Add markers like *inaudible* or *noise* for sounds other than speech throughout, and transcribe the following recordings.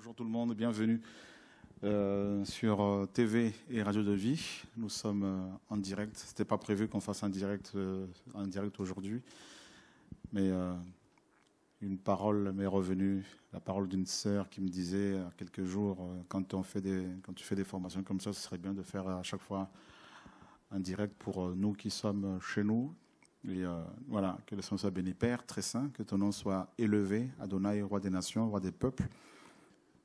Bonjour tout le monde, bienvenue euh, sur euh, TV et Radio de Vie. Nous sommes euh, en direct. Ce n'était pas prévu qu'on fasse un direct, aujourd'hui, mais une parole m'est revenue, la parole d'une sœur qui me disait à quelques jours, quand, quand tu fais des formations comme ça, ce serait bien de faire à chaque fois un direct pour nous qui sommes chez nous. Et voilà, que le Seigneur soit béni, Père, très saint, que ton nom soit élevé, Adonai, roi des nations, roi des peuples.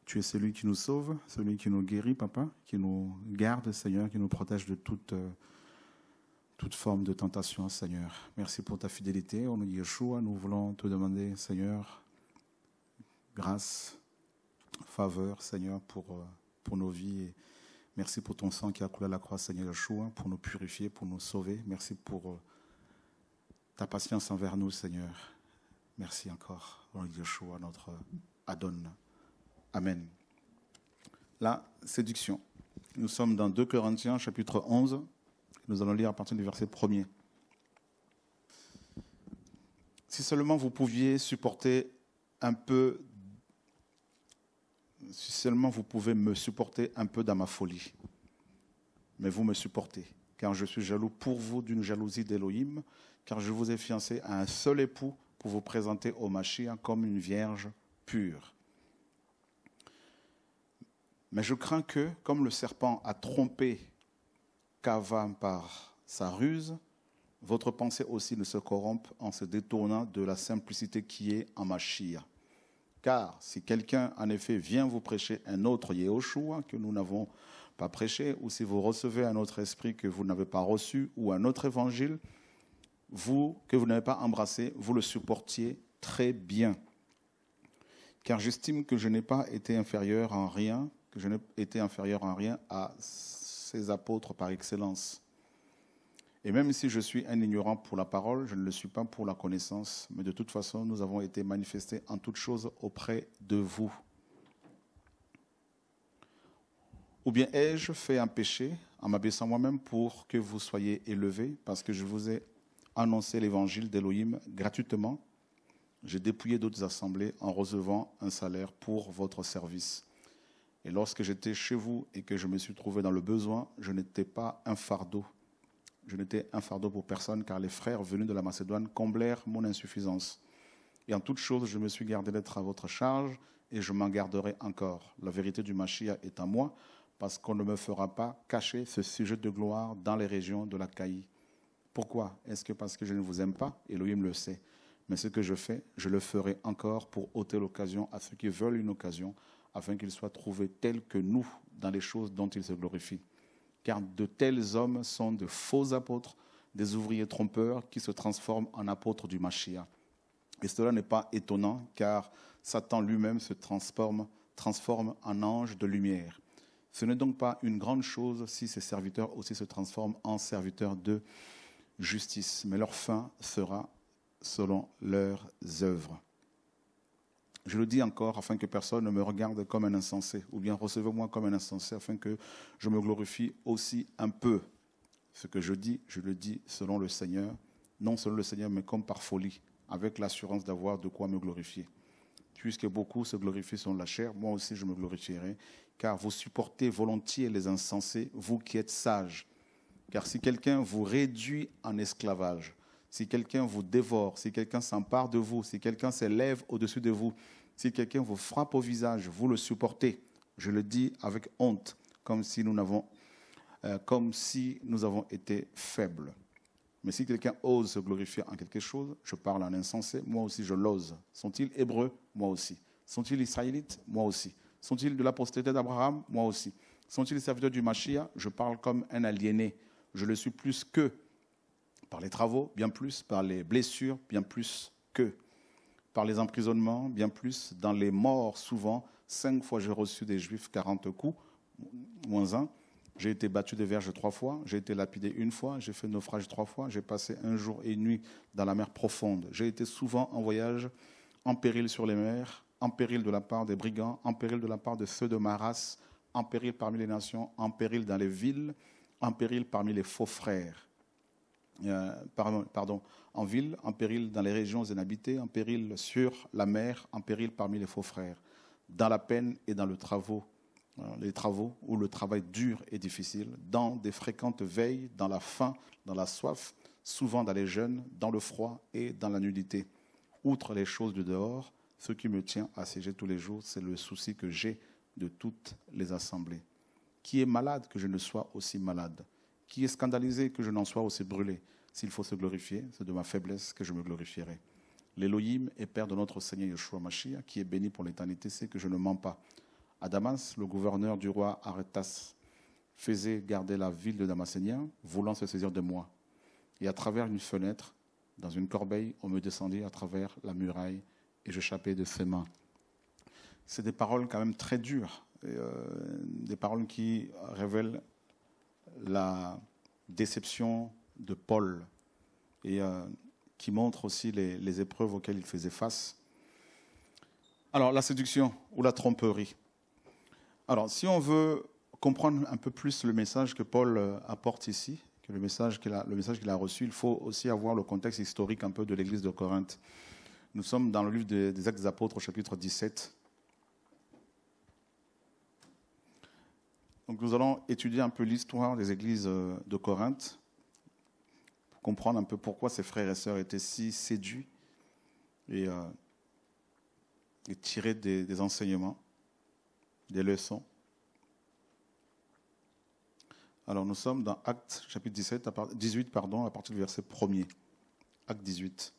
Tu es celui qui nous sauve, celui qui nous guérit, Papa, qui nous garde, Seigneur, qui nous protège de toute, euh, toute forme de tentation, Seigneur. Merci pour ta fidélité. on nous de Yeshua, nous voulons te demander, Seigneur, grâce, faveur, Seigneur, pour, euh, pour nos vies. merci pour ton sang qui a coulé à la croix, Seigneur Yeshua, pour nous purifier, pour nous sauver. Merci pour euh, ta patience envers nous, Seigneur. Merci encore, on nom Yeshua, notre Adon. Amen. La séduction. Nous sommes dans 2 Corinthiens chapitre 11. Nous allons lire à partir du verset 1er. Si seulement vous pouviez supporter un peu, si seulement vous pouvez me supporter un peu dans ma folie, mais vous me supportez, car je suis jaloux pour vous d'une jalousie d'Élohim, car je vous ai fiancé à un seul époux pour vous présenter au Machia comme une vierge pure. Mais je crains que, comme le serpent a trompé Kavam par sa ruse, votre pensée aussi ne se corrompe en se détournant de la simplicité qui est en Machia. Car si quelqu'un, en effet, vient vous prêcher un autre Yehoshua que nous n'avons pas prêché, ou si vous recevez un autre esprit que vous n'avez pas reçu, ou un autre évangile, vous, que vous n'avez pas embrassé, vous le supportiez très bien. Car j'estime que je n'ai pas été inférieur en rien « Je n'ai été inférieur en rien à ces apôtres par excellence. Et même si je suis un ignorant pour la parole, je ne le suis pas pour la connaissance, mais de toute façon, nous avons été manifestés en toutes choses auprès de vous. Ou bien ai-je fait un péché en m'abaissant moi-même pour que vous soyez élevés, parce que je vous ai annoncé l'évangile d'Élohim gratuitement J'ai dépouillé d'autres assemblées en recevant un salaire pour votre service. Et lorsque j'étais chez vous et que je me suis trouvé dans le besoin, je n'étais pas un fardeau. Je n'étais un fardeau pour personne, car les frères venus de la Macédoine comblèrent mon insuffisance. Et en toute chose, je me suis gardé d'être à votre charge, et je m'en garderai encore. La vérité du Machia est à moi, parce qu'on ne me fera pas cacher ce sujet de gloire dans les régions de la Caï. Pourquoi Est-ce que parce que je ne vous aime pas Elohim le sait. Mais ce que je fais, je le ferai encore pour ôter l'occasion à ceux qui veulent une occasion, afin qu'ils soient trouvés tels que nous dans les choses dont ils se glorifient. Car de tels hommes sont de faux apôtres, des ouvriers trompeurs qui se transforment en apôtres du Machia. Et cela n'est pas étonnant, car Satan lui-même se transforme, transforme en ange de lumière. Ce n'est donc pas une grande chose si ses serviteurs aussi se transforment en serviteurs de justice, mais leur fin sera selon leurs œuvres. Je le dis encore afin que personne ne me regarde comme un insensé, ou bien recevez-moi comme un insensé afin que je me glorifie aussi un peu. Ce que je dis, je le dis selon le Seigneur, non selon le Seigneur, mais comme par folie, avec l'assurance d'avoir de quoi me glorifier. Puisque beaucoup se glorifient sur la chair, moi aussi je me glorifierai, car vous supportez volontiers les insensés, vous qui êtes sages. Car si quelqu'un vous réduit en esclavage, si quelqu'un vous dévore, si quelqu'un s'empare de vous, si quelqu'un s'élève au-dessus de vous, si quelqu'un vous frappe au visage, vous le supportez. Je le dis avec honte, comme si nous, n'avons, euh, comme si nous avons été faibles. Mais si quelqu'un ose se glorifier en quelque chose, je parle en insensé, moi aussi je l'ose. Sont-ils hébreux Moi aussi. Sont-ils israélites Moi aussi. Sont-ils de la postérité d'Abraham Moi aussi. Sont-ils serviteurs du Machia Je parle comme un aliéné. Je le suis plus qu'eux par les travaux, bien plus, par les blessures, bien plus que par les emprisonnements, bien plus, dans les morts souvent. Cinq fois j'ai reçu des juifs 40 coups, moins un. J'ai été battu des verges trois fois, j'ai été lapidé une fois, j'ai fait naufrage trois fois, j'ai passé un jour et une nuit dans la mer profonde. J'ai été souvent en voyage, en péril sur les mers, en péril de la part des brigands, en péril de la part de ceux de ma race, en péril parmi les nations, en péril dans les villes, en péril parmi les faux frères. Euh, en ville, en péril dans les régions inhabitées, en péril sur la mer, en péril parmi les faux frères, dans la peine et dans le travaux, euh, les travaux où le travail dur est difficile, dans des fréquentes veilles, dans la faim, dans la soif, souvent dans les jeunes, dans le froid et dans la nudité. Outre les choses du dehors, ce qui me tient à siéger tous les jours, c'est le souci que j'ai de toutes les assemblées. Qui est malade que je ne sois aussi malade qui est scandalisé que je n'en sois aussi brûlé. S'il faut se glorifier, c'est de ma faiblesse que je me glorifierai. L'Élohim est Père de notre Seigneur Yeshua Mashiach, qui est béni pour l'éternité, c'est que je ne mens pas. À Damas, le gouverneur du roi Aretas faisait garder la ville de Damasénien, voulant se saisir de moi. Et à travers une fenêtre, dans une corbeille, on me descendit à travers la muraille et j'échappais de ses mains. C'est des paroles quand même très dures, euh, des paroles qui révèlent la déception de Paul et euh, qui montre aussi les, épreuves auxquelles il faisait face. Alors, la séduction ou la tromperie. Alors, si on veut comprendre un peu plus le message que Paul euh, apporte ici, que le message qu'il a, reçu, il faut aussi avoir le contexte historique un peu de l'église de Corinthe. Nous sommes dans le livre des, Actes des Apôtres, chapitre 17. Donc nous allons étudier un peu l'histoire des églises euh, de Corinthe, pour comprendre un peu pourquoi ces frères et sœurs étaient si séduits et, euh, tirer des, enseignements, des leçons. Alors nous sommes dans Acte chapitre 17, 18 pardon, à partir du verset 1er. Acte 18.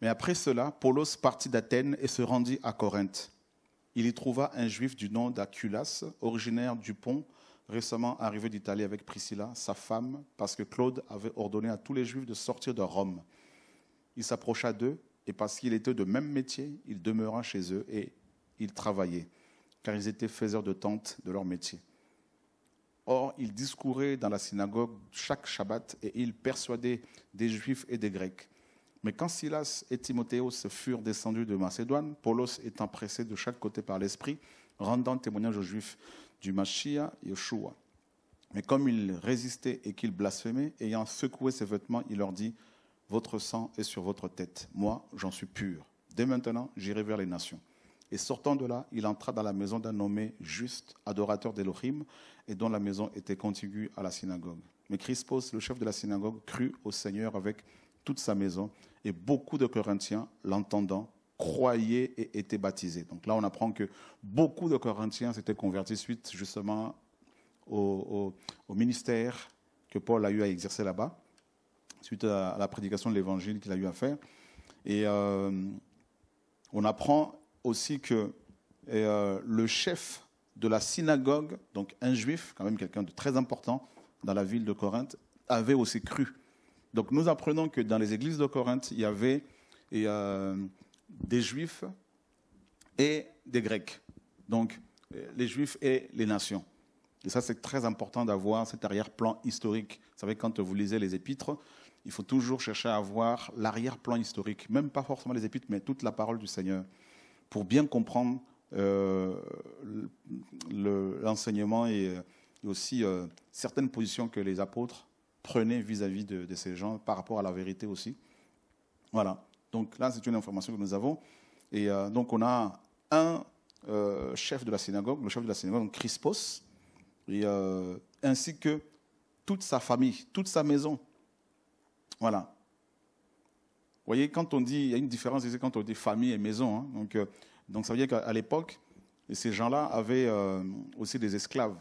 Mais après cela, Paulos partit d'Athènes et se rendit à Corinthe il y trouva un juif du nom d'Aculas, originaire du pont, récemment arrivé d'Italie avec Priscilla, sa femme, parce que Claude avait ordonné à tous les juifs de sortir de Rome. Il s'approcha d'eux, et parce qu'il était de même métier, il demeura chez eux et il travaillait, car ils étaient faiseurs de tentes de leur métier. Or, il discourait dans la synagogue chaque Shabbat et il persuadait des Juifs et des Grecs. Mais quand Silas et Timothéos furent descendus de Macédoine, Paulos étant pressé de chaque côté par l'Esprit, rendant témoignage aux Juifs du Machia, Yeshua. Mais comme ils résistaient et qu'ils blasphémaient, ayant secoué ses vêtements, il leur dit Votre sang est sur votre tête. Moi, j'en suis pur. Dès maintenant, j'irai vers les nations. Et sortant de là, il entra dans la maison d'un nommé juste, adorateur d'Elohim, et dont la maison était contiguë à la synagogue. Mais Chrispos, le chef de la synagogue, crut au Seigneur avec toute sa maison, et beaucoup de Corinthiens, l'entendant, croyaient et étaient baptisés. Donc là, on apprend que beaucoup de Corinthiens s'étaient convertis suite justement au, ministère que Paul a eu à exercer là-bas, suite à, la prédication de l'évangile qu'il a eu à faire. Et euh, on apprend aussi que euh, le chef de la synagogue, donc un juif, quand même quelqu'un de très important dans la ville de Corinthe, avait aussi cru donc nous apprenons que dans les églises de Corinthe, il y avait euh, des juifs et des grecs. Donc euh, les juifs et les nations. Et ça, c'est très important d'avoir cet arrière-plan historique. Vous savez, quand vous lisez les épîtres, il faut toujours chercher à avoir l'arrière-plan historique, même pas forcément les épîtres, mais toute la parole du Seigneur, pour bien comprendre euh, l'enseignement et, aussi certaines positions que les apôtres prenez vis-à-vis de, ces gens par rapport à la vérité aussi. Voilà. Donc là, c'est une information que nous avons. Et euh, donc, on a un euh, chef de la synagogue, le chef de la synagogue, Crispos, et, euh, ainsi que toute sa famille, toute sa maison. Voilà. Vous voyez, quand on dit, il y a une différence ici quand on dit famille et maison. Hein. donc, donc, ça veut dire qu'à l'époque, ces gens-là avaient aussi des esclaves.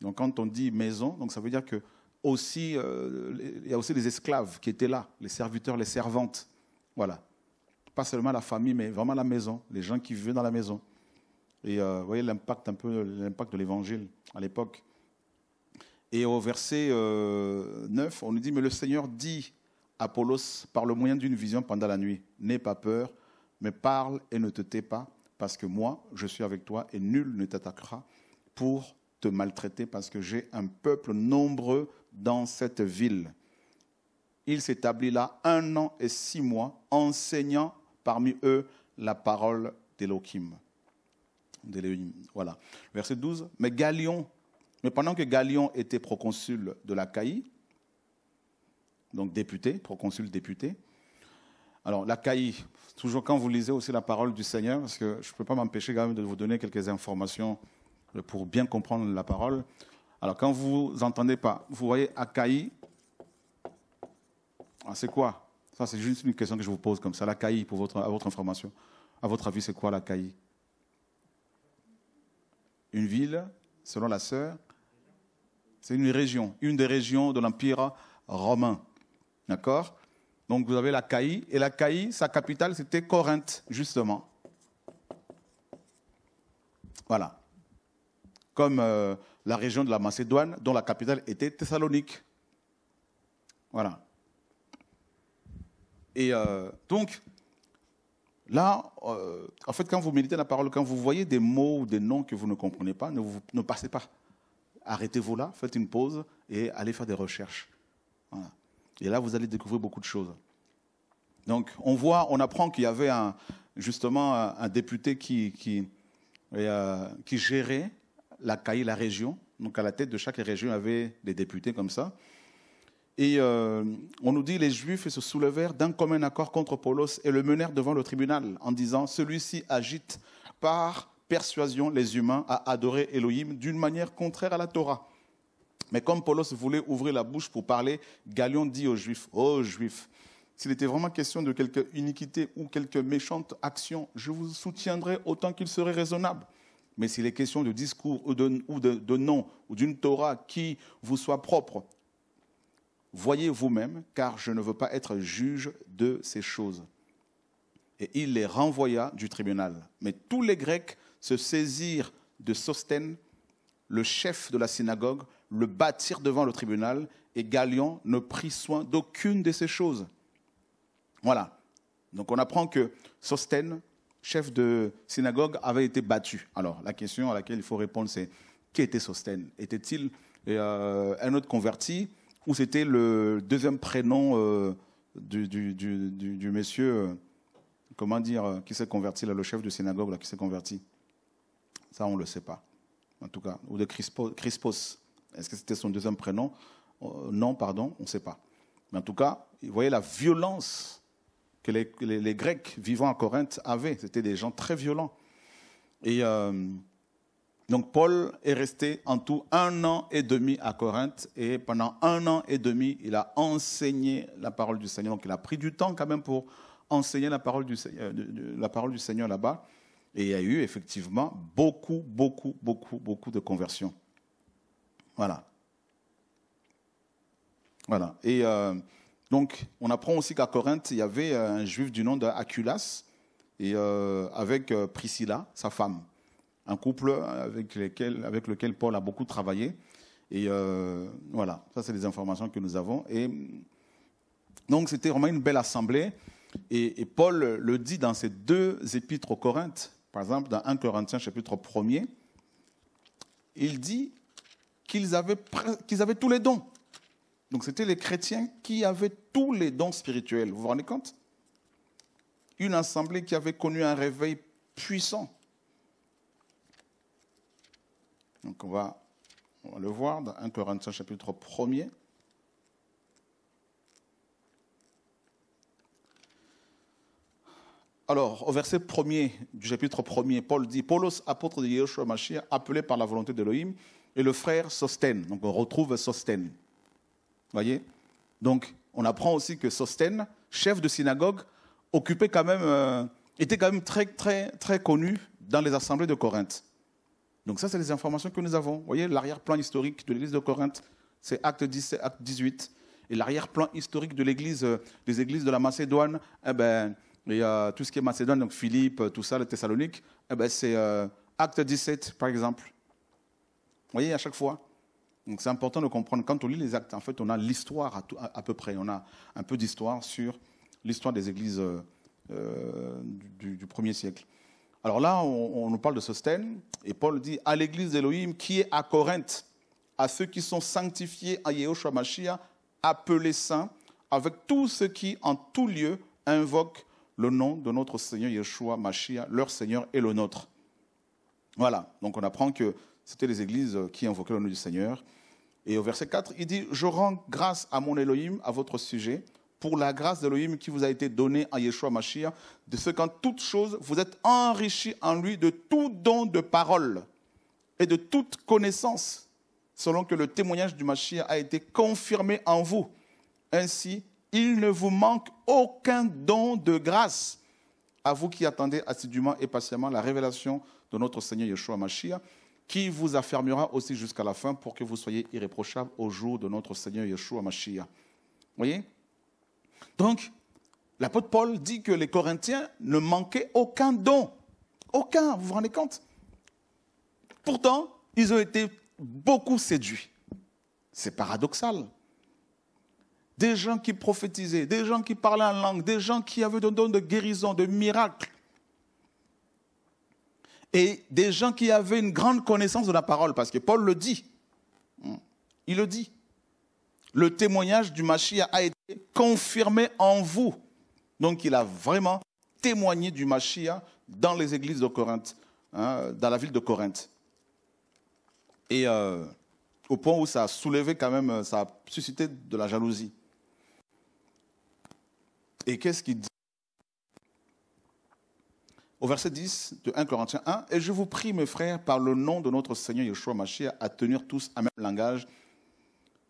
Donc, quand on dit maison, donc ça veut dire que aussi, euh, il y a aussi les esclaves qui étaient là, les serviteurs, les servantes. Voilà. Pas seulement la famille, mais vraiment la maison, les gens qui vivaient dans la maison. Et euh, vous voyez l'impact un peu, l'impact de l'évangile à l'époque. Et au verset 9, euh, on nous dit, mais le Seigneur dit à Apollos par le moyen d'une vision pendant la nuit, n'aie pas peur, mais parle et ne te tais pas, parce que moi, je suis avec toi et nul ne t'attaquera pour te maltraiter, parce que j'ai un peuple nombreux dans cette ville. Il s'établit là un an et six mois, enseignant parmi eux la parole d'Elohim Voilà. Verset 12. Mais Galion, mais pendant que Galion était proconsul de la donc député, proconsul député, alors la toujours quand vous lisez aussi la parole du Seigneur, parce que je ne peux pas m'empêcher quand même de vous donner quelques informations pour bien comprendre la parole, alors quand vous entendez pas, vous voyez Akai. Ah, c'est quoi Ça, c'est juste une question que je vous pose comme ça. l'Achaïe, pour votre, votre information. À votre avis, c'est quoi l'Achaïe Une ville, selon la sœur, c'est une région, une des régions de l'Empire romain. D'accord Donc vous avez l'Achaïe, et l'Achaïe, sa capitale, c'était Corinthe, justement. Voilà. Comme euh, la région de la Macédoine, dont la capitale était Thessalonique. Voilà. Et euh, donc, là, euh, en fait, quand vous méditez la parole, quand vous voyez des mots ou des noms que vous ne comprenez pas, ne, passez pas. Arrêtez-vous là, faites une pause et allez faire des recherches. Et là, vous allez découvrir beaucoup de choses. Donc, on voit, on apprend qu'il y avait justement un député qui, qui euh, gérait la CAI, la région. Donc à la tête de chaque région, il avait des députés comme ça. Et euh, on nous dit les Juifs se soulevèrent d'un commun accord contre Paulos et le menèrent devant le tribunal en disant celui-ci agite par persuasion les humains à adorer Elohim d'une manière contraire à la Torah. Mais comme Paulos voulait ouvrir la bouche pour parler, Galion dit aux Juifs Ô oh, Juifs, s'il était vraiment question de quelque iniquité ou quelque méchante action, je vous soutiendrai autant qu'il serait raisonnable. Mais s'il est question de discours ou de, nom ou d'une Torah qui vous soit propre, voyez vous-même, car je ne veux pas être juge de ces choses. Et il les renvoya du tribunal. Mais tous les Grecs se saisirent de Sostène, le chef de la synagogue, le battirent devant le tribunal, et Galion ne prit soin d'aucune de ces choses. Voilà. Donc on apprend que Sostène chef de synagogue avait été battu. Alors, la question à laquelle il faut répondre, c'est qui était Sostène Était-il euh, un autre converti ou c'était le deuxième prénom euh, du, monsieur, euh, comment dire, qui s'est converti, là, le chef de synagogue qui s'est converti Ça, on ne le sait pas, en tout cas. Ou de Crispos. Crispos. Est-ce que c'était son deuxième prénom Non, pardon, on ne sait pas. Mais en tout cas, vous voyez la violence que les, Grecs vivant à Corinthe avaient. C'était des gens très violents. Et euh, donc Paul est resté en tout un an et demi à Corinthe et pendant un an et demi, il a enseigné la parole du Seigneur. Donc il a pris du temps quand même pour enseigner la parole du, Seigneur, là-bas. Et il y a eu effectivement beaucoup, beaucoup, beaucoup, beaucoup de conversions. Voilà. Voilà. Et euh, donc, on apprend aussi qu'à Corinthe, il y avait euh, un juif du nom d'Aculas, et euh, avec euh, Priscilla, sa femme, un couple avec, lequel Paul a beaucoup travaillé. Et voilà, ça c'est les informations que nous avons. Et donc c'était vraiment une belle assemblée. Et, Paul le dit dans ses deux épîtres aux Corinthes, par exemple dans 1 Corinthiens chapitre 1er, il dit qu'ils avaient tous les dons. Donc c'était les chrétiens qui avaient tous les dons spirituels. Vous vous rendez compte Une assemblée qui avait connu un réveil puissant. Donc on va, le voir dans 1 Corinthiens chapitre 1er. Alors, au verset 1er du chapitre 1er, Paul dit Paulos, apôtre de Yeshua Mashiach, appelé par la volonté d'Elohim, et le frère Sostène. Donc on retrouve Sostène voyez Donc, on apprend aussi que Sostène, chef de synagogue, occupait quand même, euh, était quand même très, très, très connu dans les assemblées de Corinthe. Donc ça, c'est les informations que nous avons. Vous voyez, l'arrière-plan historique de l'église de Corinthe, c'est acte 10, acte 18. Et l'arrière-plan historique de l'église, euh, des églises de la Macédoine, eh ben, et, tout ce qui est Macédoine, donc Philippe, euh, tout ça, les Thessaloniques, eh ben, c'est acte 17, par exemple. Vous voyez, à chaque fois. Donc c'est important de comprendre, quand on lit les actes, en fait, on a l'histoire à, peu près, on a un peu d'histoire sur l'histoire des églises euh, du, premier siècle. Alors là, on, nous parle de Sostène, et Paul dit à l'église d'Élohim qui est à Corinthe, à ceux qui sont sanctifiés à Yehoshua Mashiach, appelés saints, avec tous ceux qui, en tout lieu, invoquent le nom de notre Seigneur Yeshua Mashiach, leur Seigneur et le nôtre. Voilà, donc on apprend que c'était les églises qui invoquaient le nom du Seigneur. Et au verset 4, il dit, je rends grâce à mon Elohim à votre sujet pour la grâce d'Elohim qui vous a été donnée en Yeshua Mashiach, de ce qu'en toute chose, vous êtes enrichi en lui de tout don de parole et de toute connaissance, selon que le témoignage du Mashiach a été confirmé en vous. Ainsi, il ne vous manque aucun don de grâce à vous qui attendez assidûment et patiemment la révélation de notre Seigneur Yeshua Mashiach qui vous affermera aussi jusqu'à la fin pour que vous soyez irréprochables au jour de notre Seigneur Yeshua Mashiach. voyez Donc, l'apôtre Paul dit que les Corinthiens ne manquaient aucun don. Aucun, vous vous rendez compte Pourtant, ils ont été beaucoup séduits. C'est paradoxal. Des gens qui prophétisaient, des gens qui parlaient en langue, des gens qui avaient des dons de guérison, de miracles, et des gens qui avaient une grande connaissance de la parole, parce que Paul le dit. Hmm. Il le dit. Le témoignage du Machia a été confirmé en vous. Donc il a vraiment témoigné du Machia dans les églises de Corinthe, hein, dans la ville de Corinthe. Et euh, au point où ça a soulevé quand même, euh, ça a suscité de la jalousie. Et qu'est-ce qu'il dit au verset 10 de 1 Corinthiens 1, et je vous prie, mes frères, par le nom de notre Seigneur Yeshua Mashiach, à tenir tous un même langage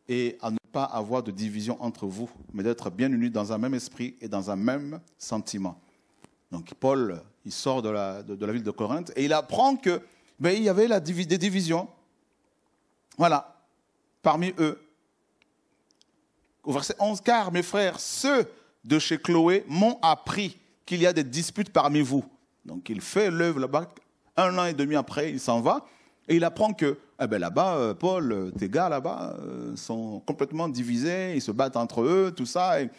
et à ne pas avoir de division entre vous, mais d'être bien unis dans un même esprit et dans un même sentiment. Donc Paul, il sort de la, ville de Corinthe et il apprend que ben, il y avait la, des divisions. Voilà, parmi eux. Au verset 11, car mes frères, ceux de chez Chloé m'ont appris qu'il y a des disputes parmi vous. Donc il fait l'œuvre là-bas. Un an et demi après, il s'en va et il apprend que eh ben, là-bas, euh, Paul, euh, tes gars là-bas euh, sont complètement divisés, ils se battent entre eux, tout ça. il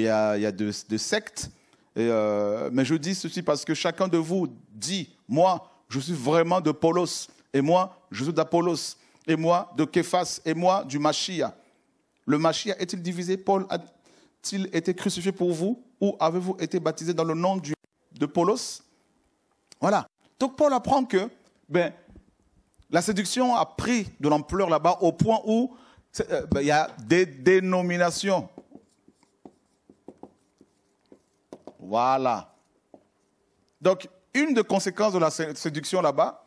y a, des sectes. mais je dis ceci parce que chacun de vous dit, moi, je suis vraiment de Paulos, et moi, je suis d'Apolos, et moi, de Képhas, et moi, du Machia. Le Machia est-il divisé Paul a-t-il été crucifié pour vous Ou avez-vous été baptisé dans le nom de Paulos? Voilà. Donc Paul apprend que ben, la séduction a pris de l'ampleur là-bas au point où euh, ben, il y a des dénominations. Voilà. Donc, une des conséquences de la séduction là-bas,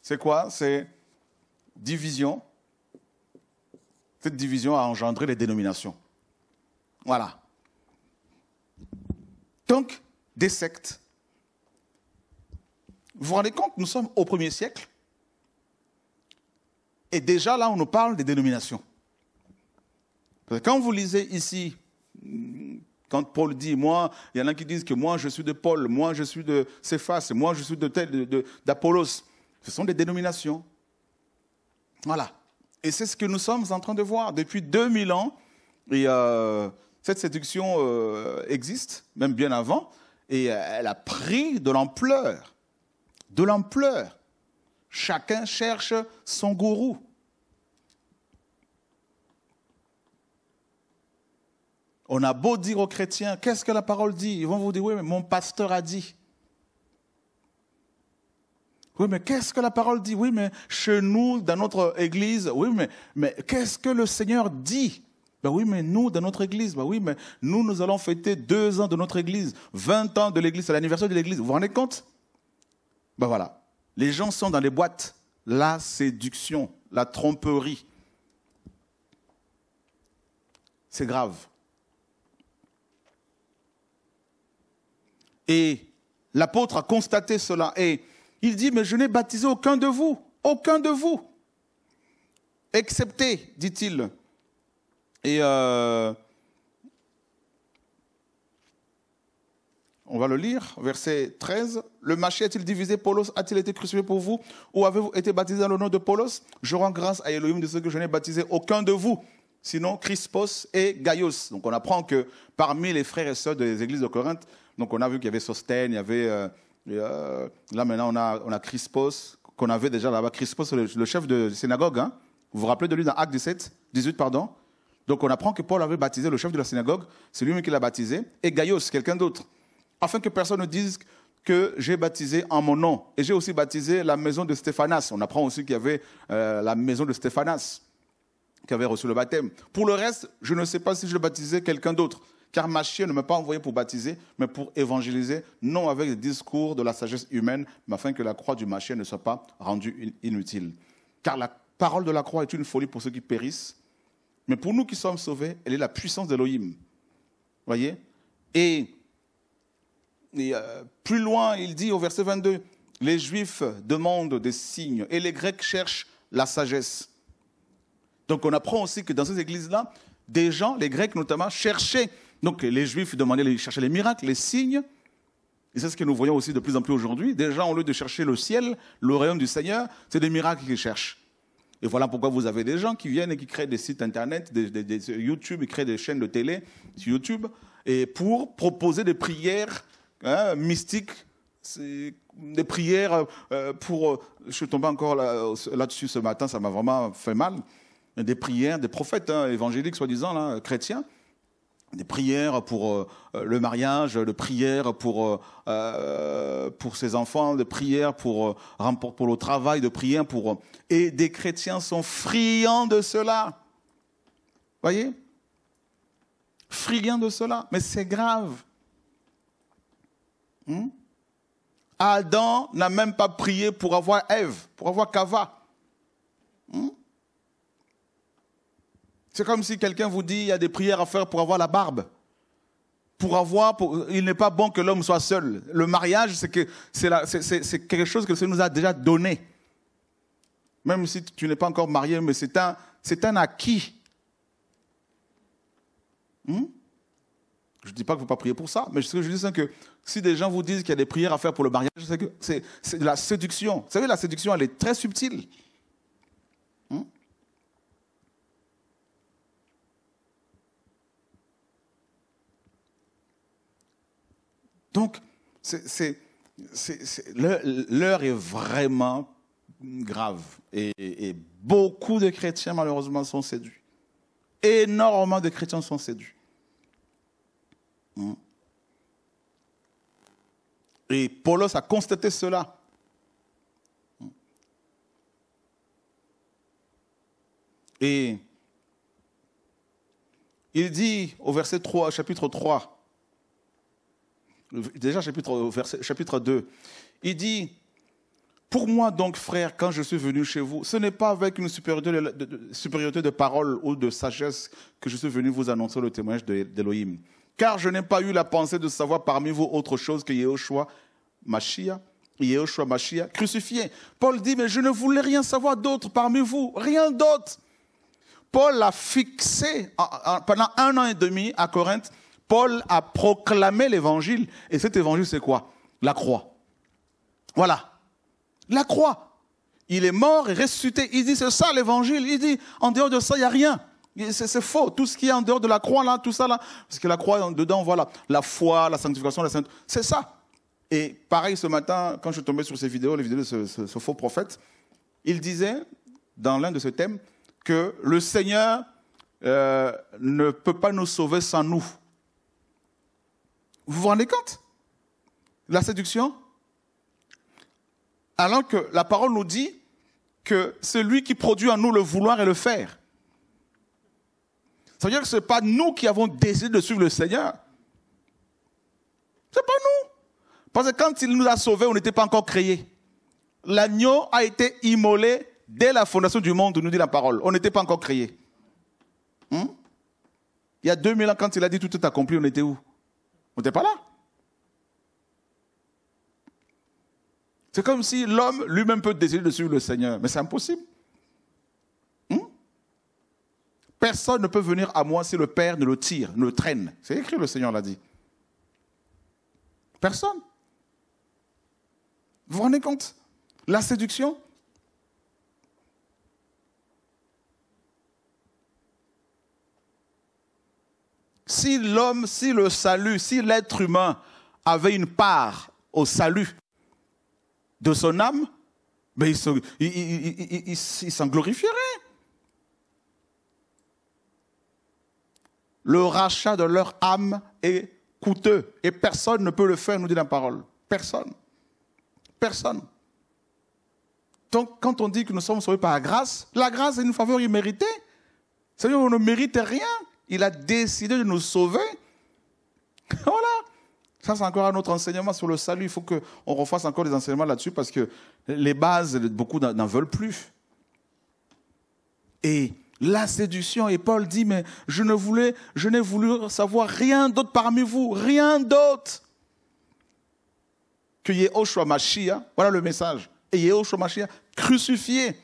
c'est quoi C'est division. Cette division a engendré les dénominations. Voilà. Donc, des sectes. Vous vous rendez compte, nous sommes au premier siècle. Et déjà là, on nous parle des dénominations. quand vous lisez ici, quand Paul dit, moi, il y en a qui disent que moi je suis de Paul, moi je suis de Céphas, moi je suis de tel, d'Apollos. Ce sont des dénominations. Voilà. Et c'est ce que nous sommes en train de voir depuis 2000 ans. Euh, cette séduction euh, existe, même bien avant et euh, elle a pris de l'ampleur, de l'ampleur. Chacun cherche son gourou. On a beau dire aux chrétiens, qu'est-ce que la parole dit Ils vont vous dire, oui, mais mon pasteur a dit. Oui, mais qu'est-ce que la parole dit Oui, mais chez nous, dans notre église, oui, mais, mais qu'est-ce que le Seigneur dit ben oui, mais nous, dans notre église, ben oui, mais nous, nous allons fêter deux ans de notre église, vingt ans de l'église, c'est l'anniversaire de l'église. Vous vous rendez compte Ben voilà. Les gens sont dans les boîtes. La séduction, la tromperie. C'est grave. Et l'apôtre a constaté cela et il dit, mais je n'ai baptisé aucun de vous, aucun de vous, excepté, dit-il, et euh, on va le lire, verset 13. Le marché t il divisé Paulos a-t-il été crucifié pour vous Ou avez-vous été baptisé dans le nom de Paulos Je rends grâce à Elohim de ce que je n'ai baptisé aucun de vous, sinon Crispos et Gaius. Donc on apprend que parmi les frères et sœurs des églises de Corinthe, donc on a vu qu'il y avait Sostène, il y avait... Euh, euh, là maintenant on a, Crispos, qu'on avait déjà là-bas. Crispos, le, chef de synagogue, hein. vous vous rappelez de lui dans Acte 17, 18, pardon donc on apprend que Paul avait baptisé le chef de la synagogue, c'est lui-même qui l'a baptisé, et Gaïos, quelqu'un d'autre, afin que personne ne dise que j'ai baptisé en mon nom. Et j'ai aussi baptisé la maison de Stéphanas. On apprend aussi qu'il y avait euh, la maison de Stéphanas qui avait reçu le baptême. Pour le reste, je ne sais pas si je baptisais quelqu'un d'autre, car ma ne m'a pas envoyé pour baptiser, mais pour évangéliser, non avec des discours de la sagesse humaine, mais afin que la croix du Machien ne soit pas rendue inutile. Car la parole de la croix est une folie pour ceux qui périssent, mais pour nous qui sommes sauvés, elle est la puissance d'Elohim. Voyez Et, euh, plus loin, il dit au verset 22, les Juifs demandent des signes et les Grecs cherchent la sagesse. Donc on apprend aussi que dans ces églises-là, des gens, les Grecs notamment, cherchaient. Donc les Juifs demandaient, ils cherchaient les miracles, les signes. Et c'est ce que nous voyons aussi de plus en plus aujourd'hui. Des gens, au lieu de chercher le ciel, le royaume du Seigneur, c'est des miracles qu'ils cherchent. Et voilà pourquoi vous avez des gens qui viennent et qui créent des sites internet, des, YouTube, ils créent des chaînes de télé sur YouTube, et pour proposer des prières hein, mystiques, des prières euh, pour. Euh, je suis tombé encore euh, là-dessus ce matin, ça m'a vraiment fait mal. Des prières des prophètes hein, évangéliques, soi-disant, chrétiens, des prières pour euh, euh, le mariage, de prières pour euh, pour ses enfants, de prières pour pour le travail, de prières pour et des chrétiens sont friands de cela. Voyez, friands de cela, mais c'est grave. Hmm Adam n'a même pas prié pour avoir Ève, pour avoir Kava. Hmm c'est comme si quelqu'un vous dit il y a des prières à faire pour avoir la barbe. Pour avoir, il n'est pas bon que l'homme soit seul. Le mariage, c'est c'est, quelque chose que le nous a déjà donné. Même si tu n'es pas encore marié, mais c'est un, acquis. Hmm? je ne dis pas que vous ne pas prier pour ça, mais ce que je dis, c'est que si des gens vous disent qu'il y a des prières à faire pour le mariage, c'est que c'est, de la séduction. Vous savez, la séduction, elle est très subtile. Donc, l'heure est vraiment grave. Et, beaucoup de chrétiens, malheureusement, sont séduits. Énormément de chrétiens sont séduits. Hein? Et Paulos a constaté cela. Et il dit au verset 3, chapitre 3, déjà chapitre, 2, euh, il dit, pour moi donc, frère, quand je suis venu chez vous, ce n'est pas avec une supériorité de, parole ou de sagesse que je suis venu vous annoncer le témoignage d'Élohim. Car je n'ai pas eu la pensée de savoir parmi vous autre chose que Yehoshua Mashiach, Yehoshua Mashiach crucifié. Paul dit, mais je ne voulais rien savoir d'autre parmi vous, rien d'autre. Paul a fixé pendant un an et demi à Corinthe Paul a proclamé l'évangile. Et cet évangile, c'est quoi La croix. Voilà. La croix. Il est mort et ressuscité. Il dit, c'est ça l'évangile. Il dit, en dehors de ça, il n'y a rien. C'est faux. Tout ce qui est en dehors de la croix, là, tout ça, là, parce que la croix, dedans, voilà, la foi, la sanctification, la sainte, c'est ça. Et pareil, ce matin, quand je tombais sur ces vidéos, les vidéos de ce, faux prophète, il disait, dans l'un de ces thèmes, que le Seigneur euh, ne peut pas nous sauver sans nous. Vous vous rendez compte La séduction Alors que la parole nous dit que c'est lui qui produit en nous le vouloir et le faire. Ça veut dire que ce n'est pas nous qui avons décidé de suivre le Seigneur. Ce n'est pas nous. Parce que quand il nous a sauvés, on n'était pas encore créés. L'agneau a été immolé dès la fondation du monde, nous dit la parole. On n'était pas encore créés. Hmm? Il y a 2000 ans, quand il a dit tout est accompli, on était où on n'était pas là. C'est comme si l'homme lui-même peut décider de suivre le Seigneur, mais c'est impossible. Hmm? Personne ne peut venir à moi si le Père ne le tire, ne le traîne. C'est écrit, le Seigneur l'a dit. Personne. Vous vous rendez compte La séduction, si l'homme, si le salut, si l'être humain avait une part au salut de son âme, mais ben, il s'en glorifierait. Le rachat de leur âme est coûteux et personne ne peut le faire, nous dit la parole. Personne. Personne. Donc quand on dit que nous sommes sauvés par la grâce, la grâce est une faveur imméritée. C'est-à-dire qu'on ne mérite rien. Il a décidé de nous sauver. *laughs* voilà. Ça, c'est encore un autre enseignement sur le salut. Il faut qu'on refasse encore les enseignements là-dessus parce que les bases, beaucoup n'en veulent plus. Et la séduction, et Paul dit, mais je ne voulais, je n'ai voulu savoir rien d'autre parmi vous, rien d'autre que Yehoshua Mashiach. Voilà le message. Et Yehoshua Mashiach crucifié.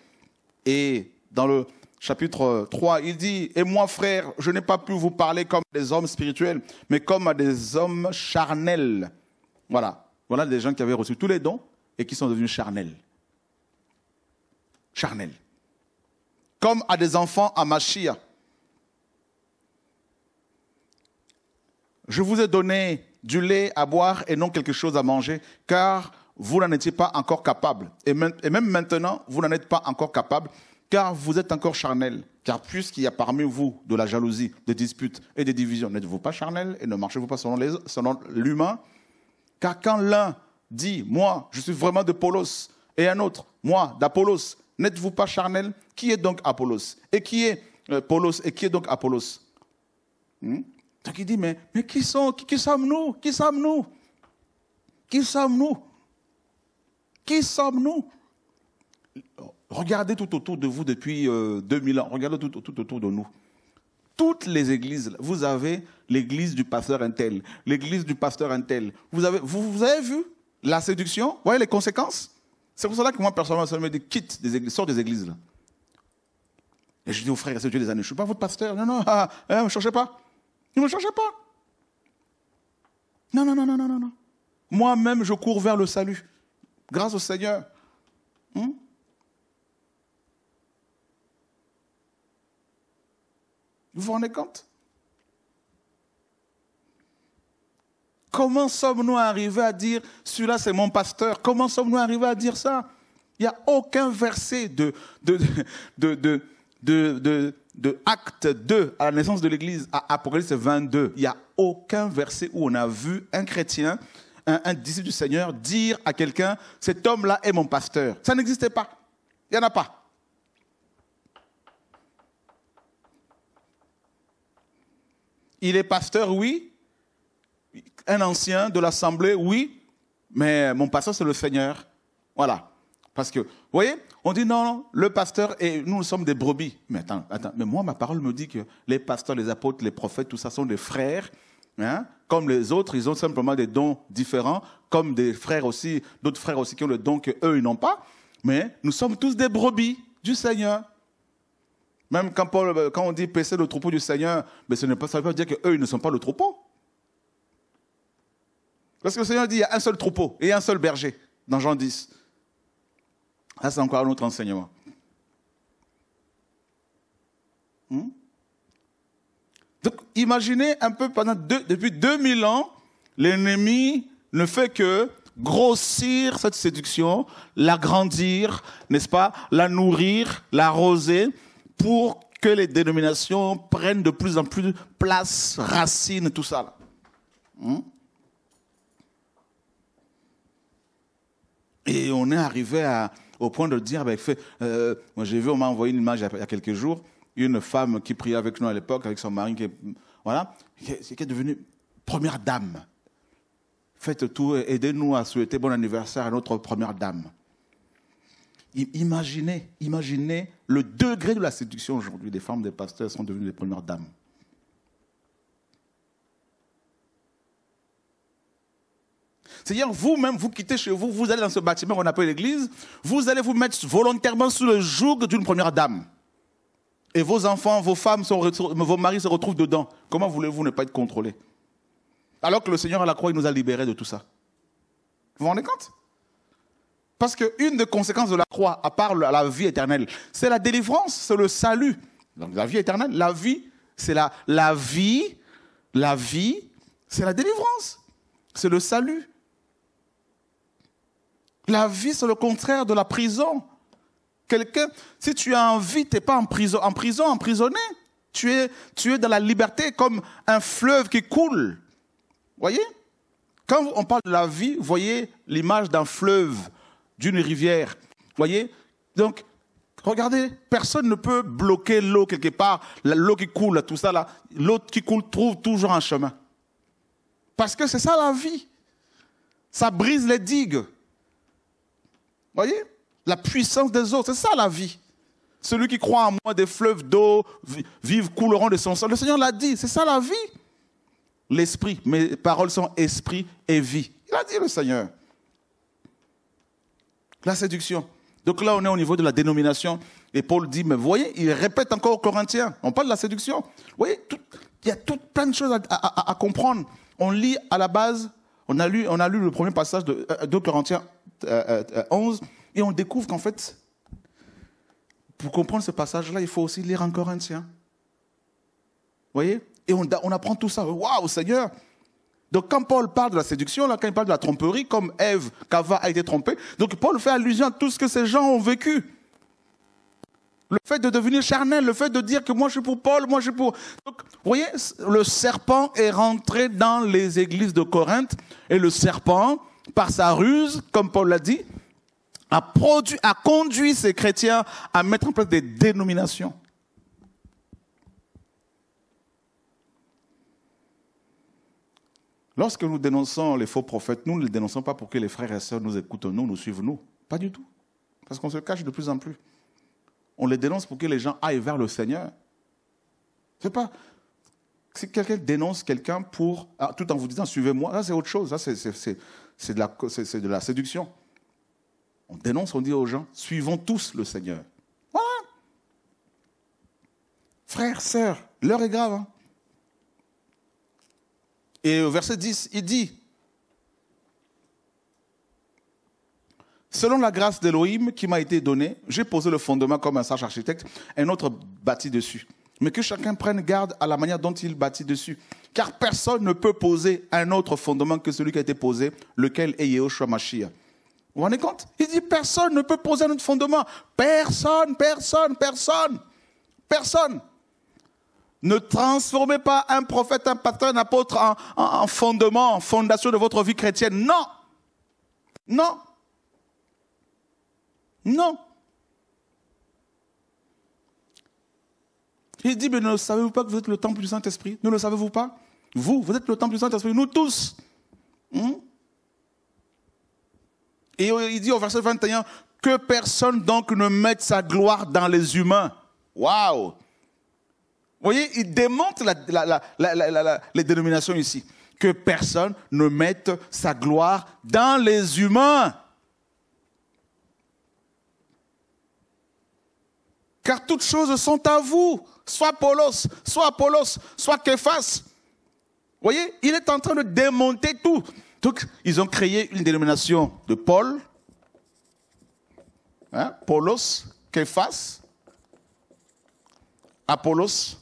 Et dans le, chapitre 3, il dit, Et moi frère, je n'ai pas pu vous parler comme des hommes spirituels, mais comme à des hommes charnels. Voilà. Voilà des gens qui avaient reçu tous les dons et qui sont devenus charnels. Charnels. Comme à des enfants à Machia. Je vous ai donné du lait à boire et non quelque chose à manger, car vous n'en étiez pas encore capable. Et même maintenant, vous n'en êtes pas encore capable, car vous êtes encore charnel. Car puisqu'il y a parmi vous de la jalousie, des disputes et des divisions, n'êtes-vous pas charnel et ne marchez-vous pas selon l'humain Car quand l'un dit, moi, je suis vraiment de Polos, et un autre, moi, d'Apollos, n'êtes-vous pas charnel Qui est donc Apollos Et qui est euh, Polos Et qui est donc Apollos Donc il dit, mais, mais qui sont, qui, sommes-nous Qui sommes-nous Qui sommes-nous Qui sommes-nous sommes nous qui sommes nous qui sommes nous qui sommes nous Regardez tout autour de vous depuis 2000 euh, ans, regardez tout, autour de nous. Toutes les églises, vous avez l'église du pasteur Intel, l'église du pasteur Intel. Vous avez, vous, avez vu la séduction Vous voyez les conséquences C'est pour cela que moi, personnellement, je me dis quitte des églises, sors des églises. Là. Et je dis aux frères et sœurs des années, je ne suis pas votre pasteur. Non, non, ah, ah, ne hein, me cherchez pas. Ne me cherchez pas. Non, non, non, non, non, non. Moi-même, je cours vers le salut. Grâce au Seigneur. Hum Vous vous rendez compte Comment sommes-nous arrivés à dire, celui-là c'est mon pasteur Comment sommes-nous arrivés à dire ça Il n'y a aucun verset de, de, de, Acte 2 à la naissance de l'Église à Apocalypse 22. Il n'y a aucun verset où on a vu un chrétien, un, un disciple du Seigneur, dire à quelqu'un, cet homme-là est mon pasteur. Ça n'existait pas. Il n'y en a pas. Il est pasteur, oui. Un ancien de l'Assemblée, oui. Mais mon pasteur, c'est le Seigneur. Voilà. Parce que, vous voyez, on dit non, le pasteur et nous, sommes des brebis. Mais attends, attends, mais moi, ma parole me dit que les pasteurs, les apôtres, les prophètes, tout ça sont des frères. Hein. comme les autres, ils ont simplement des dons différents, comme des frères aussi, d'autres frères aussi qui ont le don qu'eux, ils n'ont pas. Mais nous sommes tous des brebis du Seigneur. Même quand, Paul, euh, quand on dit pécer le troupeau du Seigneur, mais ce n'est pas, ça veut dire qu'eux, ils ne sont pas le troupeau. Parce que le Seigneur dit il y a un seul troupeau et un seul berger dans Jean 10. Ça, c'est encore un autre enseignement. Hmm? Donc, imaginez un peu, pendant deux, depuis 2000 ans, l'ennemi ne fait que grossir cette séduction, l'agrandir, n'est-ce pas, la nourrir, l'arroser, pour que les dénominations prennent de plus en plus de place, racines, tout ça. Hmm? Et on est arrivé au point de dire, ben, euh, moi j'ai vu, on m'a envoyé une image il y a quelques jours, une femme qui priait avec nous à l'époque, avec son mari, qui voilà, qui est devenue première dame. Faites tout, aidez-nous à souhaiter bon anniversaire à notre première dame. Imaginez, imaginez le degré de la séduction aujourd'hui des femmes des pasteurs sont devenues des premières dames. cest dire vous-même, vous quittez chez vous, vous allez dans ce bâtiment qu'on appelle l'église, vous allez vous mettre volontairement sous le joug d'une première dame. Et vos enfants, vos femmes, vos maris se retrouvent dedans. Comment voulez-vous ne pas être contrôlé Alors que le Seigneur à la croix, il nous a libérés de tout ça. Vous vous rendez compte parce qu'une des conséquences de la croix, à part la vie éternelle, c'est la délivrance, c'est le salut. Donc la vie éternelle, la vie, c'est la, la vie, la vie, c'est la délivrance, c'est le salut. La vie, c'est le contraire de la prison. Quelqu'un, si tu as envie, tu n'es pas en prison, en prison, emprisonné. Tu es, dans la liberté comme un fleuve qui coule. Vous Voyez Quand on parle de la vie, vous voyez l'image d'un fleuve d'une rivière. voyez Donc, regardez, personne ne peut bloquer l'eau quelque part. L'eau qui coule, tout ça, là, l'eau qui coule trouve toujours un chemin. Parce que c'est ça la vie. Ça brise les digues. voyez La puissance des eaux, c'est ça la vie. Celui qui croit en moi, des fleuves d'eau vivent, couleront de son sang. Le Seigneur l'a dit, c'est ça la vie. L'esprit, mes paroles sont esprit et vie. Il a dit le Seigneur. La séduction. Donc là, on est au niveau de la dénomination. Et Paul dit, mais voyez, il répète encore aux Corinthiens. On parle de la séduction. Vous voyez, il y a tout, plein de choses à, comprendre. On lit à la base, on a lu, on a lu le premier passage de 2 euh, Corinthiens 11, euh, euh, et on découvre qu'en fait, pour comprendre ce passage-là, il faut aussi lire en Corinthiens. Vous voyez Et on, on apprend tout ça. Waouh, Seigneur donc quand Paul parle de la séduction, là, quand il parle de la tromperie, comme Ève, Cava a été trompée, donc Paul fait allusion à tout ce que ces gens ont vécu. Le fait de devenir charnel, le fait de dire que moi je suis pour Paul, moi je suis pour... Donc, vous voyez, le serpent est rentré dans les églises de Corinthe et le serpent, par sa ruse, comme Paul l'a dit, a, produit, a conduit ces chrétiens à mettre en place des dénominations. Lorsque nous dénonçons les faux prophètes, nous ne les dénonçons pas pour que les frères et sœurs nous écoutent, nous, nous suivent, nous. Pas du tout. Parce qu'on se cache de plus en plus. On les dénonce pour que les gens aillent vers le Seigneur. C'est pas. Si quelqu'un dénonce quelqu'un pour. Ah, tout en vous disant suivez-moi, ça c'est autre chose, ça c'est de, la, de la séduction. On dénonce, on dit aux gens suivons tous le Seigneur. Voilà Frères, sœurs, l'heure est grave. Hein et au verset 10, il dit, Selon la grâce d'Elohim qui m'a été donnée, j'ai posé le fondement comme un sage architecte, un autre bâti dessus. Mais que chacun prenne garde à la manière dont il bâtit dessus. Car personne ne peut poser un autre fondement que celui qui a été posé, lequel est Yehoshua Mashiach. Vous vous rendez compte Il dit personne ne peut poser un autre fondement. Personne, personne, personne. Personne. Ne transformez pas un prophète, un pasteur, un apôtre en, fondement, en fondation de votre vie chrétienne. Non. Non. Non. Il dit, mais ne savez-vous pas que vous êtes le temple du Saint-Esprit Ne le savez-vous pas Vous, vous êtes le temple du Saint-Esprit, nous tous. Hmm? Et il dit au verset 21, que personne donc ne mette sa gloire dans les humains. Waouh voyez, il démontre les dénominations ici. Que personne ne mette sa gloire dans les humains. Car toutes choses sont à vous, soit Paulos, soit Apollos, soit Kephas. Voyez, il est en train de démonter tout. Donc, ils ont créé une dénomination de Paul, hein, Paulos, Kephas, Apollos,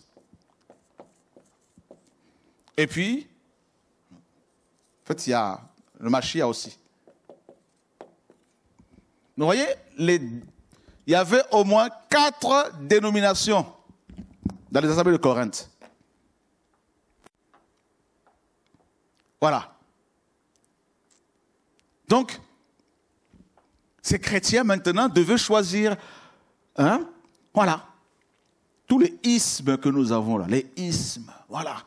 et puis, en fait, il y a le Machia aussi. Vous voyez, il y avait au moins quatre dénominations dans les assemblées de Corinthe. Voilà. Donc, ces chrétiens maintenant devaient choisir. Hein? Voilà. Tous les ismes que nous avons là, les ismes, voilà.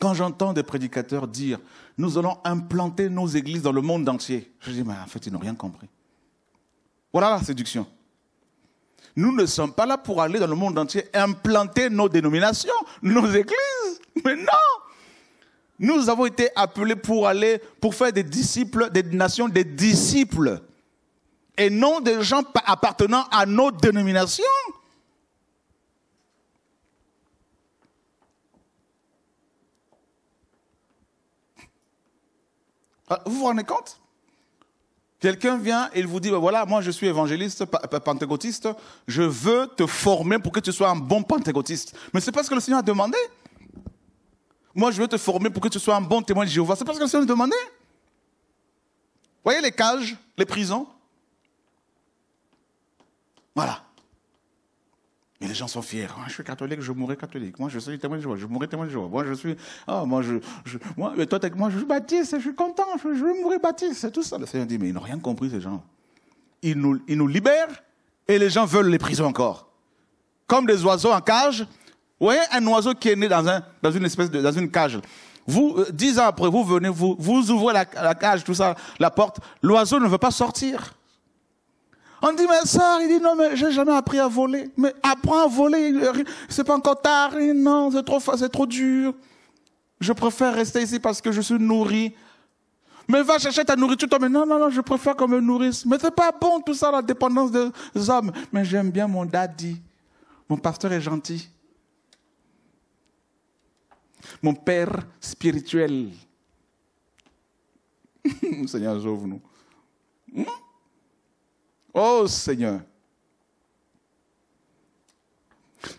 Quand j'entends des prédicateurs dire nous allons implanter nos églises dans le monde entier, je dis mais en fait ils n'ont rien compris. Voilà la séduction. Nous ne sommes pas là pour aller dans le monde entier implanter nos dénominations, nos églises. Mais non Nous avons été appelés pour aller, pour faire des disciples, des nations, des disciples. Et non des gens appartenant à nos dénominations. Ah, vous vous rendez compte Quelqu'un vient et il vous dit, ben voilà, moi je suis évangéliste, pentecôtiste, je veux te former pour que tu sois un bon pentecôtiste. Mais c'est pas ce que le Seigneur a demandé. Moi je veux te former pour que tu sois un bon témoin de Jéhovah. C'est pas ce que le Seigneur a demandé. Voyez les cages, les prisons Voilà. Mais les gens sont fiers. Moi, je suis catholique, je mourrai catholique. Moi, je suis témoin de joie, je mourrai témoin de joie. Moi, je suis. Ah, moi, je. je moi, toi, moi, je suis baptiste, je suis content, je, je vais mourir baptiste. C'est tout ça. Le Seigneur dit Mais ils n'ont rien compris, ces gens. Ils nous, ils nous libèrent et les gens veulent les prisons encore. Comme des oiseaux en cage. Vous voyez, un oiseau qui est né dans, un, dans une espèce de. dans une cage. Vous, euh, dix ans après, vous venez, vous, vous ouvrez la cage, tout ça, la porte. L'oiseau ne veut pas sortir. On dit, mais sœur, il dit, non, mais j'ai jamais appris à voler. Mais apprends à voler, c'est pas encore tard. non, c'est trop, c'est trop dur. Je préfère rester ici parce que je suis nourri. Mais va chercher ta nourriture, Mais non, non, non, je préfère qu'on me nourrisse. Mais c'est pas bon, tout ça, la dépendance des hommes. Mais j'aime bien mon daddy. Mon pasteur est gentil. Mon père spirituel. *laughs* Seigneur, jouvre nous hmm? Oh Seigneur.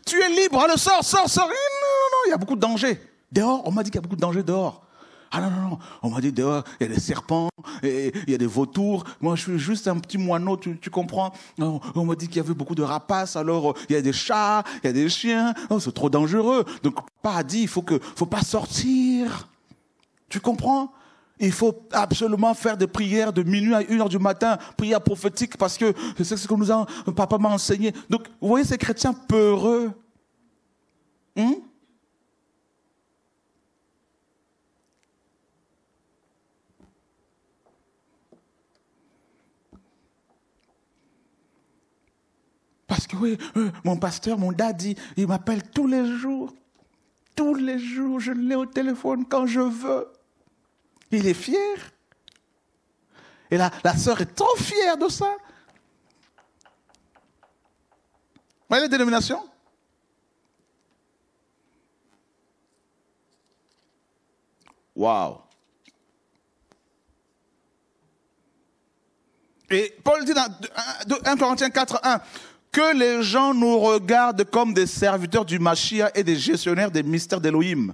Tu es libre, à sors, sors, sors. Eh, non, non, non, il y a beaucoup de dangers. Dehors, on m'a dit qu'il y a beaucoup de dangers dehors. Ah non, non, non, on m'a dit dehors, il y a des serpents, et il y a des vautours. Moi, je suis juste un petit moineau, tu, comprends On, on m'a dit qu'il y avait beaucoup de rapaces, alors euh, il y a des chats, il y a des chiens. Oh, c'est trop dangereux. Donc, pas dit, il faut que, faut pas sortir. Tu comprends il faut absolument faire des prières de minuit à une heure du matin, prières prophétiques, parce que c'est ce que nous a, euh, papa m'a enseigné. Donc, vous voyez ces chrétiens peureux. Hmm? Parce que oui, euh, mon pasteur, mon daddy, il m'appelle tous les jours. Tous les jours, je l'ai au téléphone quand je veux. Il est fier. Et la, la sœur est trop fière de ça. Vous voyez les dénominations Waouh Et Paul dit dans 1 Corinthiens 4, 1, que les gens nous regardent comme des serviteurs du Machia et des gestionnaires des mystères d'Élohim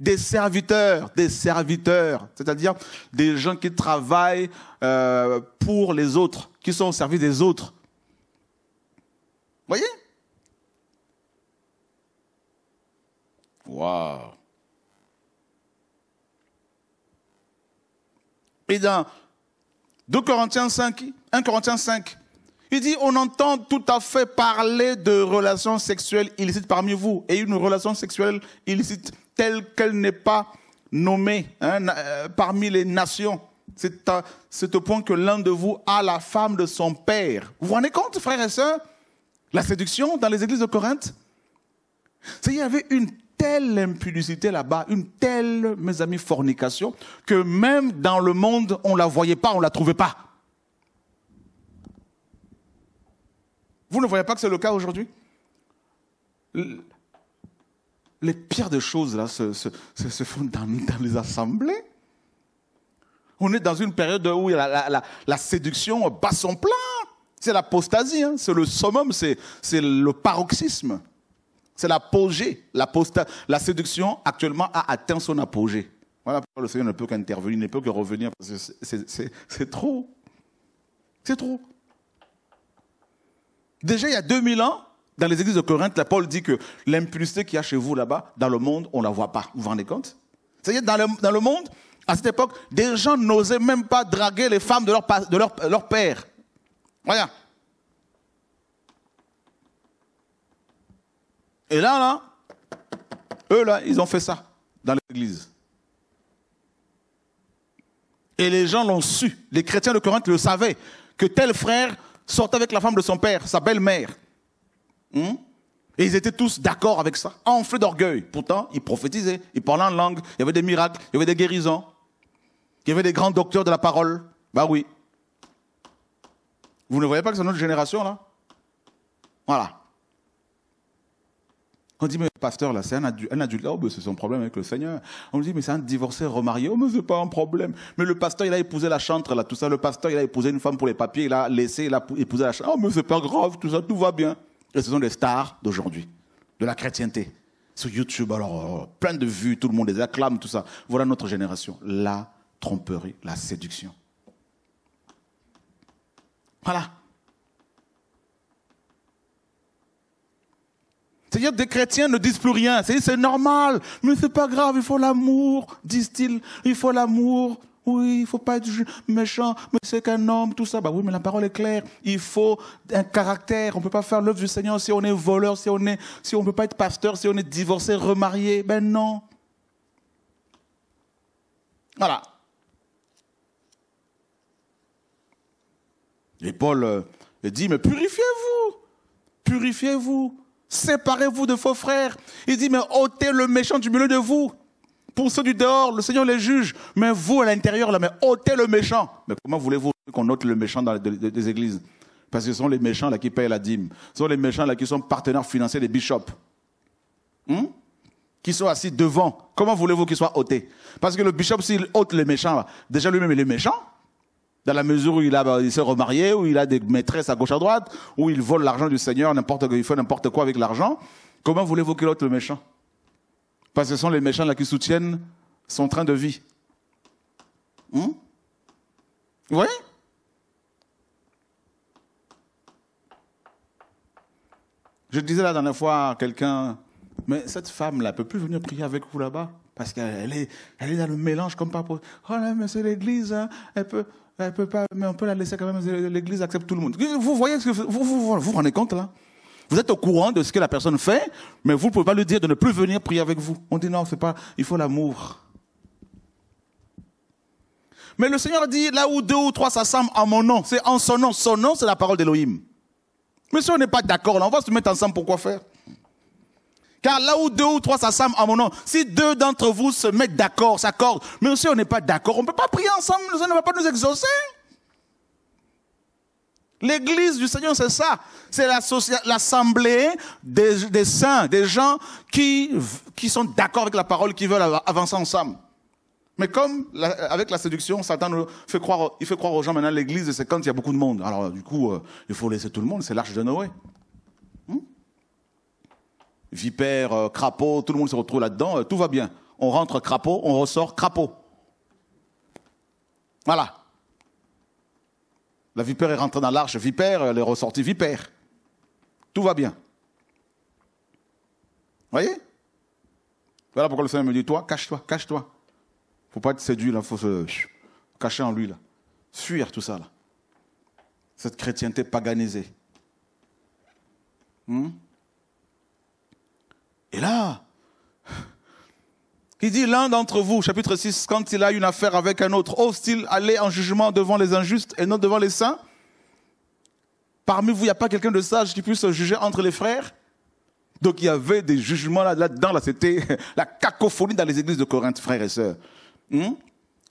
des serviteurs, des serviteurs, c'est-à-dire des gens qui travaillent euh, pour les autres, qui sont au service des autres. Vous Voyez Waouh Et dans 2 Corinthiens 5, 1 Corinthiens 5, il dit, on entend tout à fait parler de relations sexuelles illicites parmi vous. Et une relation sexuelle illicite, telle qu'elle n'est pas nommée hein, euh, parmi les nations. C'est au point que l'un de vous a la femme de son père. Vous vous rendez compte, frères et sœurs La séduction dans les églises de Corinthe Il y avait une telle impudicité là-bas, une telle, mes amis, fornication, que même dans le monde, on ne la voyait pas, on ne la trouvait pas. Vous ne voyez pas que c'est le cas aujourd'hui les pires des choses là se, se, se font dans, dans, les assemblées. On est dans une période où la, la, la, séduction bat son plein. C'est l'apostasie, hein. c'est le summum, c'est le paroxysme. C'est l'apogée. La séduction actuellement a atteint son apogée. Voilà pourquoi le Seigneur ne peut qu'intervenir, ne peut que revenir, parce c'est trop. C'est trop. Déjà, il y a 2000 ans, dans les églises de Corinthe, la Paul dit que l'impunité qu'il y a chez vous là-bas, dans le monde, on ne la voit pas. Vous vous rendez compte C'est-à-dire, dans le, monde, à cette époque, des gens n'osaient même pas draguer les femmes de leur, de leur, père. Voilà. Et là, là, eux, là, ils ont fait ça dans l'église. Et les gens l'ont su. Les chrétiens de Corinthe le savaient que tel frère sortait avec la femme de son père, sa belle-mère. Hmm? Et ils étaient tous d'accord avec ça, enflés d'orgueil. Pourtant, ils prophétisaient, ils parlaient en langue, il y avait des miracles, il y avait des guérisons, il y avait des grands docteurs de la parole. Bah oui. Vous ne voyez pas que c'est notre génération, là Voilà. On dit, mais pasteur, là, c'est un, adulte. là, oh, c'est son problème avec le Seigneur. On dit, mais c'est un divorcé remarié. Oh, mais c'est pas un problème. Mais le pasteur, il a épousé la chantre, là, tout ça. Le pasteur, il a épousé une femme pour les papiers, il a laissé, il a épousé la chantre. Oh, mais c'est pas grave, tout ça, tout va bien. Et ce sont des stars d'aujourd'hui, de la chrétienté. Sur YouTube, alors, euh, plein de vues, tout le monde les acclame, tout ça. Voilà notre génération. La tromperie, la séduction. Voilà. C'est-à-dire des chrétiens ne disent plus rien. C'est normal, mais n'est pas grave, il faut l'amour, disent-ils, il faut l'amour. Oui, il faut pas être méchant, mais c'est qu'un homme, tout ça. Bah oui, mais la parole est claire. Il faut un caractère. On peut pas faire l'œuvre du Seigneur si on est voleur, si on est, si on peut pas être pasteur, si on est divorcé, remarié. Ben non. Voilà. Et Paul euh, dit, mais purifiez-vous, purifiez-vous, séparez-vous de faux frères. Il dit, mais ôtez le méchant du milieu de vous. Pour ceux du dehors, le Seigneur les juge. Mais vous, à l'intérieur, ôtez le méchant. Mais comment voulez-vous qu'on ôte le méchant dans les, églises Parce que ce sont les méchants là qui payent la dîme. Ce sont les méchants là qui sont partenaires financiers des bishops. Hmm? qui sont assis devant. Comment voulez-vous qu'ils soient ôtés Parce que le bishop, s'il ôte les méchants, déjà lui-même, il est méchant. Dans la mesure où bah, il, s'est remarié, où il a des maîtresses à gauche à droite, où il vole l'argent du Seigneur, n'importe il fait n'importe quoi avec l'argent. Comment voulez-vous qu'il ôte le méchant parce que ce sont les méchants là qui soutiennent son train de vie. Vous hmm? oui Je disais la dernière fois à quelqu'un, mais cette femme-là ne peut plus venir prier avec vous là-bas parce qu'elle est, elle est dans le mélange comme par Oh là, mais c'est l'église, hein. elle peut, elle peut pas, mais on peut la laisser quand même, l'église accepte tout le monde. Vous voyez ce que vous, vous, vous rendez compte là vous êtes au courant de ce que la personne fait, mais vous ne pouvez pas lui dire de ne plus venir prier avec vous. On dit non, c'est pas, il faut l'amour. Mais le Seigneur a dit, là où deux ou trois s'assemblent en mon nom, c'est en son nom. Son nom, c'est la parole d'Élohim. Mais si on n'est pas d'accord, là, on va se mettre ensemble pour quoi faire Car là où deux ou trois s'assemblent en mon nom, si deux d'entre vous se mettent d'accord, s'accordent, mais si on n'est pas d'accord, on ne peut pas prier ensemble, le ne va pas nous exaucer. L'église du Seigneur, c'est ça. C'est l'assemblée des, saints, des gens qui, qui sont d'accord avec la parole, qui veulent avancer ensemble. Mais comme avec la séduction, Satan nous fait croire, il fait croire aux gens maintenant l'église, c'est quand il y a beaucoup de monde. Alors du coup, euh, il faut laisser tout le monde, c'est l'arche de Noé. Hmm? Vipère, euh, crapaud, tout le monde se retrouve là-dedans, euh, tout va bien. On rentre crapaud, on ressort crapaud. Voilà. La vipère est rentrée dans l'arche vipère, elle est ressortie vipère. Tout va bien. Voyez Voilà pourquoi le Seigneur me dit, toi, cache-toi, cache-toi. Il ne faut pas être séduit, il faut se cacher en lui. Là. Fuir tout ça. Là. Cette chrétienté paganisée. Hmm? Et là, il dit l'un d'entre vous, chapitre 6, quand il a une affaire avec un autre, ose-t-il aller en jugement devant les injustes et non devant les saints Parmi vous, il n'y a pas quelqu'un de sage qui puisse juger entre les frères Donc il y avait des jugements là-dedans, là, c'était *laughs* la cacophonie dans les églises de Corinthe, frères et sœurs. Hmm?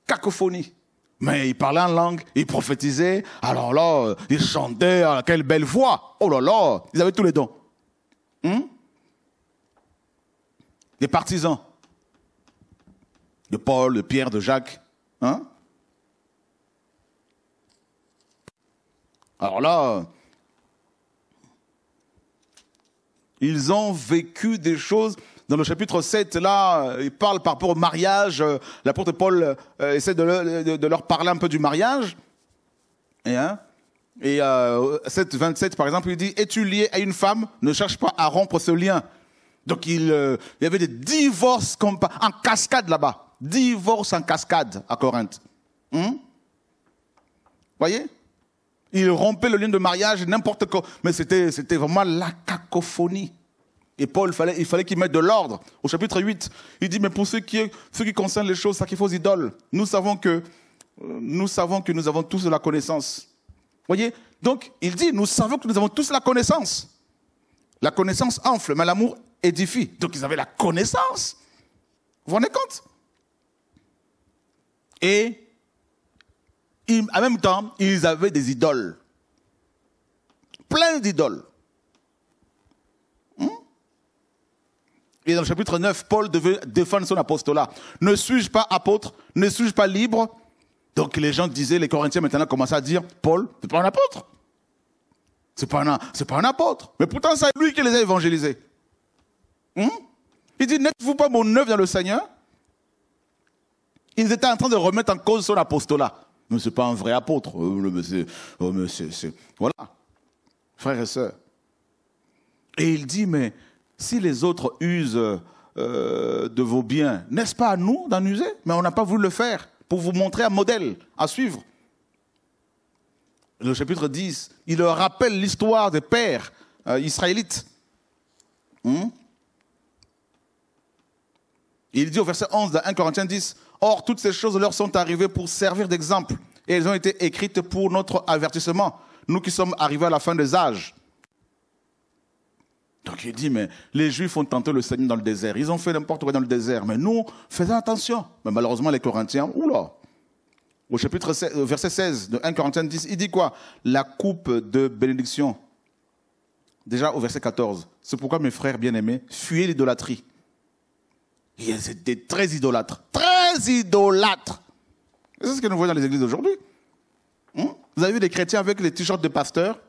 cacophonie. Mais ils parlaient en langue, ils prophétisaient. alors là, il chantait, quelle belle voix. Oh là là, ils avaient tous les dons. Hmm? Les partisans de Paul, de Pierre, de Jacques. Hein? Alors là, ils ont vécu des choses. Dans le chapitre 7, là, il parle par rapport au mariage. L'apôtre Paul euh, essaie de, leur parler un peu du mariage. Et, hein, et 7, euh, 27, par exemple, il dit Es-tu lié à une femme Ne cherche pas à rompre ce lien. Donc il euh, y avait des divorces en cascade là-bas divorce en cascade à Corinthe. Vous hmm? Voyez Il rompait le lien de mariage, n'importe quoi. Mais c'était, vraiment la cacophonie. Et Paul, fallait, il fallait qu'il mette de l'ordre. Au chapitre 8, il dit, mais pour ceux qui, ceux concernent les choses ça idoles, nous savons que euh, nous savons que nous avons tous la connaissance. Voyez Donc, il dit, nous savons que nous avons tous la connaissance. La connaissance enfle, mais l'amour édifie. Donc, ils avaient la connaissance. Vous vous rendez compte et en même temps, ils avaient des idoles. Plein d'idoles. Hmm? Et dans le chapitre 9, Paul devait défendre son apostolat. Ne suis-je pas apôtre Ne suis-je pas libre Donc les gens disaient, les Corinthiens maintenant commençaient à dire, Paul, n'est pas un apôtre. C'est pas c'est pas un apôtre. Mais pourtant, c'est lui qui les a évangélisés. Hmm? Il dit, n'êtes-vous pas mon œuvre dans le Seigneur ils étaient en train de remettre en cause son apostolat. Mais ce n'est pas un vrai apôtre. Oh, monsieur, oh, voilà. Frères et sœurs. Et il dit, mais si les autres usent euh, de vos biens, n'est-ce pas à nous d'en user Mais on n'a pas voulu le faire pour vous montrer un modèle à suivre. Le chapitre 10, il leur rappelle l'histoire des pères euh, israélites. Hmm? il dit au verset 11 de 1 Corinthiens 10, Or, toutes ces choses leur sont arrivées pour servir d'exemple, et elles ont été écrites pour notre avertissement, nous qui sommes arrivés à la fin des âges. Donc il dit, mais les Juifs ont tenté le Seigneur dans le désert, ils ont fait n'importe quoi dans le désert, mais nous, faisons attention. Mais malheureusement, les Corinthiens, oula, au chapitre 16, euh, verset 16 de 1 Corinthiens 10, il dit quoi La coupe de bénédiction. Déjà au verset 14. C'est pourquoi mes frères bien-aimés, fuyez l'idolâtrie. Ils étaient très idolâtres, très idolâtres. C'est ce que nous voyons dans les églises aujourd'hui. Hmm? Vous avez vu des chrétiens avec les t-shirts de pasteurs,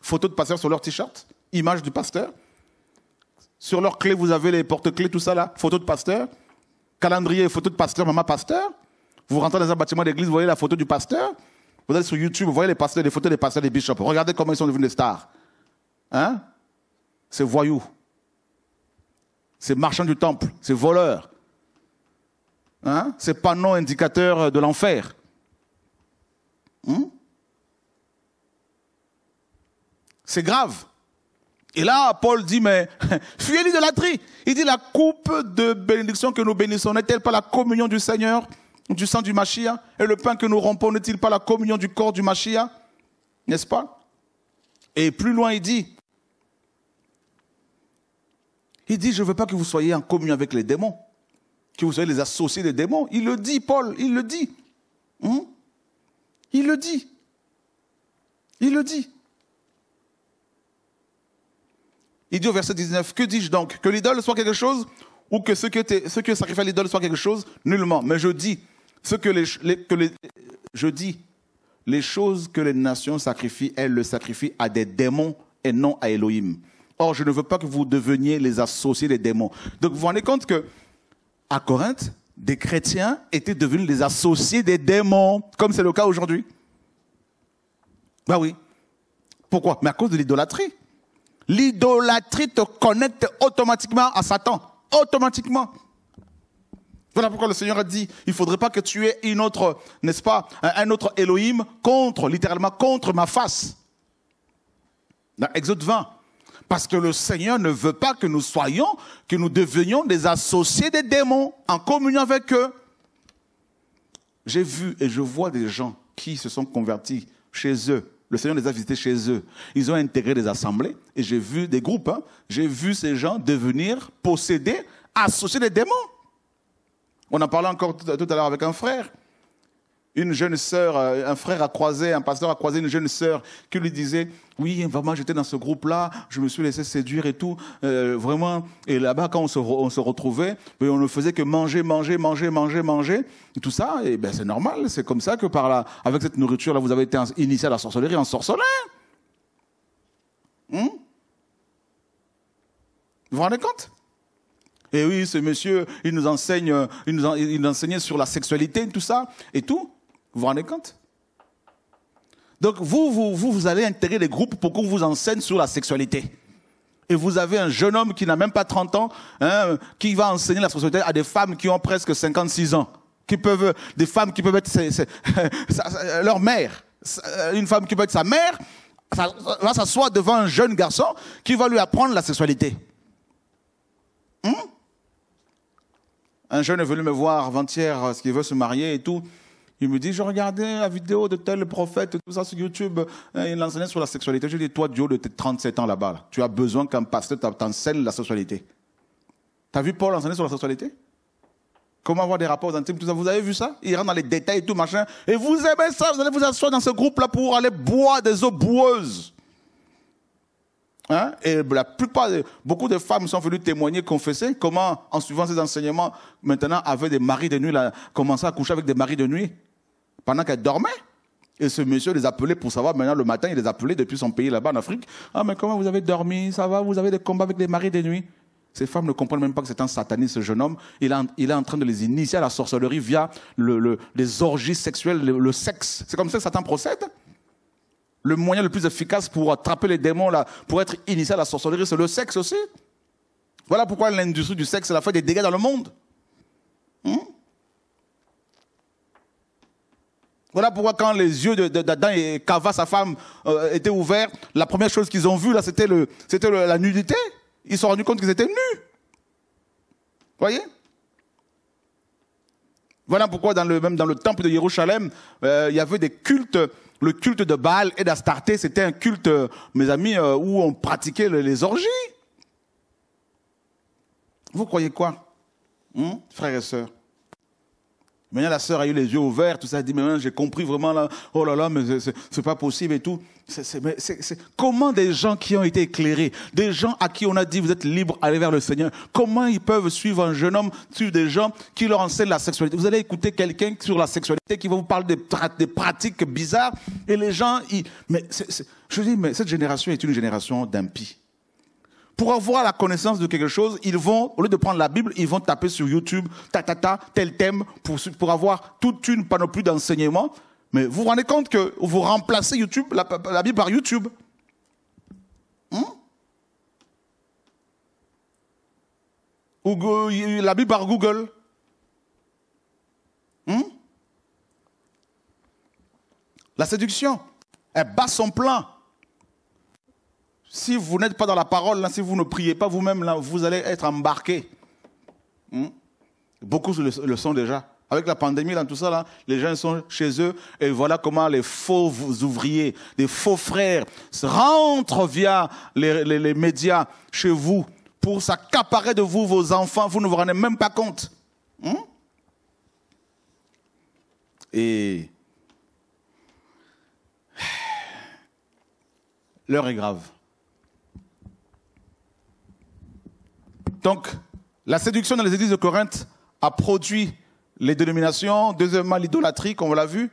photos de pasteurs sur leurs t shirts images du pasteur. Sur leurs clés, vous avez les porte-clés, tout ça là, photos de pasteur. Calendrier, photos de pasteur, maman pasteur. Vous rentrez dans un bâtiment d'église, vous voyez la photo du pasteur. Vous allez sur YouTube, vous voyez les pasteurs, photos des pasteurs, des bishops. Regardez comment ils sont devenus des stars. Hein C'est voyous. C'est marchands du temple, c'est voleurs, Hein? C'est pas non indicateur de l'enfer. Hmm? C'est grave. Et là, Paul dit, mais *laughs* fuyez l'idolatrie. Il dit, la coupe de bénédiction que nous bénissons n'est-elle pas la communion du Seigneur, du sang du Machia Et le pain que nous rompons n'est-il pas la communion du corps du Machia N'est-ce pas Et plus loin, il dit, il dit, je ne veux pas que vous soyez en communion avec les démons que vous soyez les associés des démons. Il le dit, Paul, il le dit. Hein? il le dit. Il le dit. Il dit au verset 19, que dis-je donc Que l'idole soit quelque chose ou que ce qui ce que sacrifie l'idole soit quelque chose Nullement. Mais je dis, ce que les, je dis, les choses que les nations sacrifient, elles le sacrifient à des démons et non à Elohim. Or, je ne veux pas que vous deveniez les associés des démons. Donc, vous vous rendez compte que à Corinthe, des chrétiens étaient devenus les associés des démons, comme c'est le cas aujourd'hui. Ben oui. Pourquoi Mais à cause de l'idolâtrie. L'idolâtrie te connecte automatiquement à Satan. Automatiquement. Voilà pourquoi le Seigneur a dit, il ne faudrait pas que tu aies une autre, n'est-ce pas, un autre Elohim contre, littéralement contre ma face. Dans Exode 20, parce que le Seigneur ne veut pas que nous soyons, que nous devenions des associés des démons en communion avec eux. J'ai vu et je vois des gens qui se sont convertis chez eux. Le Seigneur les a visités chez eux. Ils ont intégré des assemblées et j'ai vu des groupes. Hein. j'ai vu ces gens devenir possédés, associés des démons. On en parlait encore tout à l'heure avec un frère une jeune sœur, euh, un frère a croisé, un pasteur a croisé une jeune sœur qui lui disait, oui, vraiment, j'étais dans ce groupe-là, je me suis laissé séduire et tout, euh, vraiment. Et là-bas, quand on se, retrouvait, ben, on ne faisait que manger, manger, manger, manger, manger, et tout ça. Et ben, c'est normal, c'est comme ça que par là, avec cette nourriture-là, vous avez été initié à la sorcellerie, en sorcellerie. Hmm? vous vous rendez compte Et oui, ce monsieur, il nous enseigne, euh, il nous, enseignait sur la sexualité, tout ça, et tout. Vous vous rendez compte Donc vous, vous, vous, allez intégrer les groupes pour qu'on vous enseigne sur la sexualité. Et vous avez un jeune homme qui n'a même pas 30 ans, hein, qui va enseigner la sexualité à des femmes qui ont presque 56 ans, qui peuvent, des femmes qui peuvent être *laughs* leur mère, euh, une femme qui peut être sa mère, va s'asseoir devant un jeune garçon qui va lui apprendre la sexualité. Hmm? un jeune est venu me voir avant-hier, parce euh, qu'il veut se marier et tout. Il me dit, je regardais la vidéo de tel prophète, tout ça sur YouTube, il enseignait sur la sexualité. Je lui dis, toi, Dieu de tes 37 ans là-bas, tu as besoin qu'un pasteur t'enseigne la sexualité. T'as vu Paul enseigner sur la sexualité Comment avoir des rapports intimes, tout ça. Vous avez vu ça Il rentre dans les détails, et tout machin. Et vous aimez ça, vous allez vous asseoir dans ce groupe-là pour aller boire des eaux boueuses. Hein, et la plupart, beaucoup de femmes sont venues témoigner, confesser comment, en suivant ces enseignements, maintenant avaient des maris de nuit, là, commençaient à coucher avec des maris de nuit pendant qu'elles dormaient. Et ce monsieur les appelait pour savoir, maintenant le matin, il les appelait depuis son pays là-bas en Afrique. Ah, mais comment vous avez dormi Ça va Vous avez des combats avec des maris de nuit ces femmes ne comprennent même pas que c'est un sataniste, ce jeune homme. Il, est, il est en train de les initier à la sorcellerie via le, le, les orgies sexuelles, le sexe. C'est comme ça que Satan procède. Le moyen le plus efficace pour attraper les démons, là, pour être initié à la sorcellerie, c'est le sexe aussi. Voilà pourquoi l'industrie du sexe, a fait des dégâts dans le monde. Hmm? voilà pourquoi quand les yeux d'Adam et Kava, sa femme, euh, étaient ouverts, la première chose qu'ils ont vue, là, c'était la nudité. Ils se sont rendus compte qu'ils étaient nus. Voyez Voilà pourquoi dans le, même dans le temple de Jérusalem, euh, il y avait des cultes le culte de Baal et d'Astarté, c'était un culte, euh, mes amis, euh, où on pratiquait les orgies. Vous croyez quoi, hein, frères et sœurs Maintenant, la sœur a eu les yeux ouverts, tout ça, elle dit, mais hein, j'ai compris vraiment, là, oh là là, mais c'est pas possible et tout c'est, comment des gens qui ont été éclairés, des gens à qui on a dit vous êtes libres, allez vers le Seigneur, comment ils peuvent suivre un jeune homme, suivre des gens qui leur enseignent la sexualité Vous allez écouter quelqu'un sur la sexualité qui va vous parler des, pratiques bizarres et les gens, mais je dis, mais cette génération est une génération d'impies. Pour avoir la connaissance de quelque chose, ils vont, au lieu de prendre la Bible, ils vont taper sur YouTube, ta, ta, ta tel thème, pour, pour avoir toute une panoplie d'enseignements mais vous vous rendez compte que vous remplacez YouTube, la, Bible par YouTube hein? Ou la Bible par Google hein? La séduction, elle bat son plein. Si vous n'êtes pas dans la parole, si vous ne priez pas vous-même, vous allez être embarqué. Hein? Beaucoup le sont déjà. Avec la pandémie, dans tout ça, les gens sont chez eux et voilà comment les faux ouvriers, les faux frères rentrent via les, médias chez vous pour s'accaparer de vous, vos enfants. Vous ne vous rendez même pas compte. Hmm? et l'heure est grave. Donc, la séduction dans les églises de Corinthe a produit les dénominations, deuxièmement l'idolâtrie, comme on l'a vu.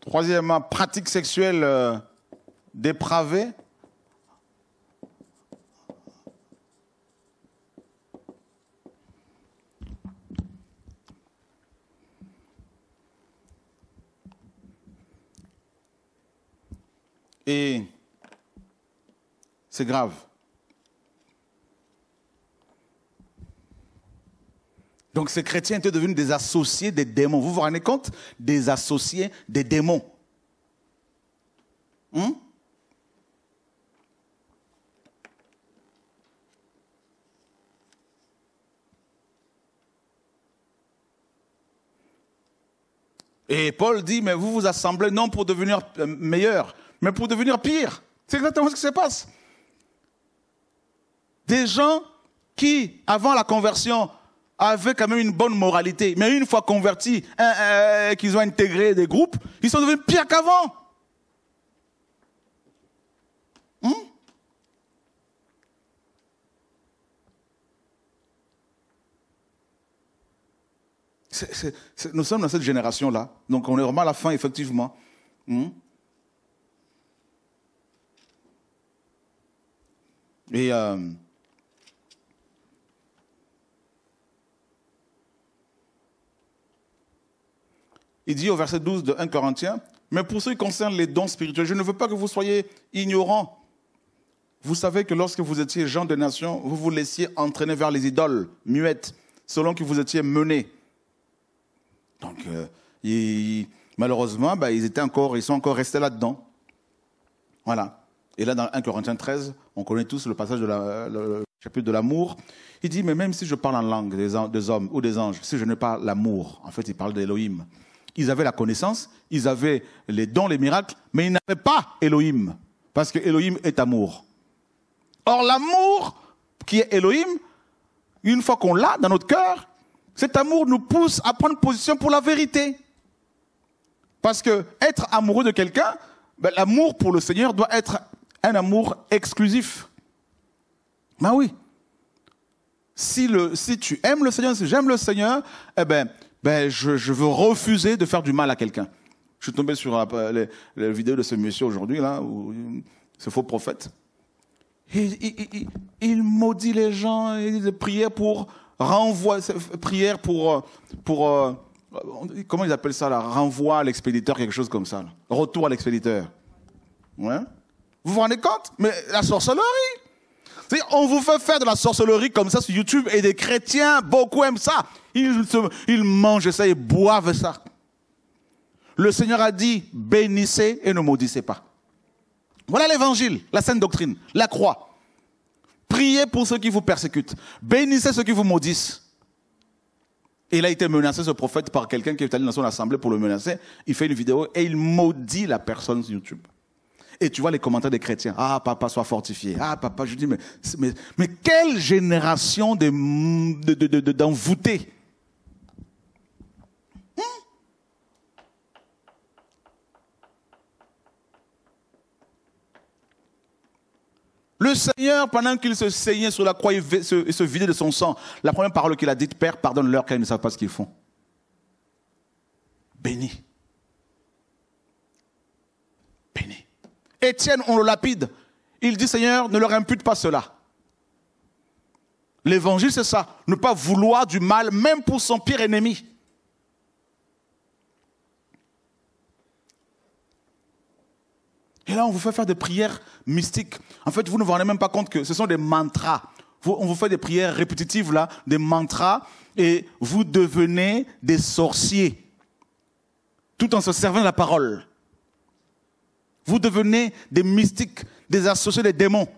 Troisièmement, pratique sexuelle euh, dépravée. grave. Donc ces chrétiens étaient devenus des associés des démons. Vous vous rendez compte Des associés des démons. Hmm? Et Paul dit, mais vous vous assemblez non pour devenir euh, meilleur, mais pour devenir pire. C'est exactement ce qui se passe. Des gens qui, avant la conversion, avaient quand même une bonne moralité, mais une fois convertis, qu'ils ont intégré des groupes, ils sont devenus pires qu'avant. Hmm? nous sommes dans cette génération-là, donc on est vraiment à la fin, effectivement. Hmm? Et euh, il dit au verset 12 de 1 Corinthiens, mais pour ce qui concerne les dons spirituels, je ne veux pas que vous soyez ignorants. Vous savez que lorsque vous étiez gens de nation, vous vous laissiez entraîner vers les idoles muettes, selon que vous étiez menés. Donc, euh, malheureusement, bah, ils, étaient encore, ils sont encore restés là-dedans. Voilà. Et là, dans 1 Corinthiens 13, on connaît tous le passage de chapitre de l'amour. Il dit, mais même si je parle en langue des, hommes ou des anges, si je n'ai pas l'amour, en fait, il parle d'Élohim. Ils avaient la connaissance, ils avaient les dons, les miracles, mais ils n'avaient pas Elohim, parce que Elohim est amour. Or, l'amour qui est Elohim, une fois qu'on l'a dans notre cœur, cet amour nous pousse à prendre position pour la vérité. Parce que être amoureux de quelqu'un, ben, l'amour pour le Seigneur doit être un amour exclusif. Ben oui. Si, si tu aimes le Seigneur, si j'aime le Seigneur, eh ben, ben, je, je veux refuser de faire du mal à quelqu'un. Je suis tombé sur la, vidéo de ce monsieur aujourd'hui, là, où, ce faux prophète. Il, il, il, il, maudit les gens, il dit pour renvoi, prière pour, pour, euh, comment ils appellent ça là, renvoi à l'expéditeur, quelque chose comme ça, retour à l'expéditeur. Ouais. Vous vous rendez compte Mais la sorcellerie on vous fait faire de la sorcellerie comme ça sur YouTube et des chrétiens, beaucoup aiment ça. Ils, mangent ça, et boivent ça. Le Seigneur a dit, bénissez et ne maudissez pas. Voilà l'évangile, la sainte doctrine, la croix. Priez pour ceux qui vous persécutent. Bénissez ceux qui vous maudissent. Et il a été menacé, ce prophète, par quelqu'un qui est allé dans son assemblée pour le menacer. Il fait une vidéo et il maudit la personne sur YouTube. Et tu vois les commentaires des chrétiens. Ah, papa, sois fortifié. Ah, papa, je dis, mais, mais, quelle génération de, de, de, d'envoûtés. Hein? Le Seigneur, pendant qu'il se saignait sur la croix et se, se vidait de son sang, la première parole qu'il a dite, Père, pardonne-leur car ils ne savent pas ce qu'ils font. Béni. Étienne, on le lapide. Il dit, Seigneur, ne leur impute pas cela. L'évangile, c'est ça, ne pas vouloir du mal, même pour son pire ennemi. Et là, on vous fait faire des prières mystiques. En fait, vous ne vous rendez même pas compte que ce sont des mantras. On vous fait des prières répétitives, là, des mantras, et vous devenez des sorciers, tout en se servant de la parole. Vous devenez des mystiques, des associés des démons.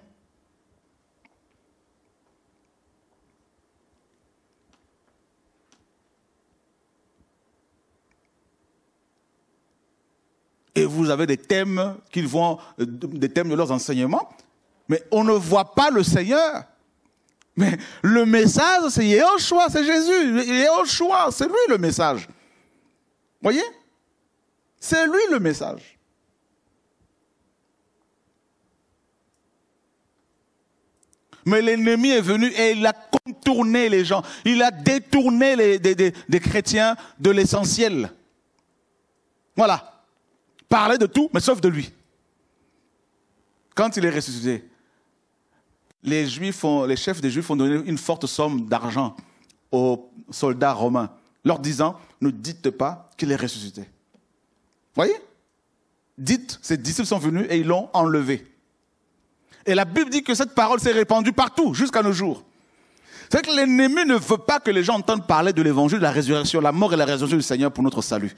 Et vous avez des thèmes qu'ils vont, euh, des thèmes de leurs enseignements, mais on ne voit pas le Seigneur. Mais le message, c'est Yéhoshua, c'est Jésus. choix, c'est lui le message. Voyez C'est lui le message. Mais l'ennemi est venu et il a contourné les gens. Il a détourné les, des, chrétiens de l'essentiel. Voilà. Parler de tout, mais sauf de lui. Quand il est ressuscité, les, juifs les chefs des Juifs ont donné une forte somme d'argent aux soldats romains, leur disant, ne dites pas qu'il est ressuscité. Voyez Dites, ses disciples sont venus et ils l'ont enlevé. Et la Bible dit que cette parole s'est répandue partout, jusqu'à nos jours. C'est que l'ennemi ne veut pas que les gens entendent parler de l'évangile, de la résurrection, la mort et la résurrection du Seigneur pour notre salut.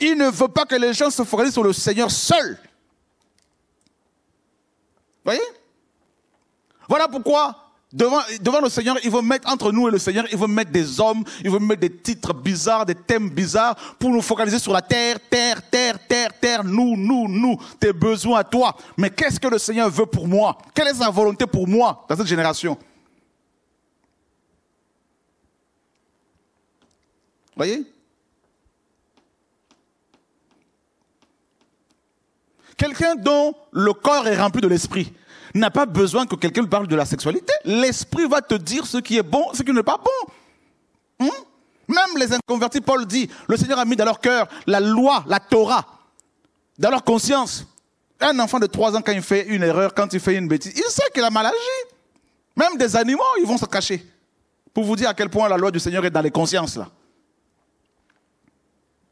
Il ne veut pas que les gens se focalisent sur le Seigneur seul. Vous voyez Voilà pourquoi Devant, le Seigneur, il vont mettre entre nous et le Seigneur, il veut mettre des hommes, il veut mettre des titres bizarres, des thèmes bizarres pour nous focaliser sur la terre, terre, terre, terre, terre, nous, nous, nous, tes besoins à toi. Mais qu'est-ce que le Seigneur veut pour moi Quelle est sa volonté pour moi dans cette génération Voyez Quelqu'un dont le corps est rempli de l'esprit n'a pas besoin que quelqu'un parle de la sexualité. L'esprit va te dire ce qui est bon, ce qui n'est pas bon. Hmm? Même les inconvertis, Paul dit, le Seigneur a mis dans leur cœur la loi, la Torah, dans leur conscience. Un enfant de 3 ans, quand il fait une erreur, quand il fait une bêtise, il sait qu'il a mal agi. Même des animaux, ils vont se cacher. Pour vous dire à quel point la loi du Seigneur est dans les consciences, là.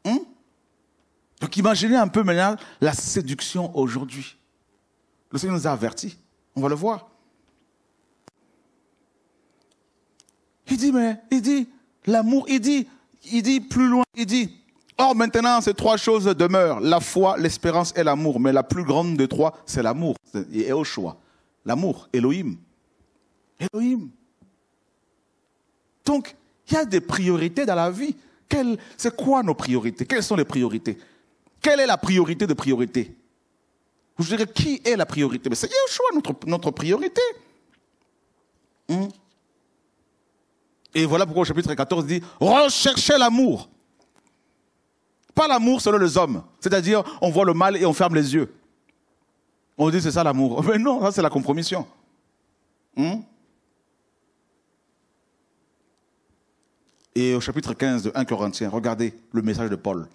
Hmm? Donc imaginez un peu maintenant la séduction aujourd'hui. Le Seigneur nous a avertis. On va le voir. Il dit, mais, il dit, l'amour, il dit, il dit plus loin, il dit, or maintenant ces trois choses demeurent, la foi, l'espérance et l'amour, mais la plus grande des trois, c'est l'amour, et au choix. L'amour, Elohim. Elohim. Donc, il y a des priorités dans la vie. C'est quoi nos priorités Quelles sont les priorités Quelle est la priorité de priorités vous dirais, qui est la priorité Mais c'est Yeshua, notre, notre priorité. Hmm? Et voilà pourquoi au chapitre 14 dit, recherchez l'amour. Pas l'amour selon les hommes. C'est-à-dire, on voit le mal et on ferme les yeux. On dit, c'est ça l'amour. *laughs* Mais non, ça c'est la compromission. Hmm? Et au chapitre 15 de 1 Corinthiens, regardez le message de Paul.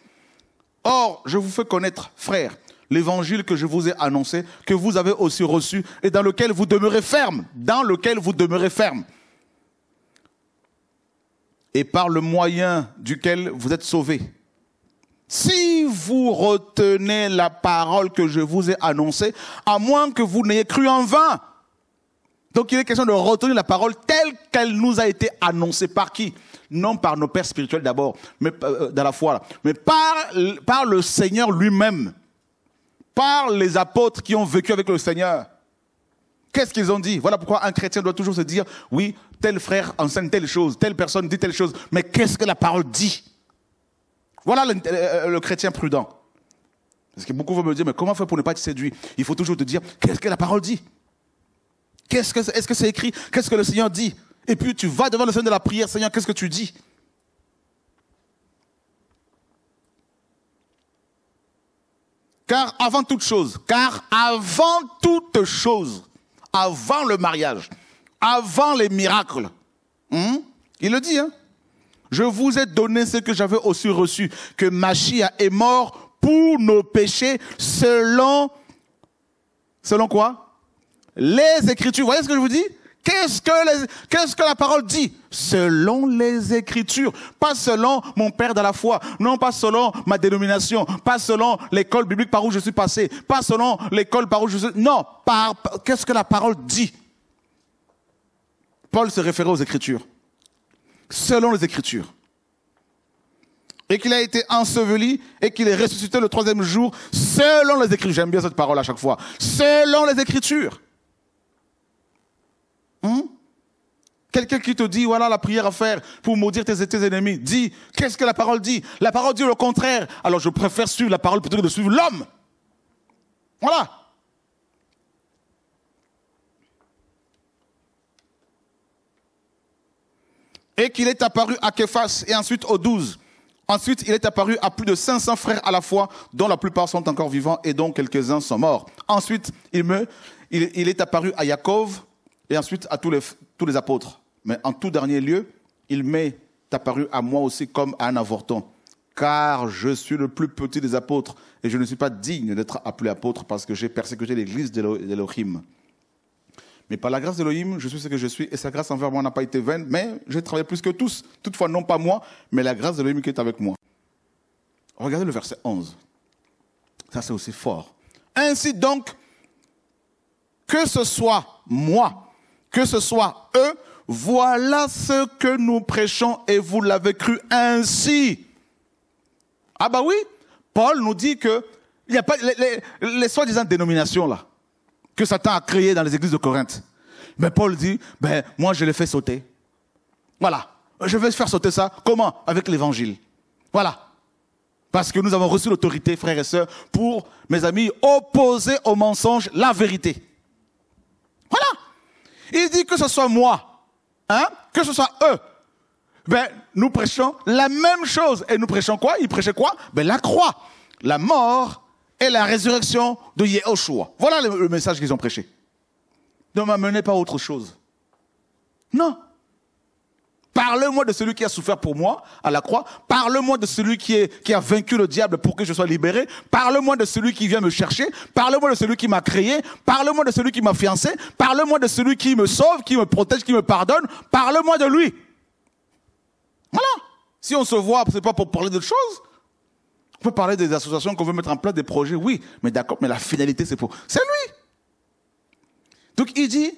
Or, je vous fais connaître, frères, l'évangile que je vous ai annoncé, que vous avez aussi reçu et dans lequel vous demeurez ferme, dans lequel vous demeurez ferme. Et par le moyen duquel vous êtes sauvés. Si vous retenez la parole que je vous ai annoncée, à moins que vous n'ayez cru en vain. Donc il est question de retenir la parole telle qu'elle nous a été annoncée par qui Non par nos pères spirituels d'abord, mais euh, dans la foi, mais par le Seigneur lui-même par les apôtres qui ont vécu avec le Seigneur. Qu'est-ce qu'ils ont dit Voilà pourquoi un chrétien doit toujours se dire, oui, tel frère enseigne telle chose, telle personne dit telle chose, mais qu'est-ce que la parole dit Voilà euh, euh, le, chrétien prudent. Parce que beaucoup vont me dire, mais comment faire pour ne pas être séduit Il faut toujours te dire, qu'est-ce que la parole dit Qu'est-ce que, Est-ce que c'est écrit Qu'est-ce que le Seigneur dit Et puis tu vas devant le Seigneur de la prière, Seigneur, qu'est-ce que tu dis Car avant toute chose, car avant toute chose, avant le mariage, avant les miracles, hmm, il le dit, hein, je vous ai donné ce que j'avais aussi reçu, que Machia est mort pour nos péchés selon, selon quoi? Les Écritures. voyez ce que je vous dis? Qu'est-ce que, qu'est-ce que la parole dit Selon les Écritures, pas selon mon père de la foi, non pas selon ma dénomination, pas selon l'école biblique par où je suis passé, pas selon l'école par où je suis... Non, par, qu'est-ce que la parole dit Paul se référait aux Écritures, selon les Écritures. Et qu'il a été enseveli et qu'il est ressuscité le troisième jour, selon les Écritures. J'aime bien cette parole à chaque fois. Selon les Écritures. Hmm? Quelqu'un qui te dit, voilà la prière à faire pour maudire tes, tes ennemis, dis, qu'est-ce que la parole dit La parole dit le contraire. Alors je préfère suivre la parole plutôt que de suivre l'homme. Voilà. Et qu'il est apparu à Kephas et ensuite aux douze. Ensuite, il est apparu à plus de 500 frères à la fois, dont la plupart sont encore vivants et dont quelques-uns sont morts. Ensuite, il, me, il, il est apparu à Yaakov, et ensuite à tous les, apôtres. Mais en tout dernier lieu, il m'est apparu à moi aussi comme un avorton. Car je suis le plus petit des apôtres et je ne suis pas digne d'être appelé apôtre parce que j'ai persécuté l'église d'Elohim. Mais par la grâce d'Elohim, je suis ce que je suis et sa grâce envers moi n'a pas été vaine, mais j'ai travaillé plus que tous. Toutefois, non pas moi, mais la grâce d'Elohim qui est avec moi. Regardez le verset 11. Ça, c'est aussi fort. Ainsi donc, que ce soit moi que ce soit eux, voilà ce que nous prêchons et vous l'avez cru ainsi. Ah bah oui, Paul nous dit que il n'y a pas les, soi-disant dénominations là que Satan a créées dans les églises de Corinthe. Mais Paul dit, ben moi je les fais sauter. Voilà, je vais faire sauter ça. Comment Avec l'évangile. Voilà. Parce que nous avons reçu l'autorité, frères et sœurs, pour, mes amis, opposer au mensonge la vérité. Il dit que ce soit moi, hein, que ce soit eux. Ben, nous prêchons la même chose. Et nous prêchons quoi Ils prêchaient quoi Ben, la croix, la mort et la résurrection de Yeshua. Voilà le, le message qu'ils ont prêché. Ne m'amenez pas à autre chose. Non. Parle-moi de celui qui a souffert pour moi à la croix. Parle-moi de celui qui, est, qui a vaincu le diable pour que je sois libéré. Parle-moi de celui qui vient me chercher. Parle-moi de celui qui m'a créé. Parle-moi de celui qui m'a fiancé. Parle-moi de celui qui me sauve, qui me protège, qui me pardonne. Parle-moi de lui. Voilà. Si on se voit, c'est pas pour parler d'autre chose. On peut parler des associations qu'on veut mettre en place, des projets, oui. Mais d'accord, mais la finalité, c'est pour. C'est lui. Donc il dit,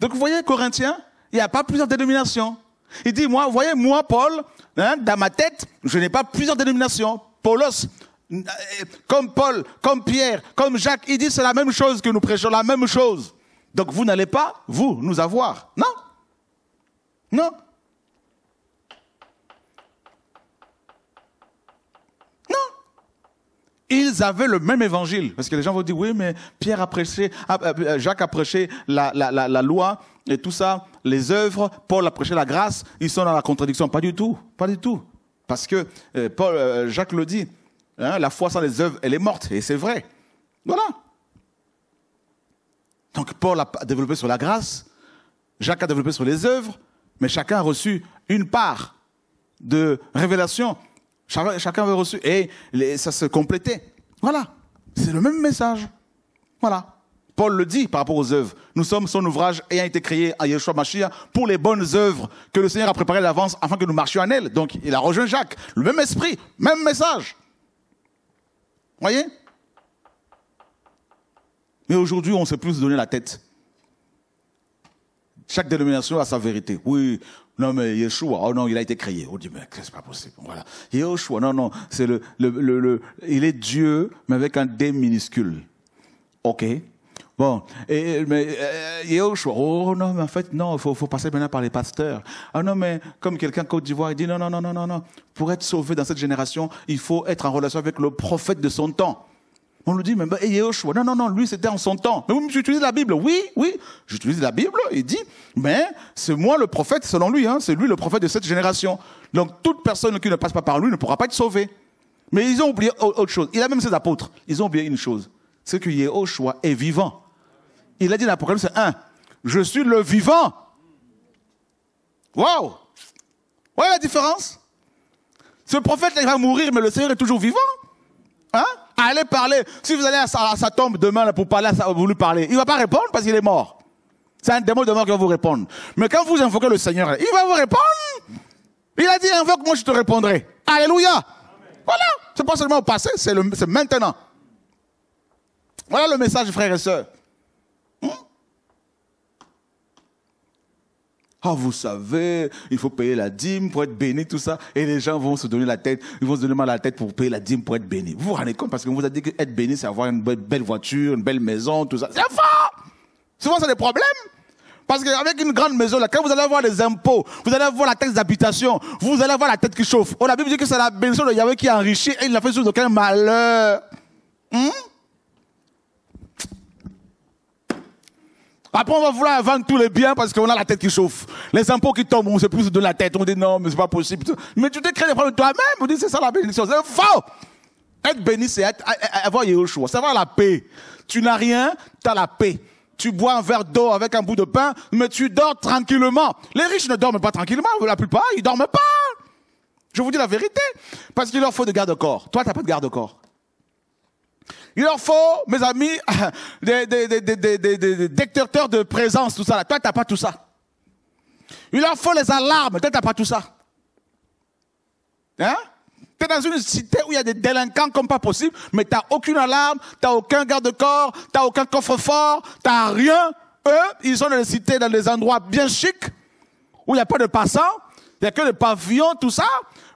donc vous voyez, Corinthiens, il n'y a pas plusieurs dénominations. Il dit, moi, voyez, moi, Paul, hein, dans ma tête, je n'ai pas plusieurs dénominations. Paulos, euh, comme Paul, comme Pierre, comme Jacques, il dit, c'est la même chose que nous prêchons, la même chose. Donc vous n'allez pas, vous, nous avoir. Non. Non. Ils avaient le même évangile. Parce que les gens vont dire, oui, mais Pierre a prêché, euh, Jacques a prêché la, loi et tout ça, les œuvres, Paul a prêché la grâce, ils sont dans la contradiction. Pas du tout, pas du tout. Parce que euh, Paul, euh, Jacques le dit, hein, la foi sans les œuvres, elle est morte. Et c'est vrai. Voilà. Donc Paul a développé sur la grâce, Jacques a développé sur les œuvres, mais chacun a reçu une part de révélation Chacun, avait reçu. Et ça se complétait. Voilà. C'est le même message. Voilà. Paul le dit par rapport aux œuvres. Nous sommes son ouvrage ayant été créé à Yeshua Mashiach pour les bonnes œuvres que le Seigneur a préparées à l'avance afin que nous marchions en elles. Donc il a rejoint Jacques. Le même esprit, même message. Voyez Mais aujourd'hui, on ne sait plus se donner la tête. Chaque dénomination a sa vérité. Oui, non, mais Yeshua, oh non, il a été créé. Oh Dieu, mais c'est pas possible. Voilà. Yeshua, non, non, c'est le, le, le, il est Dieu, mais avec un D minuscule. OK. Bon, et, mais euh, Yeshua, oh non, mais en fait, non, il faut, faut, passer maintenant par les pasteurs. Ah non, mais comme quelqu'un Côte d'Ivoire, il dit non, non, non, non, non, non. Pour être sauvé dans cette génération, il faut être en relation avec le prophète de son temps. On lui dit, mais et Yehoshua, non, non, non, lui c'était en son temps. Mais vous utilisez la Bible Oui, oui, j'utilise la Bible, il dit, mais c'est moi le prophète selon lui, hein. c'est lui le prophète de cette génération. Donc toute personne qui ne passe pas par lui ne pourra pas être sauvée. Mais ils ont oublié autre chose. Il a même ses apôtres, ils ont oublié une chose, c'est que Yehoshua est vivant. Il a dit dans c'est un, je suis le vivant. Waouh voyez la différence. Ce prophète il va mourir, mais le Seigneur est toujours vivant. Hein Allez parler. Si vous allez à sa, tombe demain pour parler, vous lui parler. Il va pas répondre parce qu'il est mort. C'est un démon de mort qui va vous répondre. Mais quand vous invoquez le Seigneur, il va vous répondre. Il a dit, invoque moi, je te répondrai. Alléluia. Voilà. Voilà. C'est pas seulement au passé, c'est maintenant. Voilà le message, frères et sœurs. Hmm? Ah, vous savez, il faut payer la dîme pour être béni, tout ça. Et les gens vont se donner la tête, ils vont se donner mal à la tête pour payer la dîme pour être béni. Vous vous rendez compte parce qu'on vous a dit qu'être béni, c'est avoir une belle voiture, une belle maison, tout ça. C'est fort! Souvent, c'est des problèmes. Parce qu'avec une grande maison, là, quand vous allez avoir les impôts, vous allez avoir la taxe d'habitation, vous allez avoir la tête qui chauffe. Oh, la Bible dit que c'est la bénédiction de Yahweh qui enrichi et il n'a fait sous aucun malheur. Hmm? Après, on va vouloir vendre tous les biens parce qu'on a la tête qui chauffe. Les impôts qui tombent, on se pousse de la tête. On dit non, mais c'est pas possible. Mais tu te crées des problèmes toi-même. On dit c'est ça la bénédiction. C'est faux. Être béni, c'est être, avoir choix. C'est avoir la paix. Tu n'as rien, tu as la paix. Tu bois un verre d'eau avec un bout de pain, mais tu dors tranquillement. Les riches ne dorment pas tranquillement. La plupart, ils dorment pas. Je vous dis la vérité. Parce qu'il leur faut de garde-corps. Toi, t'as pas de garde-corps. Il leur faut, mes amis, *laughs* des, détecteurs de présence, tout ça. Toi, tu n'as pas tout ça. Il leur faut les alarmes. Toi, tu n'as pas tout ça. Hein? Tu es dans une cité où il y a des délinquants comme pas possible, mais tu n'as aucune alarme, tu n'as aucun garde-corps, tu n'as aucun coffre-fort, tu n'as rien. Eux, ils sont dans les cités, dans des endroits bien chics, où il n'y a pas de passants, il n'y a que des pavillons, tout ça,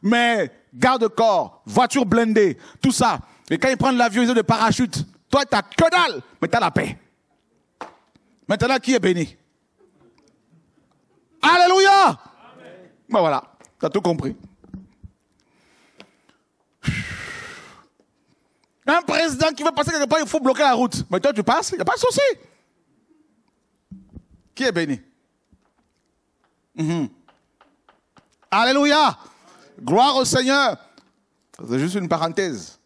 mais garde-corps, voiture blindée, tout ça. Et quand ils prennent l'avion, ils ont des parachutes. Toi, tu n'as que dalle, mais tu as la paix. Maintenant, qui est béni Alléluia Ben voilà, tu as tout compris. Un président qui veut passer quelque part, il faut bloquer la route. Mais toi, tu passes, il n'y a pas de souci. Qui est béni mhm. Alléluia Gloire au Seigneur C'est juste une parenthèse.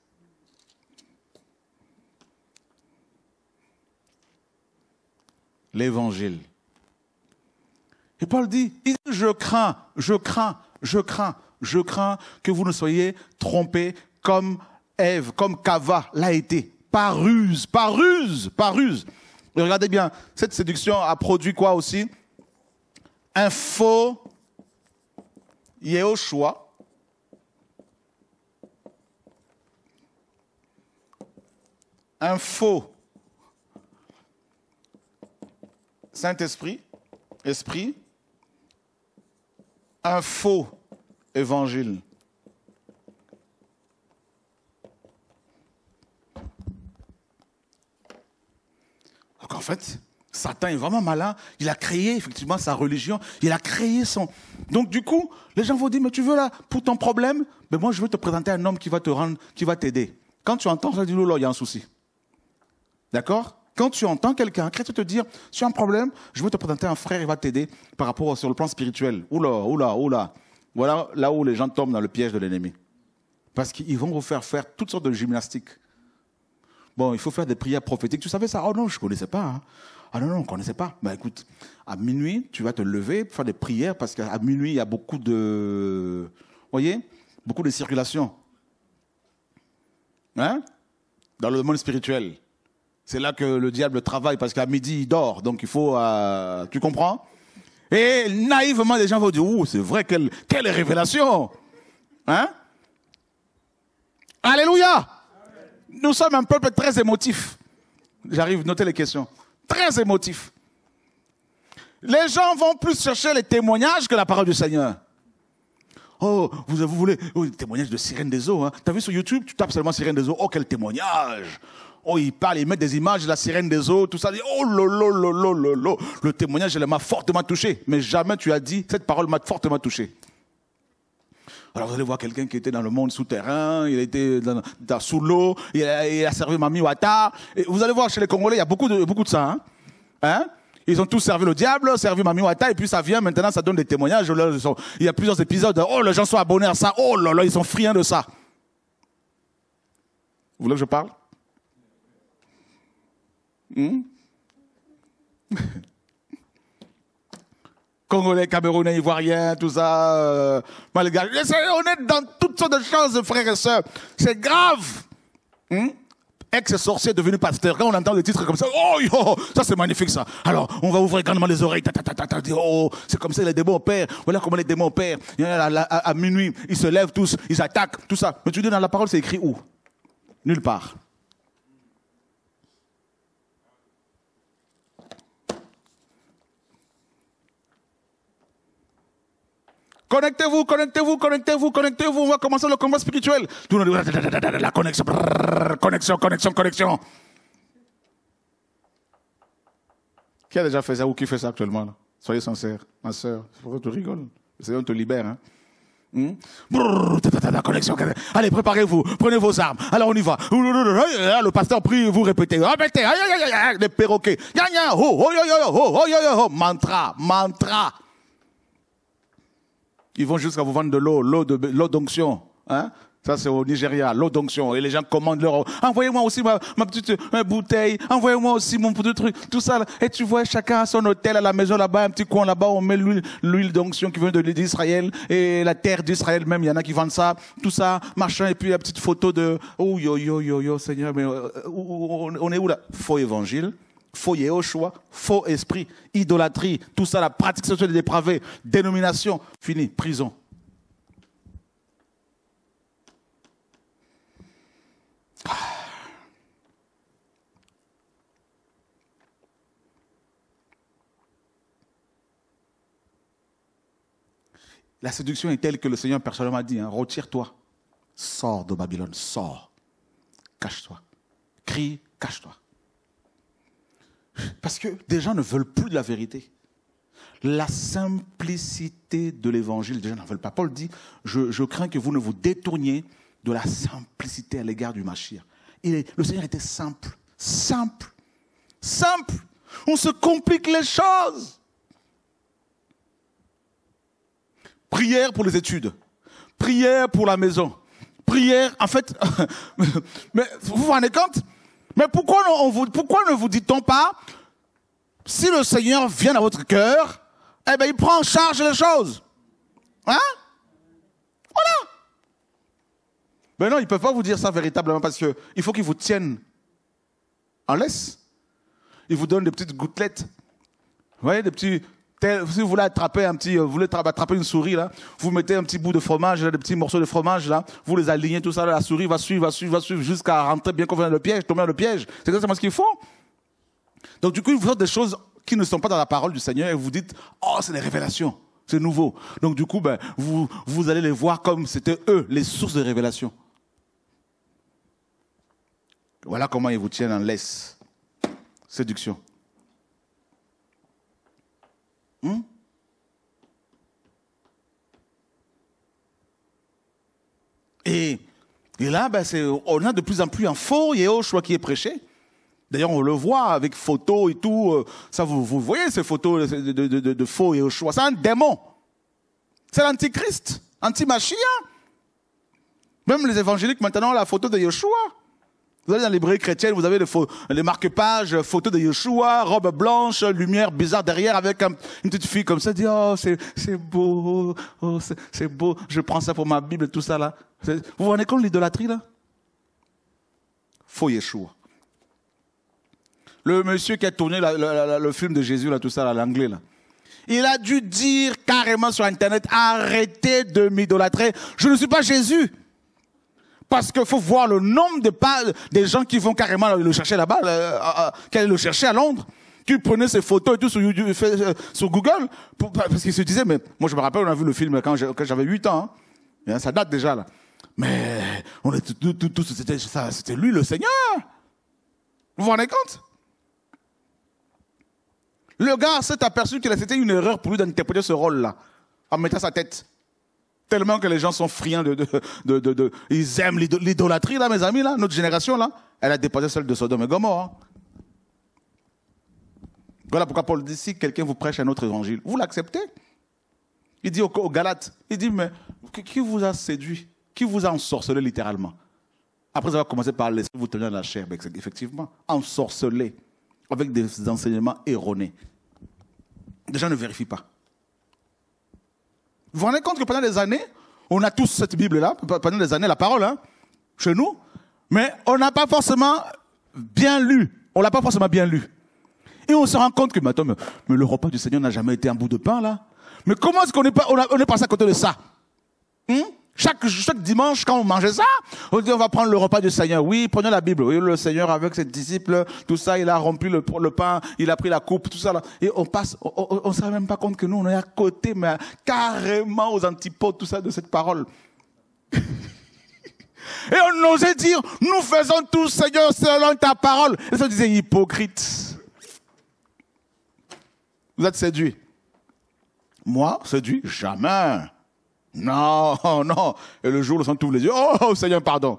l'évangile. Et Paul dit, je crains, je crains, je crains, je crains que vous ne soyez trompés comme Ève, comme Cava l'a été, par ruse, par ruse, par ruse. regardez bien, cette séduction a produit quoi aussi Un faux Yehoshua. Un faux Saint-Esprit, Esprit, un faux évangile. Donc en fait, Satan est vraiment malin. Il a créé effectivement sa religion. Il a créé son. Donc du coup, les gens vont dire mais tu veux là pour ton problème, mais moi je veux te présenter un homme qui va te rendre, qui va t'aider. Quand tu entends ça, dis dis oh là, il y a un souci. D'accord quand tu entends quelqu'un, Christ te dire, tu as un problème, je vais te présenter un frère, il va t'aider par rapport sur le plan spirituel. Oula, oula, oula. Voilà là où les gens tombent dans le piège de l'ennemi. Parce qu'ils vont vous faire faire toutes sortes de gymnastiques. Bon, il faut faire des prières prophétiques. Tu savais ça Oh non, je ne connaissais pas. Hein. Ah non, non, on ne connaissait pas. Ben écoute, à minuit, tu vas te lever, faire des prières, parce qu'à minuit, il y a beaucoup de... voyez Beaucoup de circulation. Hein Dans le monde spirituel. C'est là que le diable travaille parce qu'à midi, il dort. Donc il faut... Euh, tu comprends Et naïvement, les gens vont dire, ouh, c'est vrai, quelle, révélation Hein Alléluia Nous sommes un peuple très émotif. J'arrive, noter les questions. Très émotif. Les gens vont plus chercher les témoignages que la parole du Seigneur. Oh, vous, voulez, oh, témoignage de Sirène des Eaux. Hein. T'as vu sur YouTube, tu tapes seulement Sirène des Eaux. Oh, quel témoignage oh, il parle, il met des images la sirène des eaux, tout ça. Oh, lolo, lolo, lolo. Le témoignage, elle m'a fortement touché. Mais jamais tu as dit, cette parole m'a fortement touché. Alors vous allez voir quelqu'un qui était dans le monde souterrain, il était dans, sous l'eau, il, a servi Mami Wata. vous allez voir chez les Congolais, il y a beaucoup de, beaucoup de ça. Hein. Hein? ils ont tous servi le diable, servi Mami Wata, et puis ça vient maintenant, ça donne des témoignages. Il y a plusieurs épisodes. oh, les gens sont abonnés à ça. Oh là là, ils sont friands de ça. Vous voulez que je parle Hmm? *laughs* Congolais, Camerounais, Ivoiriens, tout ça, euh, On est dans toutes sortes de choses, frères et sœurs. C'est grave. Hmm? Ex-sorcier devenu pasteur. Quand on entend des titres comme ça, oh, yo, ça c'est magnifique ça. Alors, on va ouvrir grandement les oreilles. Oh, oh, c'est comme ça les démons opèrent. Voilà comment les démons opèrent. À, a à minuit, ils se lèvent tous, ils attaquent, tout ça. Mais tu dis dans la parole, c'est écrit où Nulle part. Connectez-vous, connectez-vous, connectez-vous, connectez-vous. On va commencer le combat spirituel. Tout le monde la connexion, connexion, connexion, connexion. Qui a déjà fait ça ou qui fait ça actuellement là Soyez sincères, ma soeur. C'est pour ça que tu rigoles. C'est qu'on te libère. Hein hmm la connexion. Allez, préparez-vous. Prenez vos armes. Alors on y va. Le pasteur prie, vous répétez. Répétez. Ah, les perroquets. Mantra, mantra ils vont jusqu'à vous vendre de l'eau, l'eau de l'eau d'onction. Hein ça, c'est au Nigeria, l'eau d'onction. Et les gens commandent leur eau. Envoyez-moi aussi ma, petite euh, bouteille. Envoyez-moi aussi mon petit truc. Tout ça. Et tu vois, chacun à son hôtel, à la maison là-bas, un petit coin là-bas, on met l'huile, l'huile d'onction qui vient de l'Israël, Et la terre d'Israël même, il y en a qui vendent ça. Tout ça, machin. Et puis la petite photo de, oh, yo, yo, yo, yo, Seigneur, mais euh, on, on est où là? Faux évangile faux Yehoshua, faux esprit, idolâtrie, tout ça, la pratique sexuelle dépravée, dénomination, fini, prison. Ah. La séduction est telle que le Seigneur personnellement m'a dit, hein, retire-toi, sors de Babylone, sors, cache-toi, crie, cache-toi. Parce que des gens ne veulent plus de la vérité. La simplicité de l'évangile, des gens n'en veulent pas. Paul dit, je, crains que vous ne vous détourniez de la simplicité à l'égard du Machir. Et le Seigneur était simple, simple, simple. On se complique les choses. Prière pour les études, prière pour la maison, prière, en fait, *laughs* mais vous vous rendez compte mais pourquoi, ne vous dit-on pas, si le Seigneur vient dans votre cœur, eh bien, il prend en charge les choses. Hein Voilà. Mais non, ils ne peuvent pas vous dire ça véritablement parce qu'il faut qu'ils vous tienne en laisse. Il vous donne des petites gouttelettes. Vous voyez, des petits, si vous voulez attraper un petit, euh, voulez attraper une souris là, vous mettez un petit bout de fromage, des petits morceaux de fromage là, vous les alignez tout ça, la souris va suivre, va suivre, va suivre jusqu'à rentrer bien convenablement dans le piège, tomber dans le piège. C'est exactement ce qu'ils font. Donc du coup, vous faites des choses qui ne sont pas dans la parole du Seigneur et vous dites, oh, c'est des révélations. C'est nouveau. Donc du coup, ben, vous, vous allez les voir comme c'était eux, les sources de révélation. Voilà comment ils vous tiennent en laisse. Séduction. Hmm? et, là, ben, on a de plus en plus un faux choix qui est prêché. D'ailleurs, on le voit avec photos et tout. Euh, ça, vous, voyez ces photos de, faux Yehoshua. C'est un démon. C'est l'antichrist, anti-machia. Même les évangéliques, maintenant, ont la photo de Yeshua. Vous allez dans les librairies chrétiennes, vous avez les, marque-pages, euh, photos de Yeshua, robe blanche, euh, lumière bizarre derrière avec une petite fille comme ça, dit, oh, c'est, beau, oh, c'est, beau, je prends ça pour ma Bible, tout ça là. Vous vous rendez compte l'idolâtrie là? Faux Yeshua. Le monsieur qui a tourné le film de Jésus là, tout ça là, l'anglais là. Il a dû dire carrément sur Internet, arrêtez de m'idolâtrer. Je ne suis pas Jésus. Parce qu'il faut voir le nombre de des gens qui vont carrément le chercher là-bas, euh, euh, euh, qui le, le chercher à Londres, qui prenaient ses photos et tout sur, sur Google, parce qu'ils se disaient, mais moi je me rappelle, on a vu le film quand j'avais 8 ans, hein. ça date déjà là. Mais on tous, c'était, c'était lui le Seigneur. Vous vous rendez compte Le gars s'est aperçu que c'était une erreur pour lui d'interpréter ce rôle-là, en mettant sa tête. Tellement que les gens sont friands de, ils aiment l'idolâtrie là, mes amis là, notre génération là, elle a dépassé celle de Sodome et Gomorre. Hein. Voilà pourquoi Paul dit si quelqu'un vous prêche un autre évangile, vous l'acceptez. Il dit aux, Galates, il dit mais qui vous a séduit, qui vous a ensorcelé littéralement Après avoir commencé par laisser vous tenir la chair, ben, effectivement, ensorcelé avec des enseignements erronés. Les gens ne vérifient pas. Vous vous rendez compte que pendant des années, on a tous cette Bible-là, pendant des années, la parole, hein, chez nous, mais on n'a pas forcément bien lu. On l'a pas forcément bien lu. Et on se rend compte que, maintenant, mais, le repas du Seigneur n'a jamais été un bout de pain, là. Mais comment est-ce qu'on est, pas, on, on est passé à côté de ça? Hmm? Chaque, chaque dimanche, quand on mangeait ça, on dit on va prendre le repas du Seigneur. Oui, prenez la Bible. Oui, le Seigneur avec ses disciples, tout ça, il a rompu le, le pain, il a pris la coupe, tout ça. Là. Et on passe, on ne se même pas compte que nous, on est à côté, mais carrément aux antipodes, tout ça, de cette parole. *laughs* Et on osait dire, nous faisons tout, Seigneur, selon ta parole. Et ça disait hypocrite. Vous êtes séduit. Moi, séduit, jamais. Non, *laughs* non. Et le jour, le sont tous les yeux. Oh, oh Seigneur, pardon.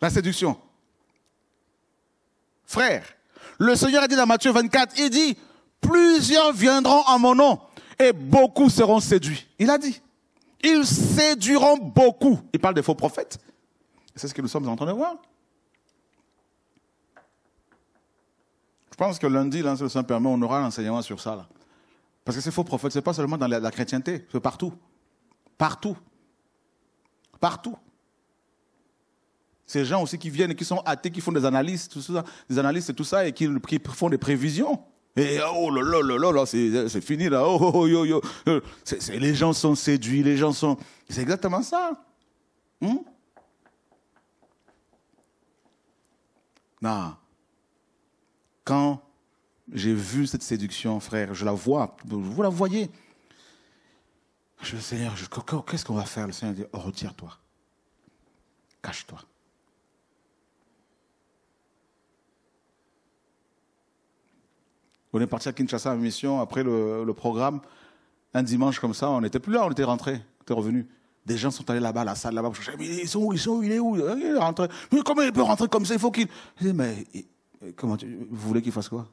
La séduction. Frère, le Seigneur a dit dans Matthieu 24, il dit, plusieurs viendront en mon nom et beaucoup seront séduits. Il a dit, ils séduiront beaucoup. Il parle des faux prophètes. C'est ce que nous sommes en train de voir. Je pense que lundi, là, le Saint permet, on aura l'enseignement sur ça. Là. Parce que ces faux prophètes, ce n'est pas seulement dans la, chrétienté, c'est partout. Partout. Partout. Ces gens aussi qui viennent, qui sont athées, qui font des analyses, tout ça, des analyses et tout ça, et qui, font des prévisions. Et oh là là là là, là c'est fini là. Oh, oh, yo, oh, yo. Oh, oh. les gens sont séduits, les gens sont. C'est exactement ça. Hmm? Non. Quand j'ai vu cette séduction, frère, je la vois, vous la voyez. Je dis, Seigneur, qu'est-ce qu'on va faire Le Seigneur dit, oh, retire-toi. Cache-toi. On est parti à Kinshasa en mission après le, programme. Un dimanche comme ça, on n'était plus là, on était rentré, on était revenu. Des gens sont allés là-bas, à la salle là-bas. mais ils sont où, ils sont où, il est où Il est rentré. comment il peut rentrer comme ça Il faut qu'il. Mais euh, comment vous voulez qu'il fasse quoi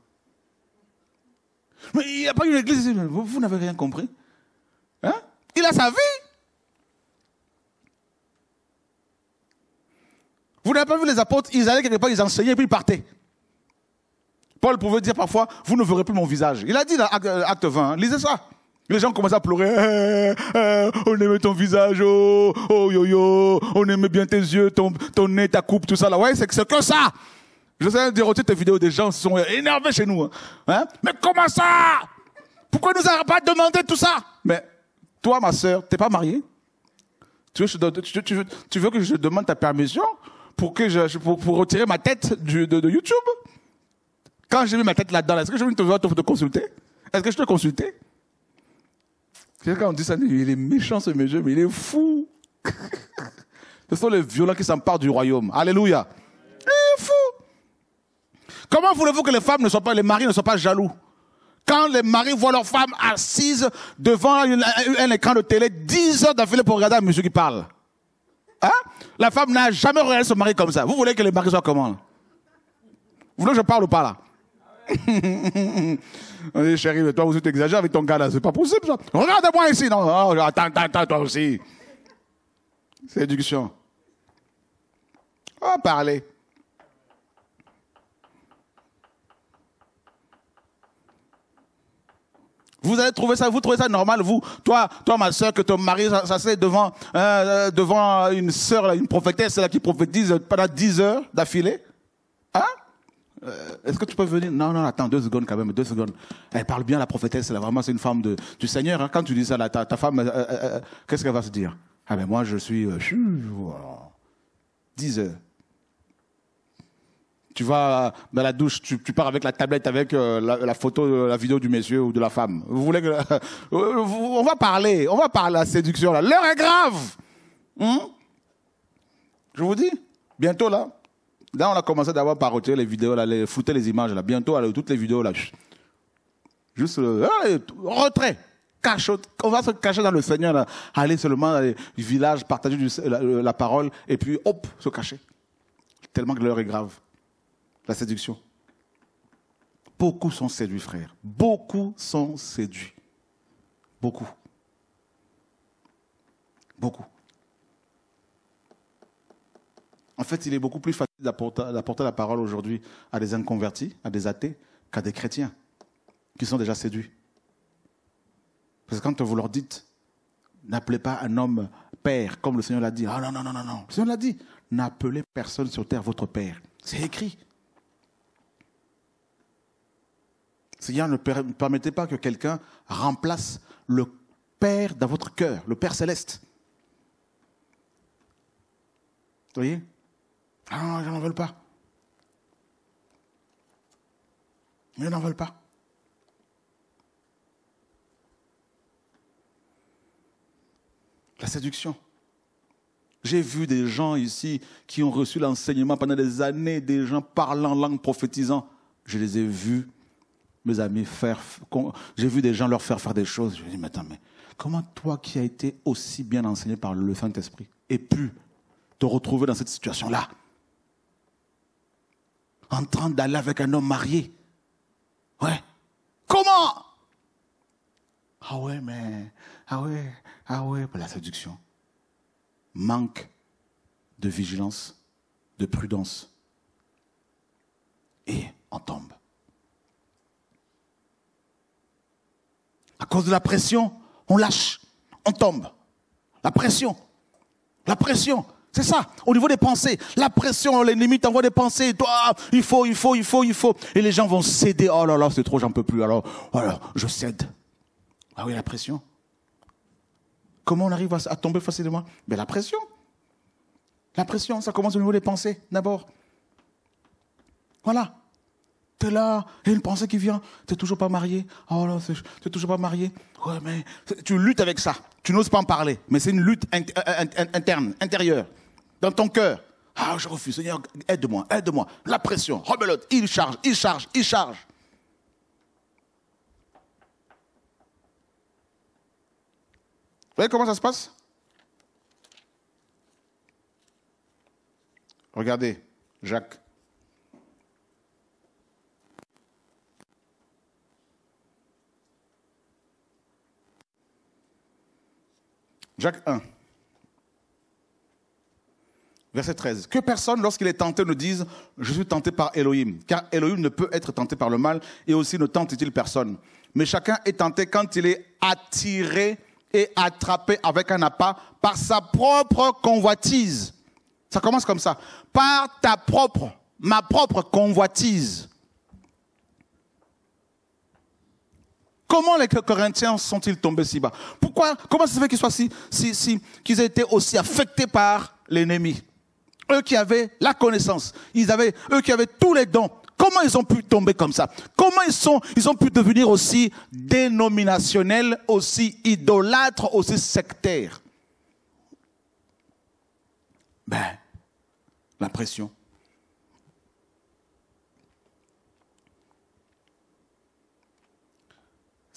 Mais il n'y a pas une église, vous, n'avez rien compris. Hein Il a sa vie. Vous n'avez pas vu les apôtres, ils allaient quelque part, ils enseignaient, puis ils partaient. Paul pouvait dire parfois, vous ne verrez plus mon visage. Il a dit dans Acte 20, euh, lisez ça. Les gens commençaient à pleurer. Eh, eh, eh, on aimait ton visage, oh, oh, yo, yo. On aimait bien tes yeux, ton, nez, ta coupe, tout ça. Là. Ouais, c'est que ça. Je sais dire, tes vidéos, des gens sont énervés chez nous. Hein. hein. Mais comment ça Pourquoi nous a pas demandé tout ça Mais toi, ma sœur, t'es pas mariée tu veux, que je demande ta permission pour que pour, retirer ma tête de, YouTube Quand j'ai mis ma tête là-dedans, est-ce que je vais te, consulter Est-ce que je te consulter Quand on dit ça, il est méchant ce monsieur, mais il est fou. *laughs* Ce sont les violents qui s'emparent du royaume. Alléluia. Il est fou. Comment voulez-vous que les femmes ne soient pas, les maris ne soient pas jaloux Quand les maris voient leur femme assise devant un, écran de télé 10 heures d'affilée pour regarder un monsieur qui parle. Hein La femme n'a jamais regardé son mari comme ça. Vous voulez que les maris soient comment Vous voulez que je parle ou pas là *laughs* oui, chérie, toi êtes exagéré avec ton gars là, c'est pas possible ça. Regarde-moi ici, non, oh, attends, attends, attends, toi aussi. Séduction. On va parler. Vous avez trouvé ça, vous trouvez ça normal, vous, toi, toi, ma sœur, que ton mari c'est devant, euh, euh, devant une sœur, une prophétesse, là qui prophétise pendant dix heures d'affilée Hein euh, Est-ce que tu peux venir Non, non, attends, deux secondes quand même, deux secondes. Elle parle bien, la prophétesse, là, vraiment, c'est une femme du Seigneur. Hein. Quand tu dis ça, là, ta, femme, qu'est-ce qu'elle va se dire Ah ben moi, je suis... Dix heures tu vas euh, dans la douche, tu, pars avec la tablette, avec euh, la, photo, euh, la vidéo du monsieur ou de la femme. Vous voulez que *laughs* on va parler, on va parler de la séduction là. L'heure est grave. Hein? Je vous dis, bientôt là. Là, on a commencé d'abord par retirer les vidéos, là, les fouter les images là. Bientôt, toutes les vidéos là, juste ah, retrait. Cachot. on va se cacher dans le Seigneur, là. aller seulement dans village, partager la parole, et puis hop, se cacher. Tellement que l'heure est grave. La séduction. Beaucoup sont séduits, frères. Beaucoup sont séduits. Beaucoup. Beaucoup. En fait, il est beaucoup plus facile d'apporter la parole aujourd'hui à des inconvertis, à des athées, qu'à des chrétiens qui sont déjà séduits. Parce que quand vous leur dites, n'appelez pas un homme père, comme le Seigneur l'a dit, ah non, non, non, non, non, le Seigneur l'a dit, n'appelez personne sur terre votre père. C'est écrit. Seigneur, ne permettez pas que quelqu'un remplace le Père dans votre cœur, le Père céleste. Vous voyez Ah, ils n'en veulent pas. Ils n'en veulent pas. La séduction. J'ai vu des gens ici qui ont reçu l'enseignement pendant des années, des gens parlant langue, prophétisant. Je les ai vus mes amis faire. J'ai vu des gens leur faire faire des choses. Je me dis, mais attends, mais comment toi qui as été aussi bien enseigné par le Saint-Esprit et pu te retrouver dans cette situation-là En train d'aller avec un homme marié Ouais. Comment Ah ouais, mais. Ah ouais, ah ouais, la séduction. Manque de vigilance, de prudence. Et on tombe. À cause de la pression, on lâche, on tombe. La pression, la pression, c'est ça, au niveau des pensées. La pression, les limites, envoie des pensées. Toi, il faut, il faut, il faut, il faut. Et les gens vont céder. Oh là là, c'est trop, j'en peux plus. Alors, alors, oh je cède. Ah oui, la pression. Comment on arrive à, à tomber facilement Mais ben, la pression. La pression, ça commence au niveau des pensées, d'abord. Voilà. T'es là, et une pensée qui vient, t'es toujours pas marié. Oh là, t'es toujours pas marié. Ouais, mais tu luttes avec ça. Tu n'oses pas en parler, mais c'est une lutte interne, intérieure, dans ton cœur. Ah, je refuse, Seigneur, aide-moi, aide-moi. La pression, rebelote, il charge, il charge, il charge. Vous voyez comment ça se passe Regardez, Jacques Jacques 1, verset 13. Que personne, lorsqu'il est tenté, ne dise Je suis tenté par Elohim, car Elohim ne peut être tenté par le mal et aussi ne tente-t-il personne. Mais chacun est tenté quand il est attiré et attrapé avec un appât par sa propre convoitise. Ça commence comme ça. Par ta propre, ma propre convoitise. Comment les Corinthiens sont-ils tombés si bas Pourquoi Comment ça se fait qu'ils soient si, si, si qu'ils aient été aussi affectés par l'ennemi Eux qui avaient la connaissance, ils avaient, eux qui avaient tous les dons. Comment ils ont pu tomber comme ça Comment ils sont, ils ont pu devenir aussi dénominationnels, aussi idolâtres, aussi sectaires Ben, la pression.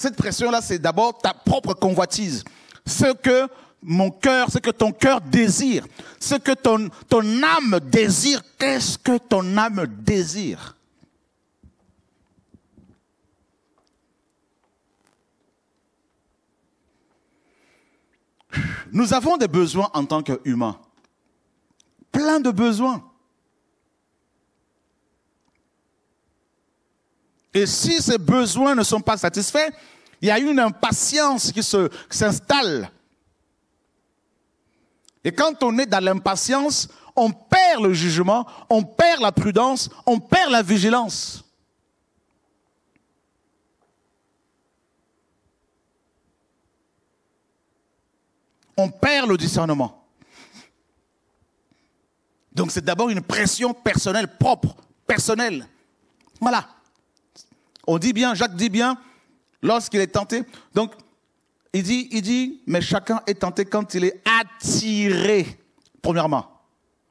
Cette pression-là, c'est d'abord ta propre convoitise. Ce que mon cœur, ce que ton cœur désire, ce que ton, âme désire, qu'est-ce que ton âme désire Nous avons des besoins en tant qu'humains. Plein de besoins. Et si ces besoins ne sont pas satisfaits, il y a une impatience qui s'installe. Et quand on est dans l'impatience, on perd le jugement, on perd la prudence, on perd la vigilance. On perd le discernement. Donc c'est d'abord une pression personnelle propre, personnelle. Voilà. On dit bien, Jacques dit bien, Lorsqu'il est tenté, donc il dit, il dit, mais chacun est tenté quand il est attiré, premièrement.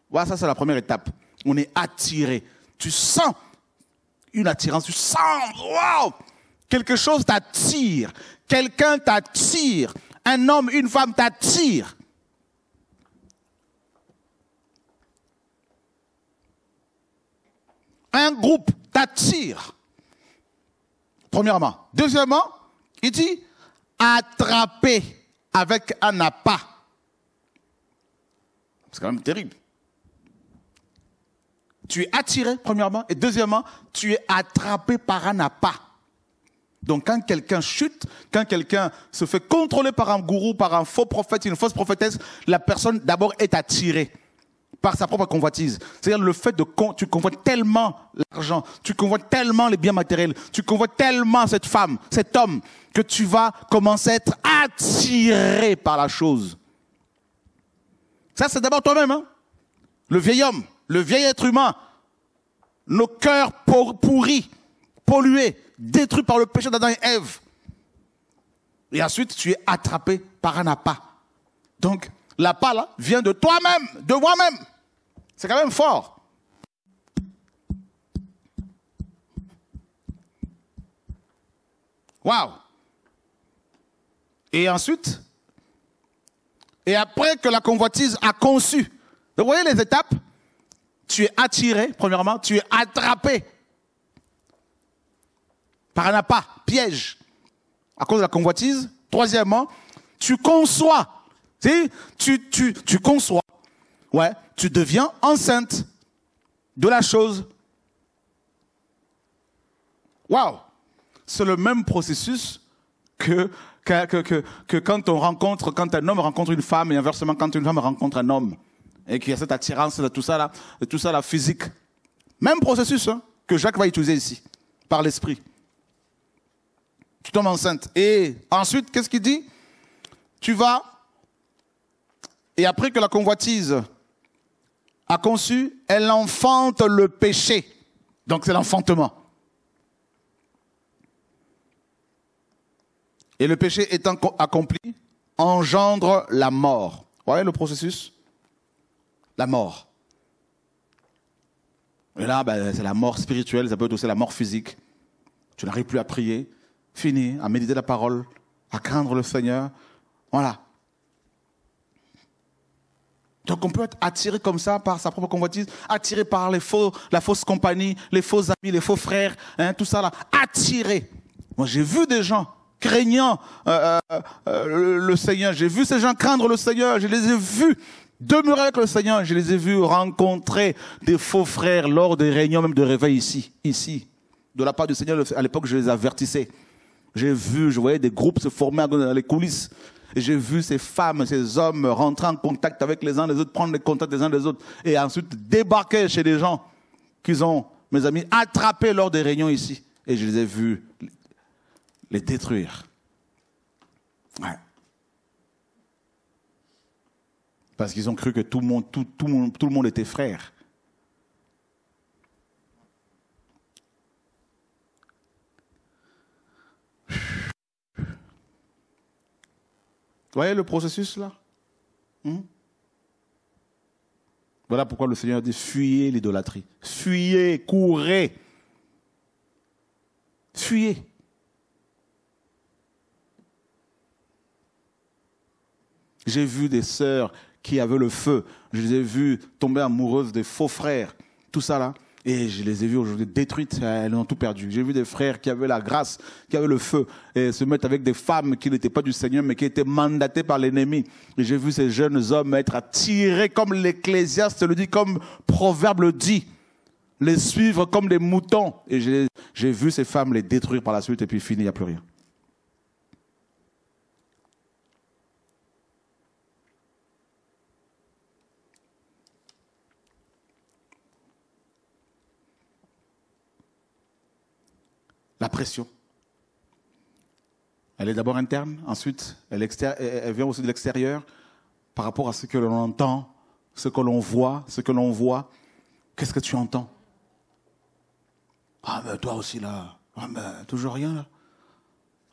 Voilà, ça c'est la première étape. On est attiré. Tu sens une attirance, tu sens, waouh, quelque chose t'attire, quelqu'un t'attire, un homme, une femme t'attire. Un groupe t'attire. Premièrement. Deuxièmement, il dit attraper avec un appât. C'est quand même terrible. Tu es attiré, premièrement, et deuxièmement, tu es attrapé par un appât. Donc quand quelqu'un chute, quand quelqu'un se fait contrôler par un gourou, par un faux prophète, une fausse prophétesse, la personne d'abord est attirée par sa propre convoitise. C'est-à-dire le fait de tu convoites tellement l'argent, tu convoites tellement les biens matériels, tu convoites tellement cette femme, cet homme, que tu vas commencer à être attiré par la chose. Ça, c'est d'abord toi-même, hein le vieil homme, le vieil être humain, nos cœurs pourris, pollués, détruits par le péché d'Adam et Ève. Et ensuite, tu es attrapé par un appât. Donc, l'appât, là, vient de toi-même, de moi-même. C'est quand même fort. Waouh. Et ensuite, et après que la convoitise a conçu, vous voyez les étapes Tu es attiré, premièrement, tu es attrapé par un appât, piège, à cause de la convoitise. Troisièmement, tu conçois. Tu, tu conçois Ouais, tu deviens enceinte de la chose. Waouh C'est le même processus que que, quand on rencontre, quand un homme rencontre une femme, et inversement, quand une femme rencontre un homme, et qu'il y a cette attirance, tout ça là, tout ça la physique. Même processus hein, que Jacques va utiliser ici, par l'esprit. Tu tombes enceinte. Et ensuite, qu'est-ce qu'il dit Tu vas, et après que la convoitise a conçu, elle enfante le péché. Donc c'est l'enfantement. Et le péché étant accompli, engendre la mort. Vous voyez le processus La mort. Et là, ben, c'est la mort spirituelle, ça peut être aussi la mort physique. Tu n'arrives plus à prier, fini, à méditer la parole, à craindre le Seigneur. Voilà. Donc on peut être attiré comme ça par sa propre convoitise, attiré par les faux, la fausse compagnie, les faux amis, les faux frères, hein, tout ça là, attiré. Moi j'ai vu des gens craignant euh, euh, euh, le, Seigneur, j'ai vu ces gens craindre le Seigneur, je les ai vus demeurer avec le Seigneur, je les ai vus rencontrer des faux frères lors des réunions même de réveil ici, ici. De la part du Seigneur, à l'époque je les avertissais. J'ai vu, je voyais des groupes se former dans les coulisses. J'ai vu ces femmes, ces hommes rentrer en contact avec les uns les autres, prendre les contacts des uns des autres, et ensuite débarquer chez des gens qu'ils ont, mes amis, attrapés lors des réunions ici. Et je les ai vus les détruire. Parce qu'ils ont cru que tout le monde, tout le monde était frère. voyez le processus là hmm Voilà pourquoi le Seigneur dit fuyez l'idolâtrie. Fuyez, courez. Fuyez. J'ai vu des sœurs qui avaient le feu. Je les ai vues tomber amoureuses des faux frères. Tout ça là, et je les ai vues aujourd'hui détruites, elles ont tout perdu. J'ai vu des frères qui avaient la grâce, qui avaient le feu, et se mettre avec des femmes qui n'étaient pas du Seigneur, mais qui étaient mandatées par l'ennemi. Et j'ai vu ces jeunes hommes être attirés, comme l'Ecclésiaste le dit, comme Proverbe le dit, les suivre comme des moutons. Et j'ai vu ces femmes les détruire par la suite, et puis fini, il n'y a plus rien. la pression. Elle est d'abord interne, ensuite elle, vient aussi de l'extérieur par rapport à ce que l'on entend, ce que l'on voit, ce que l'on voit. Qu'est-ce que tu entends Ah ben, toi aussi là, ah, ben, toujours rien là.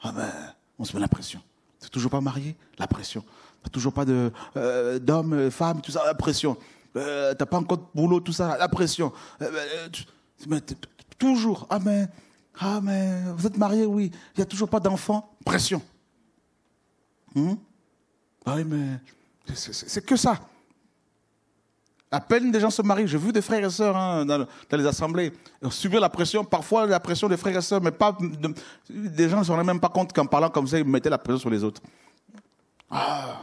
Ah mais, ben, on se met la pression. n'es toujours pas marié La pression. n'as toujours pas de euh, d'homme, euh, femme, tout ça, la pression. Tu euh, T'as pas encore de boulot, tout ça, la pression. toujours. Ah ah, mais vous êtes marié, oui. Il n'y a toujours pas d'enfants. » Pression. Hmm? Ah oui, mais c'est que ça. À peine des gens se marient. J'ai vu des frères et sœurs hein, dans, les assemblées subir la pression, parfois la pression des frères et sœurs, mais pas des gens ne se rendent même pas compte qu'en parlant comme ça, ils mettaient la pression sur les autres. Ah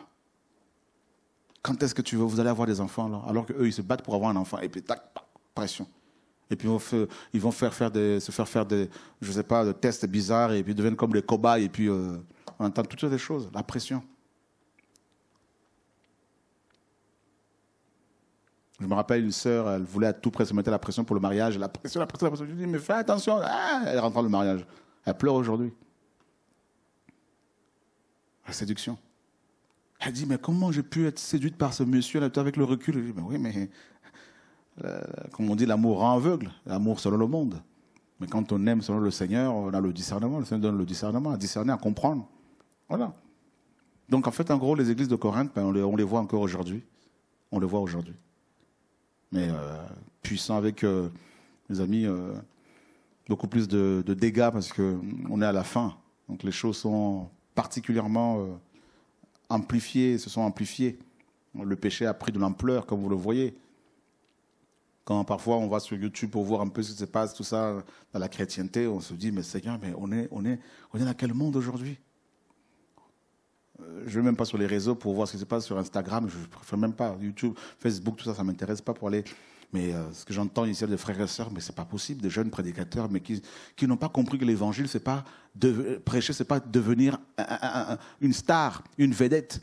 Quand est-ce que tu veux, vous allez avoir des enfants alors qu'eux, ils se battent pour avoir un enfant, et puis tac pression. Et puis ils vont faire faire des, se faire faire des, je sais pas, des tests bizarres et puis ils deviennent comme des cobayes et puis euh, on entend toutes ces choses, la pression. Je me rappelle une sœur, elle voulait à tout près se mettre la pression pour le mariage, la pression, la pression, la pression. Je lui dis mais fais attention, ah, elle rentre dans le mariage, elle pleure aujourd'hui. La séduction. Elle dit mais comment j'ai pu être séduite par ce monsieur là avec le recul Je lui dis mais oui mais euh, comme on dit, l'amour rend aveugle, l'amour selon le monde. Mais quand on aime selon le Seigneur, on a le discernement. Le Seigneur donne le discernement, à discerner, à comprendre. Voilà. Donc en fait, en gros, les églises de Corinthe, ben, on, les, voit encore aujourd'hui. On les voit aujourd'hui. Mais euh, puissant avec, mes euh, amis, beaucoup plus de, de dégâts parce qu'on mm, est à la fin. Donc les choses sont particulièrement amplifiées, se sont amplifiées. Le péché a pris de l'ampleur, comme vous le voyez. Quand parfois on va sur YouTube pour voir un peu ce qui se passe, tout ça, dans la chrétienté, on se dit, mais Seigneur, mais on est, on est, on est dans quel monde aujourd'hui euh, je ne vais même pas sur les réseaux pour voir ce qui se passe sur Instagram, je ne préfère même pas YouTube, Facebook, tout ça, ça ne m'intéresse pas pour aller. Mais euh, ce que j'entends ici les frères et sœurs, mais ce n'est pas possible, des jeunes prédicateurs, mais qui, n'ont pas compris que l'évangile, c'est pas de, prêcher, c'est pas devenir une star, une vedette.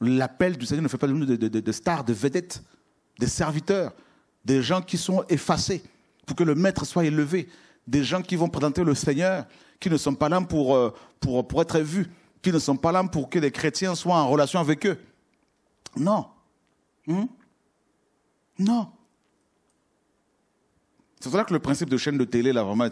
L'appel du Seigneur ne fait pas de nous de, de, de, stars, de vedettes, des serviteurs des gens qui sont effacés pour que le maître soit élevé, des gens qui vont présenter le Seigneur, qui ne sont pas là pour, euh, être vus, qui ne sont pas là pour que les chrétiens soient en relation avec eux. Non. Hmm? Non. C'est pour ça que le principe de chaîne de télé, là, vraiment,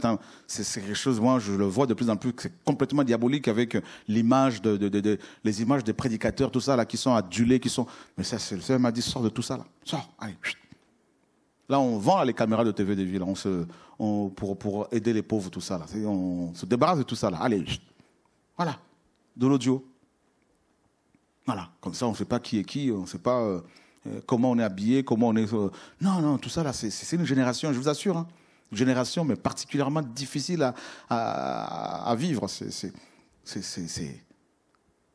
c'est quelque chose, moi, je le vois de plus en plus, c'est complètement diabolique avec euh, l'image de, les images des prédicateurs, tout ça, là, qui sont adulés, qui sont. Mais ça, le Seigneur m'a dit, sort de tout ça, là. Sors, allez. Là, on vend les caméras de TV des villes pour, aider les pauvres, tout ça. On se débarrasse de tout ça. Là. Allez, voilà, de l'audio. Voilà, comme ça, on ne sait pas qui est qui, on ne sait pas euh, euh, comment on est habillé, comment on est. Euh, non, non, tout ça, là, c'est une génération, je vous assure. Hein. une génération, mais particulièrement difficile à, à, vivre. C'est.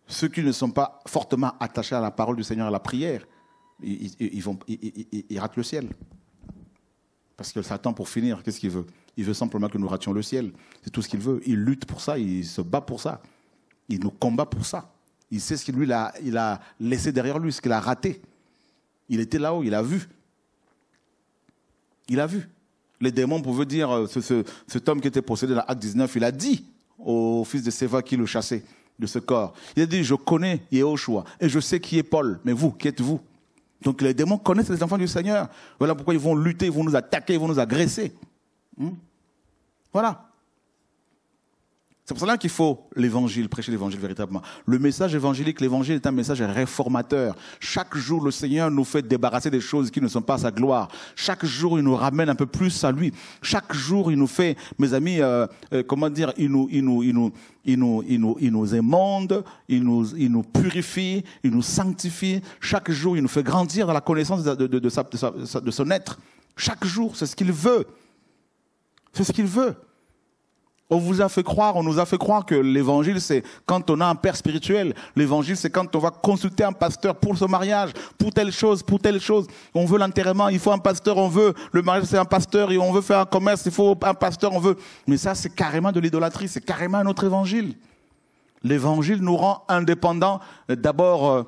Ceux qui ne sont pas fortement attachés à la parole du Seigneur, à la prière, ils, vont, ils ratent le ciel. Parce que Satan, pour finir, qu'est-ce qu'il veut Il veut simplement que nous rations le ciel. C'est tout ce qu'il veut. Il lutte pour ça, il se bat pour ça. Il nous combat pour ça. Il sait ce qu'il a, il a laissé derrière lui, ce qu'il a raté. Il était là-haut, il a vu. Il a vu. Les démons pouvaient dire, euh, cet homme qui était possédé dans l'acte 19, il a dit au fils de Séva qui le chassait de ce corps. Il a dit, je connais Yehoshua et je sais qui est Paul, mais vous, qui êtes-vous donc les démons connaissent les enfants du Seigneur. Voilà pourquoi ils vont lutter, ils vont nous attaquer, ils vont nous agresser. Hmm? voilà. C'est pour cela qu'il faut l'évangile, prêcher l'évangile véritablement. Le message évangélique, l'évangile est un message réformateur. Chaque jour, le Seigneur nous fait débarrasser des choses qui ne sont pas à sa gloire. Chaque jour, il nous ramène un peu plus à lui. Chaque jour, il nous fait, mes amis, euh, euh comment dire, il nous, il nous, il nous, il nous, il nous, émonde, il nous, il nous purifie, il nous sanctifie. Chaque jour, il nous fait grandir dans la connaissance de, de, de, sa, son être. Chaque jour, c'est ce qu'il veut. C'est ce qu'il veut. On vous a fait croire, on nous a fait croire que l'évangile, c'est quand on a un père spirituel. L'évangile, c'est quand on va consulter un pasteur pour ce mariage, pour telle chose, pour telle chose. On veut l'enterrement, il faut un pasteur, on veut le mariage, c'est un pasteur, et on veut faire un commerce, il faut un pasteur, on veut. Mais ça, c'est carrément de l'idolâtrie, c'est carrément un autre évangile. L'évangile nous rend indépendants, d'abord, euh,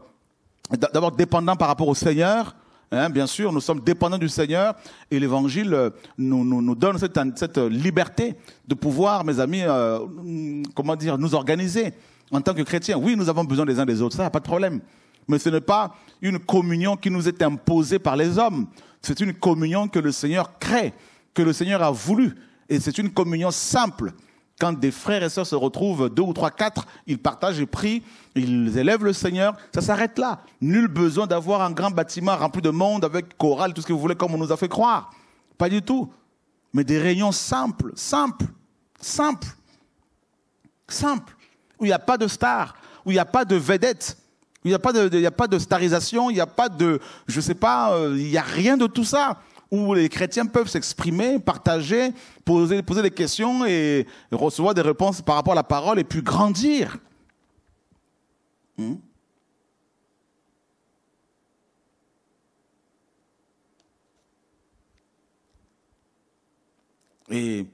d'abord dépendants par rapport au Seigneur, Hein, bien sûr, nous sommes dépendants du Seigneur et l'Évangile euh, nous, donne cette, euh, liberté de pouvoir, mes amis, euh, mm, comment dire, nous organiser en tant que chrétiens. Oui, nous avons besoin des uns des autres, ça, pas de problème. Mais ce n'est pas une communion qui nous est imposée par les hommes. C'est une communion que le Seigneur crée, que le Seigneur a voulu. Et c'est une communion simple. Quand des frères et sœurs se retrouvent, deux ou trois, quatre, ils partagent, et prient, ils élèvent le Seigneur, ça s'arrête là. Nul besoin d'avoir un grand bâtiment rempli de monde avec chorale, tout ce que vous voulez, comme on nous a fait croire. Pas du tout. Mais des réunions simples, simples, simples, simples, où il n'y a pas de stars, où il n'y a pas de vedette, où il n'y a, pas de, starisation, il n'y a pas de, je ne sais pas, euh, il n'y a rien de tout ça où les chrétiens peuvent s'exprimer, partager, poser, poser des questions et recevoir des réponses par rapport à la parole et puis grandir. Hmm? et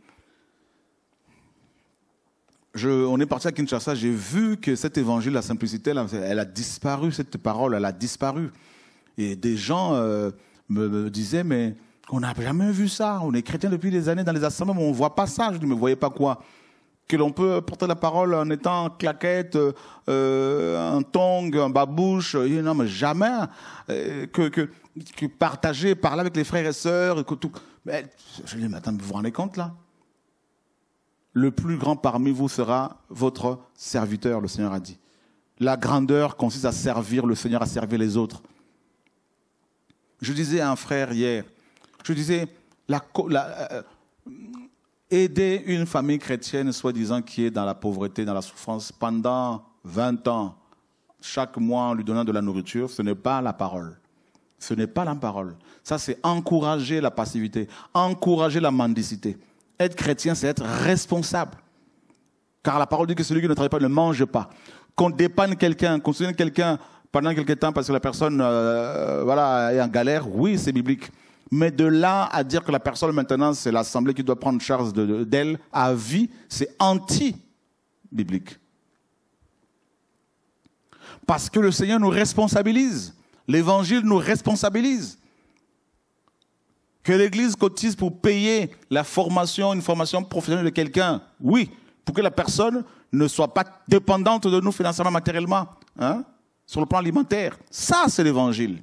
je, on est parti à Kinshasa, j'ai vu que cet évangile, la simplicité, elle, a disparu, cette parole, elle a disparu. Et des gens... Euh, me, disait, mais on n'a jamais vu ça. On est chrétien depuis des années dans les assemblées, mais on ne voit pas ça. Je dis, mais vous voyez pas quoi que l'on peut porter la parole en étant claquette, en euh, tongue, en babouche, euh, non mais jamais euh, que, que, partager, parler avec les frères et sœurs, que tout. Mais, je dis, mais attends, vous vous rendez compte là Le plus grand parmi vous sera votre serviteur, le Seigneur a dit. La grandeur consiste à servir le Seigneur, à servir les autres. Je disais à un frère hier, je disais, euh, aider une famille chrétienne, soi-disant, qui est dans la pauvreté, dans la souffrance, pendant 20 ans, chaque mois en lui donnant de la nourriture, ce n'est pas la parole. Ce n'est pas la parole. Ça, c'est encourager la passivité, encourager la mendicité. Être chrétien, c'est être responsable. Car la parole dit que celui qui ne travaille pas ne mange pas. Qu'on dépanne quelqu'un, qu'on soutienne quelqu'un pendant quelque temps parce que la personne euh, voilà, est en galère, oui, c'est biblique. Mais de là à dire que la personne maintenant, c'est l'Assemblée qui doit prendre charge d'elle à vie, c'est anti-biblique. Parce que le Seigneur nous responsabilise. L'Évangile nous responsabilise. Que l'Église cotise pour payer la formation, une formation professionnelle de quelqu'un, oui, pour que la personne ne soit pas dépendante de nous financièrement, matériellement. Hein sur le plan alimentaire. Ça, c'est l'évangile.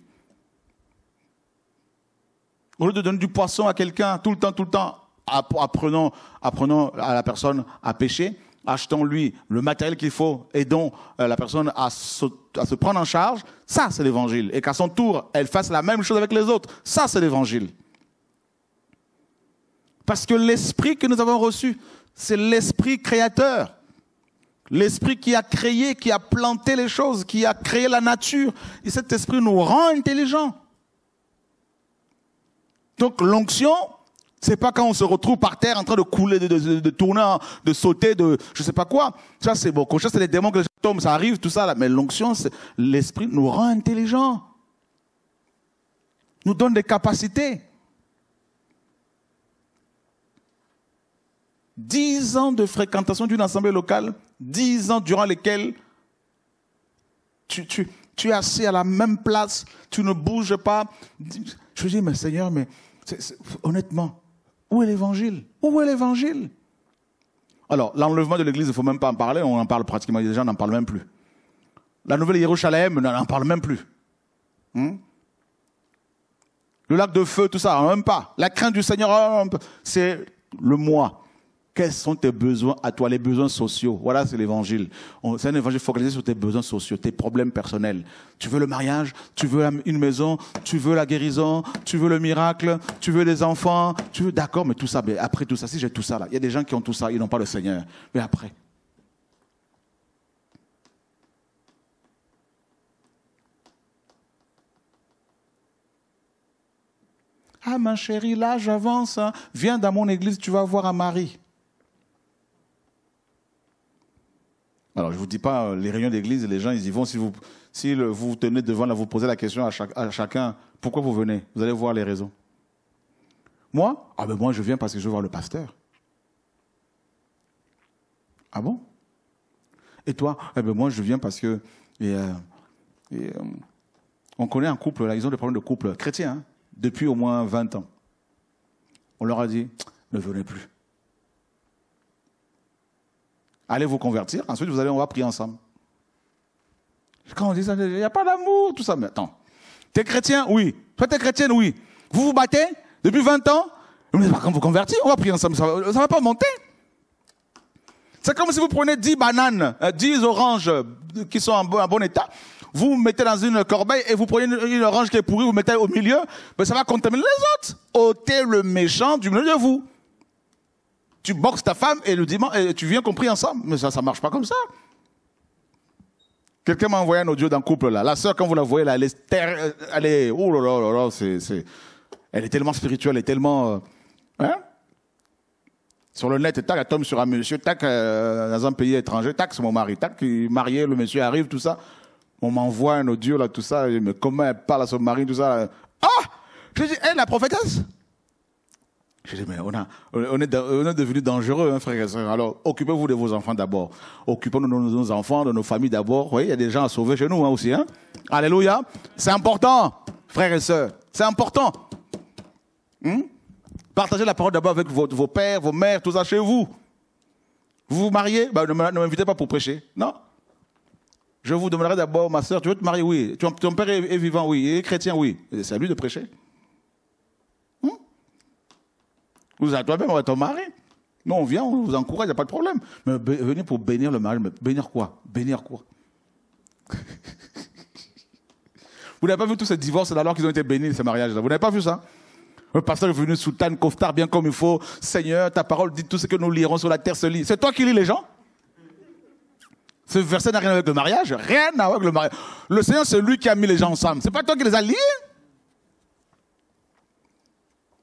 Au lieu de donner du poisson à quelqu'un tout le temps, tout le temps, apprenons, à la personne à pêcher, achetons-lui le matériel qu'il faut, aidons euh, la personne à se prendre en charge. Ça, c'est l'évangile. Et qu'à son tour, elle fasse la même chose avec les autres. Ça, c'est l'évangile. Parce que l'esprit que nous avons reçu, c'est l'esprit créateur. L'esprit qui a créé, qui a planté les choses, qui a créé la nature. Et cet esprit nous rend intelligents. Donc l'onction, c'est pas quand on se retrouve par terre en train de couler, de, de, de tourner, hein, de sauter, de je sais pas quoi. Ça c'est bon. Ça c'est les démons que tombent, ça arrive, tout ça. Là. Mais l'onction, c'est l'esprit nous rend intelligents. Nous donne des capacités. Dix ans de fréquentation d'une assemblée locale, Dix ans durant lesquels tu, es assis à la même place, tu ne bouges pas. Je dis, mais Seigneur, mais honnêtement, où est l'évangile Où est l'évangile Alors, l'enlèvement de l'église, il ne faut même pas en parler, on en parle pratiquement, déjà, on n'en parle même plus. La nouvelle Jérusalem, on n'en parle même plus. Hmm? le lac de feu, tout ça, même pas. La crainte du Seigneur, c'est le moi. Quels sont tes besoins à toi, les besoins sociaux Voilà, c'est l'évangile. C'est un évangile focalisé sur tes besoins sociaux, tes problèmes personnels. Tu veux le mariage, tu veux une maison, tu veux la guérison, tu veux le miracle, tu veux les enfants, tu veux. D'accord, mais tout ça, après tout ça, si j'ai tout ça là, il y a des gens qui ont tout ça, ils n'ont pas le Seigneur. Mais après. Ah, ma chérie, là, j'avance. Hein. Viens dans mon église, tu vas voir un mari. Alors, je ne vous dis pas, euh, les réunions d'église, les gens, ils y vont. Si vous, si vous tenez devant, là, vous posez la question à, chacun, pourquoi vous venez Vous allez voir les raisons. Moi Ah ben moi, je viens parce que je veux voir le pasteur. Ah bon Et toi Eh ben moi, je viens parce que... Euh, euh, on connaît un couple, là, ils ont des problèmes de couple chrétien, hein, depuis au moins 20 ans. On leur a dit, ne venez plus. Allez vous convertir, ensuite vous allez, on va prier ensemble. Quand on dit ça, il n'y a pas d'amour, tout ça. Mais attends, t'es chrétien Oui. Toi, t'es chrétienne Oui. Vous vous battez depuis 20 ans Mais quand vous convertir, on va prier ensemble, ça ne va, pas monter. C'est comme si vous prenez 10 bananes, 10 euh, oranges euh, qui sont en bon, état, vous mettez dans une corbeille et vous prenez une, orange qui est pourrie, vous mettez au milieu, mais ça va contaminer les autres. ôtez le méchant du milieu de vous tu boxes ta femme et le dimanche, et tu viens compris ensemble. Mais ça, ça marche pas comme ça. Quelqu'un m'a envoyé un audio d'un couple là. La sœur, quand vous la voyez là, elle est euh, oh là là là c'est, elle est tellement spirituelle, elle est tellement, euh, hein? Sur le net, elle tombe sur un monsieur, tac, euh, dans un pays étranger, c'est mon mari, tac, marié, le monsieur arrive, tout ça. On m'envoie un audio là, tout ça, mais comment elle parle à son mari, tout ça. Ah! Je dis, elle, la prophétesse? Je dis, mais on, est, devenu dangereux, hein, frères et sœurs. Alors, occupez-vous de vos enfants d'abord. Occupons-nous de, nos enfants, de nos familles d'abord. Vous voyez, il y a des gens à sauver chez nous hein, aussi. Hein. Alléluia. C'est important, frères et sœurs. C'est important. Hmm? Partagez la parole d'abord avec vos, pères, vos mères, tout ça chez vous. Vous vous mariez bah, Ne m'invitez pas pour prêcher. Non. Je vous demanderai d'abord, ma sœur, tu veux te marier Oui. Ton, père est, est, vivant Oui. Il est chrétien Oui. C'est à lui de prêcher. Vous êtes toi-même êtes ton mari. Nous, on vient, on vous encourage, il n'y a pas de problème. Mais venir pour bénir le mariage, mais bénir quoi Bénir quoi *laughs* Vous n'avez pas vu tous ces divorces alors qu'ils ont été bénis, ces mariages-là Vous n'avez pas vu ça Le pasteur est venu soutane, coftard, bien comme il faut. Seigneur, ta parole dit tout ce que nous lirons sur la terre se lit. C'est toi qui lis les gens Ce verset n'a rien avec le mariage Rien à voir avec le mariage. Le Seigneur, c'est lui qui a mis les gens ensemble. C'est pas toi qui les as liés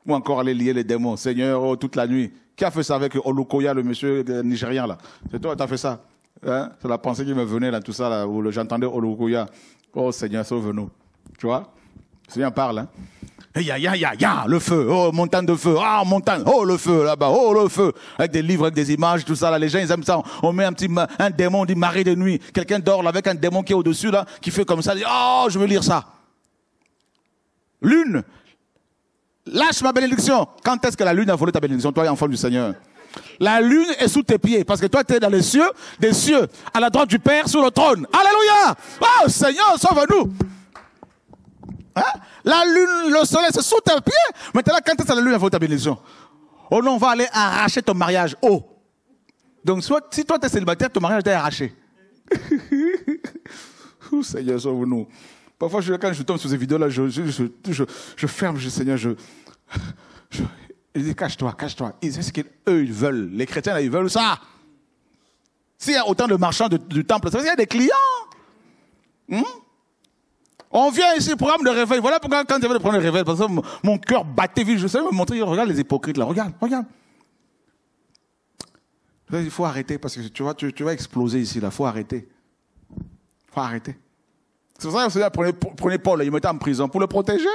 ou encore aller lier les démons. Seigneur, oh, toute la nuit. Qui a fait ça avec Olukoya, le monsieur nigérien là C'est toi qui as fait ça hein? C'est la pensée qui me venait là, tout ça là, où j'entendais Olukoya. Oh Seigneur, sauve-nous. Tu vois Seigneur parle. Hein eh, ya, ya, ya, ya, le feu, oh, montagne de feu, ah, montagne, oh, le feu, là-bas, oh, le feu, avec des livres, avec des images, tout ça, là, les gens, ils aiment ça, on met un petit, un démon, on dit marée de nuit, quelqu'un dort là, avec un démon qui est au-dessus, là, qui fait comme ça, oh, je veux lire ça. Lune, Lâche ma bénédiction. Quand est-ce que la lune a volé ta bénédiction, toi, enfant du Seigneur La lune est sous tes pieds, parce que toi, tu es dans les cieux, des cieux, à la droite du Père, sur le trône. Alléluia Oh Seigneur, sauve-nous hein? La lune, le soleil, c'est sous tes pieds. Maintenant, quand est-ce que la lune a volé ta bénédiction Oh non, on va aller arracher ton mariage. Oh Donc, soit, si toi, tu es célibataire, ton mariage t'est arraché. *laughs* oh Seigneur, sauve-nous Parfois, je, quand je tombe sur ces vidéos-là, je, je, je, ferme, je, Seigneur, je, je, dis, cache-toi, cache-toi. C'est ce qu'eux, ils veulent. Les chrétiens, là, ils veulent ça. S'il y a autant de marchands du temple, c'est parce qu'il y a des clients. Hmm? On vient ici, pour programme de réveil. Voilà pourquoi quand j'avais le prendre le réveil, parce que mon cœur battait vite. Je savais me montrer, regarde les hypocrites là, regarde, regarde. Il faut arrêter parce que tu vois, tu, tu vas exploser ici là, faut arrêter. Il Faut arrêter. C'est pour ça que prenez, Paul, il mettait en prison pour le protéger.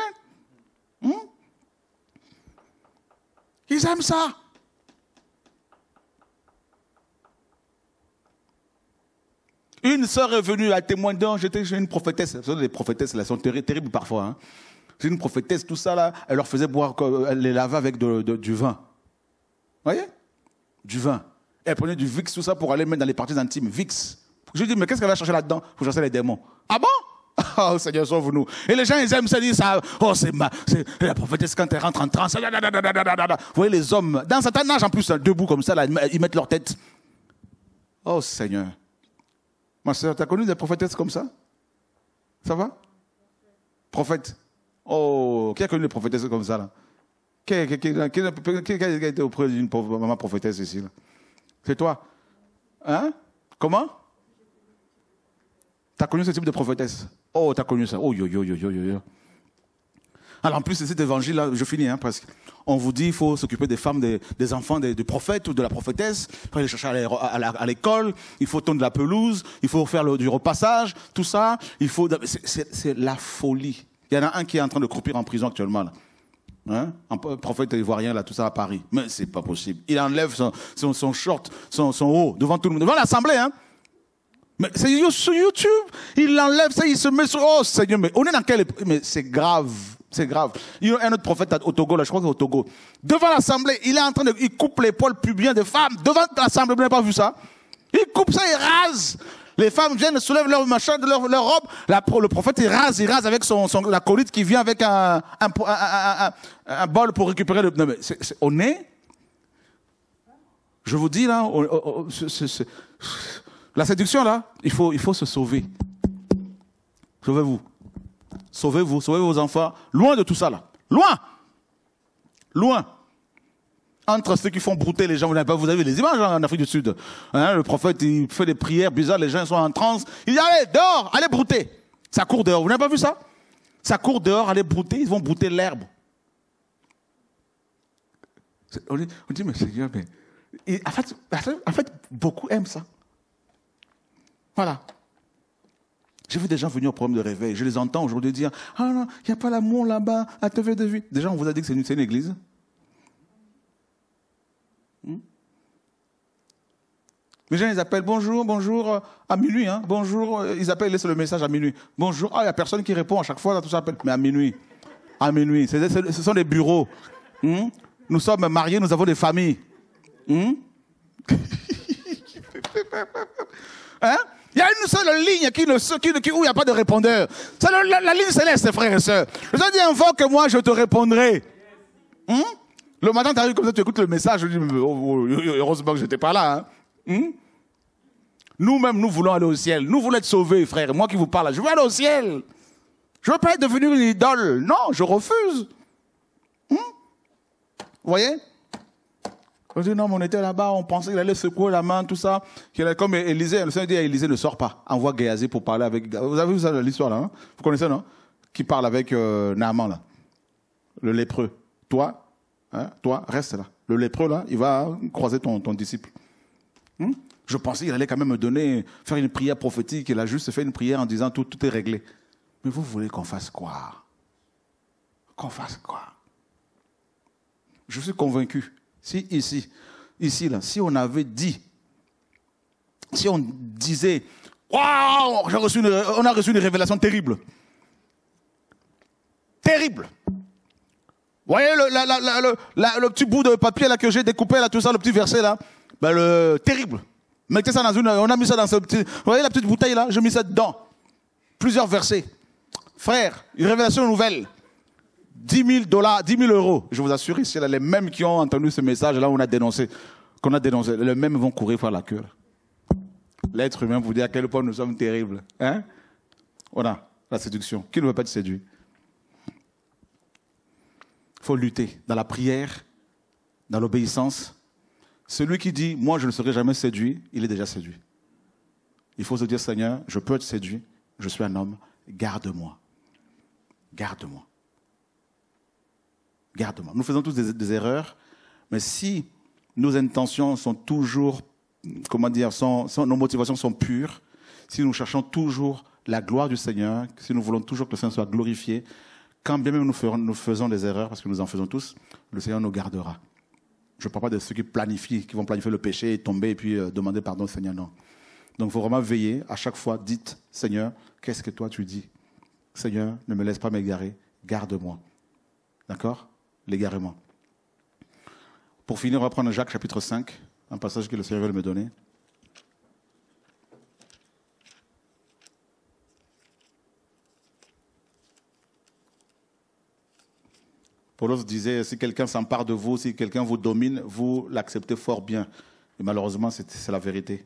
Hmm? Ils aiment ça. Une sœur est venue à témoin d'un, j'étais chez une prophétesse. les prophétesses, elles sont terribles parfois. Hein. C'est une prophétesse, tout ça, là, elle leur faisait boire, elle les lavait avec du vin. Vous voyez Du vin. Elle prenait du VIX, tout ça, pour aller mettre dans les parties intimes. VIX. Je dis, mais qu'est-ce qu'elle va chercher là-dedans Pour chasser les démons. Ah bon *laughs* Oh Seigneur, sauve-nous. Et les gens, ils aiment se dire ça. Oh, c'est ma, la prophétesse quand elle rentre en transe. Vous voyez les hommes, dans certains âge en plus, debout comme ça, là, ils mettent leur tête. Oh Seigneur. Ma soeur, as connu des prophétesses comme ça Ça va Prophète. Oh, qui a connu des prophétesses comme ça là qui, qui, a été auprès d'une maman prophétesse ici C'est toi Hein Comment T'as connu ce type de prophétesse Oh, t'as connu ça. Oh, yo, yo, yo, yo, yo. Alors, en plus c'est cet évangile-là, je finis, hein, parce On vous dit il faut s'occuper des femmes, des, enfants, des, prophètes ou de la prophétesse. Il faut aller chercher à l'école, il faut de la pelouse, il faut faire du repassage, tout ça. Il faut. C'est la folie. Il y en a un qui est en train de croupir en prison actuellement, là. Hein un prophète ivoirien, là, tout ça à Paris. Mais c'est pas possible. Il enlève son, short, son, son haut, devant tout le monde, devant l'assemblée, hein. Mais c'est sur YouTube, il l'enlève, ça, il se met sur. Oh Seigneur, mais on est dans quel... Mais c'est grave, c'est grave. Il y a un autre prophète au Togo, là, je crois qu'il au Togo. Devant l'assemblée, il est en train de. Il coupe les poils publiens des femmes. Devant l'assemblée, vous n'avez pas vu ça Il coupe ça, il rase. Les femmes viennent, soulèvent leur machin, leur, leur robe. le prophète, il rase, il rase avec son, la colite qui vient avec un, bol pour récupérer le. Non, mais on est. Je vous dis, là, on, la séduction, là, il faut, il faut se sauver. Sauvez-vous. Sauvez-vous, sauvez vos enfants. Loin de tout ça, là. Loin. Loin. Entre ceux qui font brouter les gens, vous avez, pas, vous avez les images hein, en Afrique du Sud. Hein, le prophète, il fait des prières bizarres, les gens sont en transe. Il dit, allez, dehors, allez brouter. Ça court dehors. Vous n'avez pas vu ça Ça court dehors, allez brouter, ils vont brouter l'herbe. On dit, mais Seigneur, mais... en fait, beaucoup aiment ça. Voilà. J'ai vu des gens venir au problème de réveil. Je les entends aujourd'hui dire Ah non, il n'y a pas l'amour là-bas, à TV de vie. Déjà, on vous a dit que c'est une, une, église hmm. Les gens, ils appellent bonjour, bonjour, euh, à minuit. Hein. bonjour, euh, ils appellent, ils laissent le message à minuit. Bonjour, ah, il n'y a personne qui répond à chaque fois, là, tout ça Mais à minuit. À minuit. ce sont des bureaux. Hmm. nous sommes mariés, nous avons des familles. Hmm. *laughs* hein il y a une seule ligne qui ne, qui, qui, où il n'y a pas de répondeur. C'est la, ligne céleste, frères et sœurs. Je te dis, que moi, je te répondrai. Hmm? Le matin, tu arrives comme ça, tu écoutes le message. Je dis, oh, oh, oh, oh, heureusement que je n'étais pas là. Hein? Hmm? Nous-mêmes, nous voulons aller au ciel. Nous voulons être sauvés, frère. Moi qui vous parle, je veux aller au ciel. Je veux pas être devenu une idole. Non, je refuse. Hmm? Vous voyez on dit non, on était là-bas, on pensait qu'il allait secouer la main, tout ça. Comme Élisée, le Seigneur dit à Élisée, ne sors pas, envoie Géazé pour parler avec. Vous avez vu ça l'histoire là hein? Vous connaissez, non Qui parle avec euh, Naaman là, le lépreux. Toi, hein? toi, reste là. Le lépreux là, il va croiser ton, disciple. Hmm? je pensais qu'il allait quand même me donner, faire une prière prophétique. Il a juste fait une prière en disant tout, tout est réglé. Mais vous voulez qu'on fasse quoi Qu'on fasse quoi Je suis convaincu si ici, ici là, si on avait dit, si on disait, waouh, on a reçu une révélation terrible, terrible. Vous voyez le, petit bout de papier là que j'ai découpé là, tout ça, le petit verset là, ben, le terrible. on a mis ça dans ce petit, vous voyez la petite bouteille là, j'ai mis ça dedans. Plusieurs versets. Frère, une révélation nouvelle. 10 000 dollars, 10 000 euros. Je vous assure, c'est les mêmes qui ont entendu ce message là, on a dénoncé, qu'on a dénoncé. Les mêmes vont courir par la queue. L'être humain vous dit à quel point nous sommes terribles. Hein on la séduction. Qui ne veut pas être séduit Il faut lutter dans la prière, dans l'obéissance. Celui qui dit, moi je ne serai jamais séduit, il est déjà séduit. Il faut se dire, Seigneur, je peux être séduit, je suis un homme, garde-moi. Garde-moi. Nous faisons tous des, erreurs, mais si nos intentions sont toujours, comment dire, nos motivations sont pures, si nous cherchons toujours la gloire du Seigneur, si nous voulons toujours que le Seigneur soit glorifié, quand bien même nous, faisons des erreurs, parce que nous en faisons tous, le Seigneur nous gardera. Je ne parle pas de ceux qui planifient, qui vont planifier le péché tomber et puis euh, demander pardon au Seigneur, non. Donc il faut vraiment veiller, à chaque fois, dites, Seigneur, qu'est-ce que toi tu dis Seigneur, ne me laisse pas m'égarer, garde-moi. D'accord l'égarement. Pour finir, on va prendre Jacques chapitre 5, un passage que le Seigneur veut me donner. Paulos disait, si quelqu'un s'empare de vous, si quelqu'un vous domine, vous l'acceptez fort bien. Et malheureusement, c'est la vérité.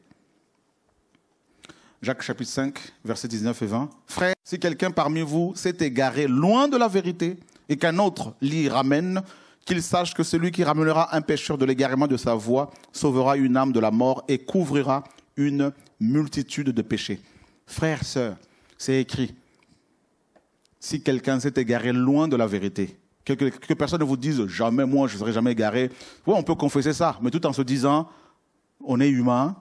Jacques chapitre 5, versets 19 et 20. Frère, si quelqu'un parmi vous s'est égaré loin de la vérité, et qu'un autre l'y ramène, qu'il sache que celui qui ramènera un pécheur de l'égarement de sa voix sauvera une âme de la mort et couvrira une multitude de péchés. Frères, sœurs, c'est écrit. Si quelqu'un s'est égaré loin de la vérité, que, personne ne vous dise jamais moi je ne serai jamais égaré. Oui, on peut confesser ça, mais tout en se disant on est humain.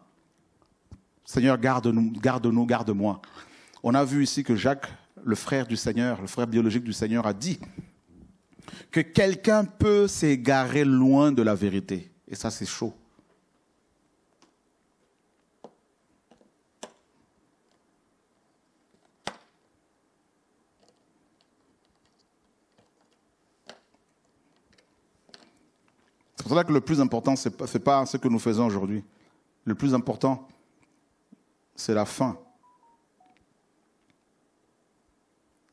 Seigneur, garde-nous, garde-nous, garde-moi. On a vu ici que Jacques, le frère du Seigneur, le frère biologique du Seigneur, a dit que quelqu'un peut s'égarer loin de la vérité. Et ça, c'est chaud. C'est pour ça que le plus important, ce n'est pas, pas, ce que nous faisons aujourd'hui. Le plus important, c'est la fin.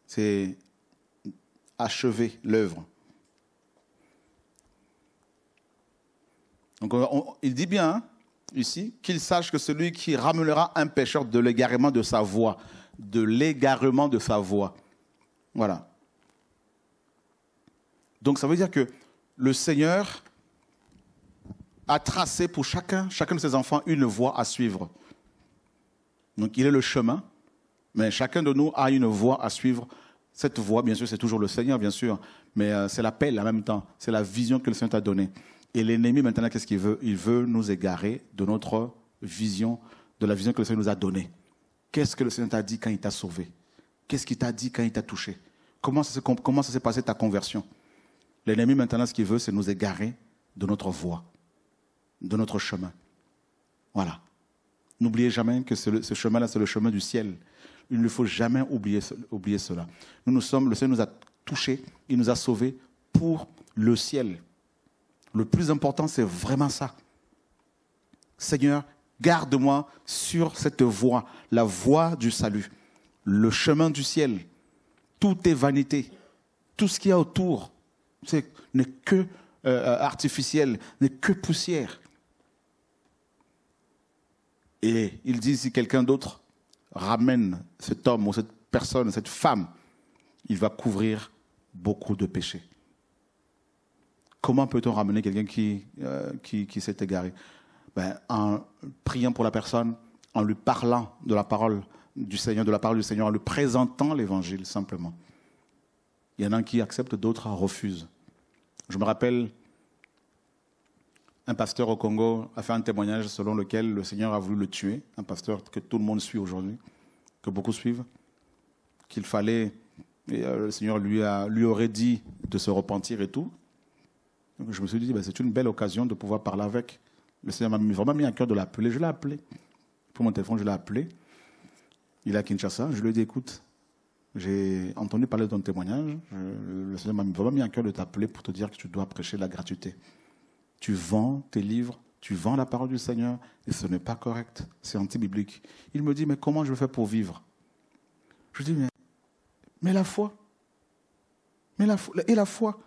C'est achever l'œuvre. Donc il dit bien hein, ici qu'il sache que celui qui ramènera un pécheur de l'égarement de sa voix, de l'égarement de sa voix. Voilà. Donc ça veut dire que le Seigneur a tracé pour chacun, chacun de ses enfants, une voie à suivre. Donc il est le chemin, mais chacun de nous a une voie à suivre cette voix, bien sûr, c'est toujours le Seigneur, bien sûr, mais euh, c'est l'appel en même temps, c'est la vision que le Seigneur t'a donnée. Et l'ennemi, maintenant, qu'est-ce qu'il veut Il veut nous égarer de notre vision, de la vision que le Seigneur nous a donnée. Qu'est-ce que le Seigneur t'a dit quand il t'a sauvé Qu'est-ce qu'il t'a dit quand il t'a touché Comment ça s'est passé ta conversion L'ennemi, maintenant, ce qu'il veut, c'est nous égarer de notre voie, de notre chemin. Voilà. N'oubliez jamais que ce, ce chemin-là, c'est le chemin du ciel. Il ne faut jamais oublier, cela. Nous, nous sommes, le Seigneur nous a touchés, il nous a sauvés pour le ciel. Le plus important, c'est vraiment ça. Seigneur, garde-moi sur cette voie, la voie du salut, le chemin du ciel. Tout est vanité. Tout ce qu'il y a autour n'est que euh, artificiel, n'est que poussière. Et il dit si quelqu'un d'autre ramène cet homme ou cette personne, cette femme, il va couvrir beaucoup de péchés. Comment peut-on ramener quelqu'un qui, euh, qui, s'est égaré ben, En priant pour la personne, en lui parlant de la parole du Seigneur, de la parole du Seigneur, en lui présentant l'évangile simplement. Il y en a qui acceptent, d'autres refusent. Je me rappelle un pasteur au Congo a fait un témoignage selon lequel le Seigneur a voulu le tuer, un pasteur que tout le monde suit aujourd'hui, que beaucoup suivent, qu'il fallait, et euh, le Seigneur lui, a, lui aurait dit de se repentir et tout. je me suis dit, bah, c'est une belle occasion de pouvoir parler avec. Le Seigneur m'a vraiment mis à cœur de l'appeler. Je l'ai appelé. Pour mon téléphone, je l'ai appelé. Il est à Kinshasa. Je lui ai dit, écoute, j'ai entendu parler de ton témoignage. le Seigneur m'a vraiment mis à cœur de t'appeler pour te dire que tu dois prêcher la gratuité. Tu vends tes livres, tu vends la parole du Seigneur, et ce n'est pas correct, c'est anti-biblique. Il me dit, mais comment je fais pour vivre Je dis, mais, la foi. Mais la, et la foi.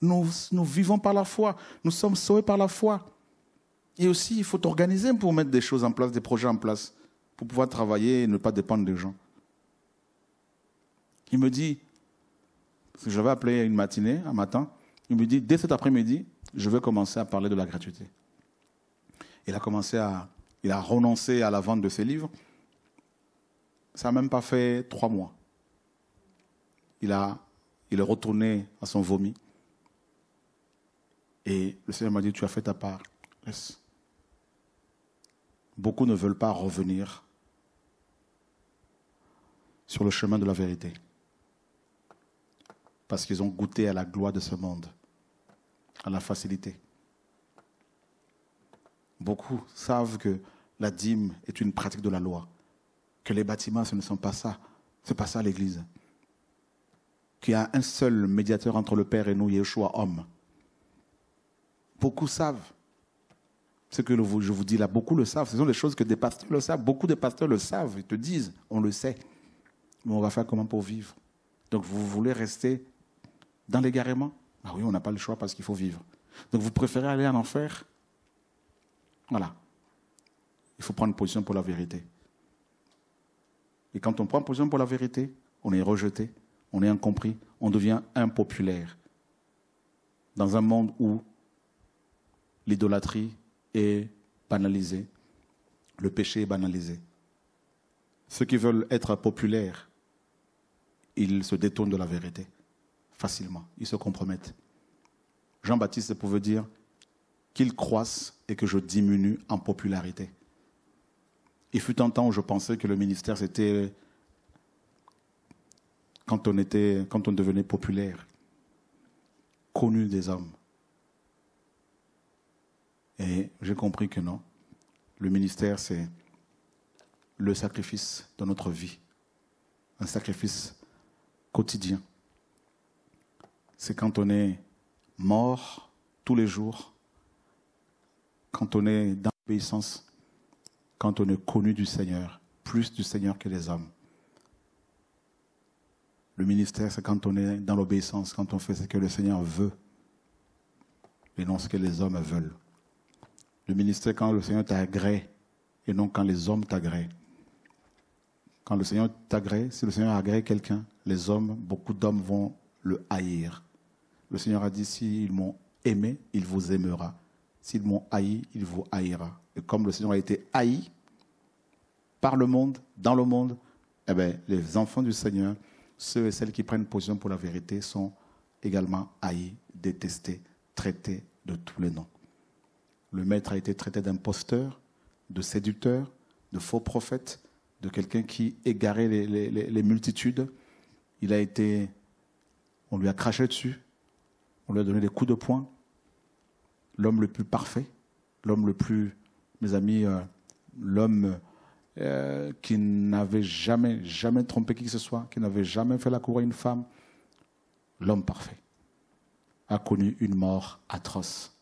Nous, vivons par la foi. Nous sommes sauvés par la foi. Et aussi, il faut t'organiser pour mettre des choses en place, des projets en place, pour pouvoir travailler et ne pas dépendre des gens. Il me dit, que j'avais appelé une matinée, un matin, il me dit, dès cet après-midi, je veux commencer à parler de la gratuité. Il a commencé à, il a renoncé à la vente de ses livres. Ça n'a même pas fait trois mois. Il a, il est retourné à son vomi. Et le Seigneur m'a dit, tu as fait ta part. Beaucoup ne veulent pas revenir sur le chemin de la vérité. Parce qu'ils ont goûté à la gloire de ce monde à la facilité. Beaucoup savent que la dîme est une pratique de la loi, que les bâtiments, ce ne sont pas ça, n'est pas ça l'Église. Qu'il y a un seul médiateur entre le Père et nous, Yeshua, homme. Beaucoup savent ce que je vous dis là, beaucoup le savent. Ce sont des choses que des pasteurs le savent. Beaucoup de pasteurs le savent. Ils te disent, on le sait. Mais on va faire comment pour vivre Donc vous voulez rester dans l'égarement ah oui, on n'a pas le choix parce qu'il faut vivre. Donc vous préférez aller en enfer Voilà. Il faut prendre position pour la vérité. Et quand on prend position pour la vérité, on est rejeté, on est incompris, on devient impopulaire. Dans un monde où l'idolâtrie est banalisée, le péché est banalisé. Ceux qui veulent être populaires, ils se détournent de la vérité facilement, ils se compromettent. Jean-Baptiste pouvait dire qu'il croissent et que je diminue en popularité. Il fut un temps où je pensais que le ministère, c'était quand on, était, quand on devenait populaire, connu des hommes. Et j'ai compris que non. Le ministère, c'est le sacrifice de notre vie, un sacrifice quotidien c'est quand on est mort tous les jours, quand on est dans l'obéissance, quand on est connu du Seigneur, plus du Seigneur que les hommes. Le ministère, c'est quand on est dans l'obéissance, quand on fait ce que le Seigneur veut, et non ce que les hommes veulent. Le ministère, quand le Seigneur t'agrée, et non quand les hommes t'agréent. Quand le Seigneur t'agrée, si le Seigneur agrée quelqu'un, les hommes, beaucoup d'hommes vont le haïr. Le Seigneur a dit, s'ils m'ont aimé, il vous aimera. S'ils m'ont haï, il vous haïra. Et comme le Seigneur a été haï par le monde, dans le monde, eh bien, les enfants du Seigneur, ceux et celles qui prennent position pour la vérité, sont également haïs, détestés, traités de tous les noms. Le maître a été traité d'imposteur, de séducteur, de faux prophète, de quelqu'un qui égarait les multitudes. Il a été, on lui a craché dessus, on lui a donné des coups de poing. L'homme le plus parfait, l'homme le plus, mes amis, euh, l'homme euh, qui n'avait jamais, jamais trompé qui que ce soit, qui n'avait jamais fait la cour à une femme, l'homme parfait, a connu une mort atroce.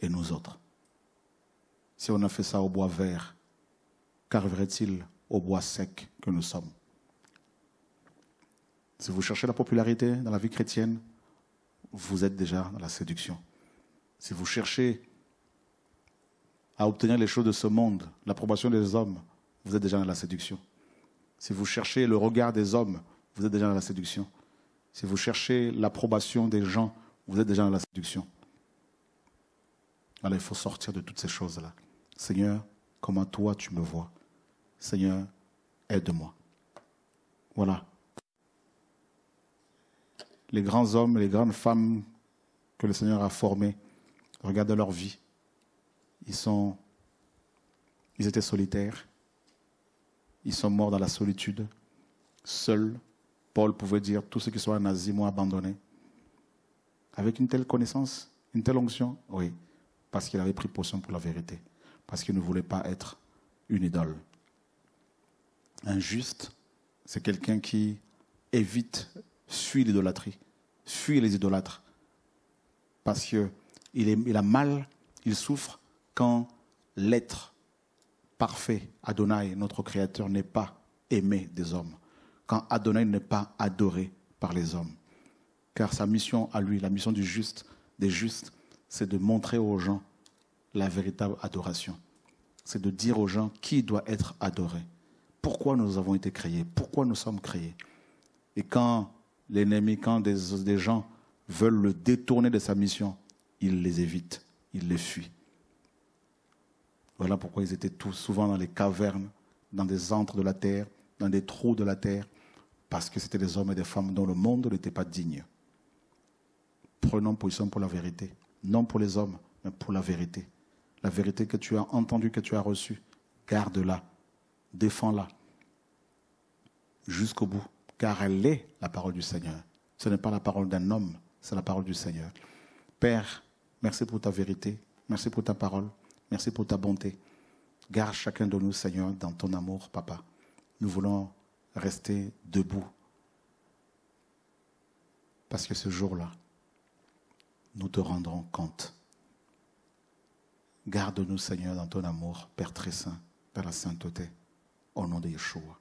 Et nous autres, si on a fait ça au bois vert, qu'arriverait-il au bois sec que nous sommes si vous cherchez la popularité dans la vie chrétienne, vous êtes déjà dans la séduction. Si vous cherchez à obtenir les choses de ce monde, l'approbation des hommes, vous êtes déjà dans la séduction. Si vous cherchez le regard des hommes, vous êtes déjà dans la séduction. Si vous cherchez l'approbation des gens, vous êtes déjà dans la séduction. Alors il faut sortir de toutes ces choses-là. Seigneur, comment toi tu me vois Seigneur, aide-moi. Voilà, les grands hommes, les grandes femmes que le Seigneur a formés, regardent leur vie. Ils, sont, ils étaient solitaires. Ils sont morts dans la solitude, seuls. Paul pouvait dire tous ceux qui sont en m'ont abandonné. Avec une telle connaissance, une telle onction, oui, parce qu'il avait pris potion pour la vérité, parce qu'il ne voulait pas être une idole. Un juste, c'est quelqu'un qui évite suis l'idolâtrie. Fuis les idolâtres. Parce qu'il il a mal, il souffre quand l'être parfait, Adonai, notre Créateur, n'est pas aimé des hommes. Quand Adonai n'est pas adoré par les hommes. Car sa mission à lui, la mission du juste, des justes, c'est de montrer aux gens la véritable adoration. C'est de dire aux gens qui doit être adoré pourquoi nous avons été créés, pourquoi nous sommes créés. Et quand l'ennemi, quand des, gens veulent le détourner de sa mission, il les évite, il les fuit. Voilà pourquoi ils étaient tous souvent dans les cavernes, dans des antres de la terre, dans des trous de la terre, parce que c'étaient des hommes et des femmes dont le monde n'était pas digne. Prenons position pour la vérité, non pour les hommes, mais pour la vérité. La vérité que tu as entendue, que tu as reçue, garde-la, défends-la jusqu'au bout car elle est la parole du Seigneur. Ce n'est pas la parole d'un homme, c'est la parole du Seigneur. Père, merci pour ta vérité, merci pour ta parole, merci pour ta bonté. Garde chacun de nous, Seigneur, dans ton amour, Papa. Nous voulons rester debout. Parce que ce jour-là, nous te rendrons compte. Garde-nous, Seigneur, dans ton amour, Père très saint, Père la sainteté, au nom de Yeshua.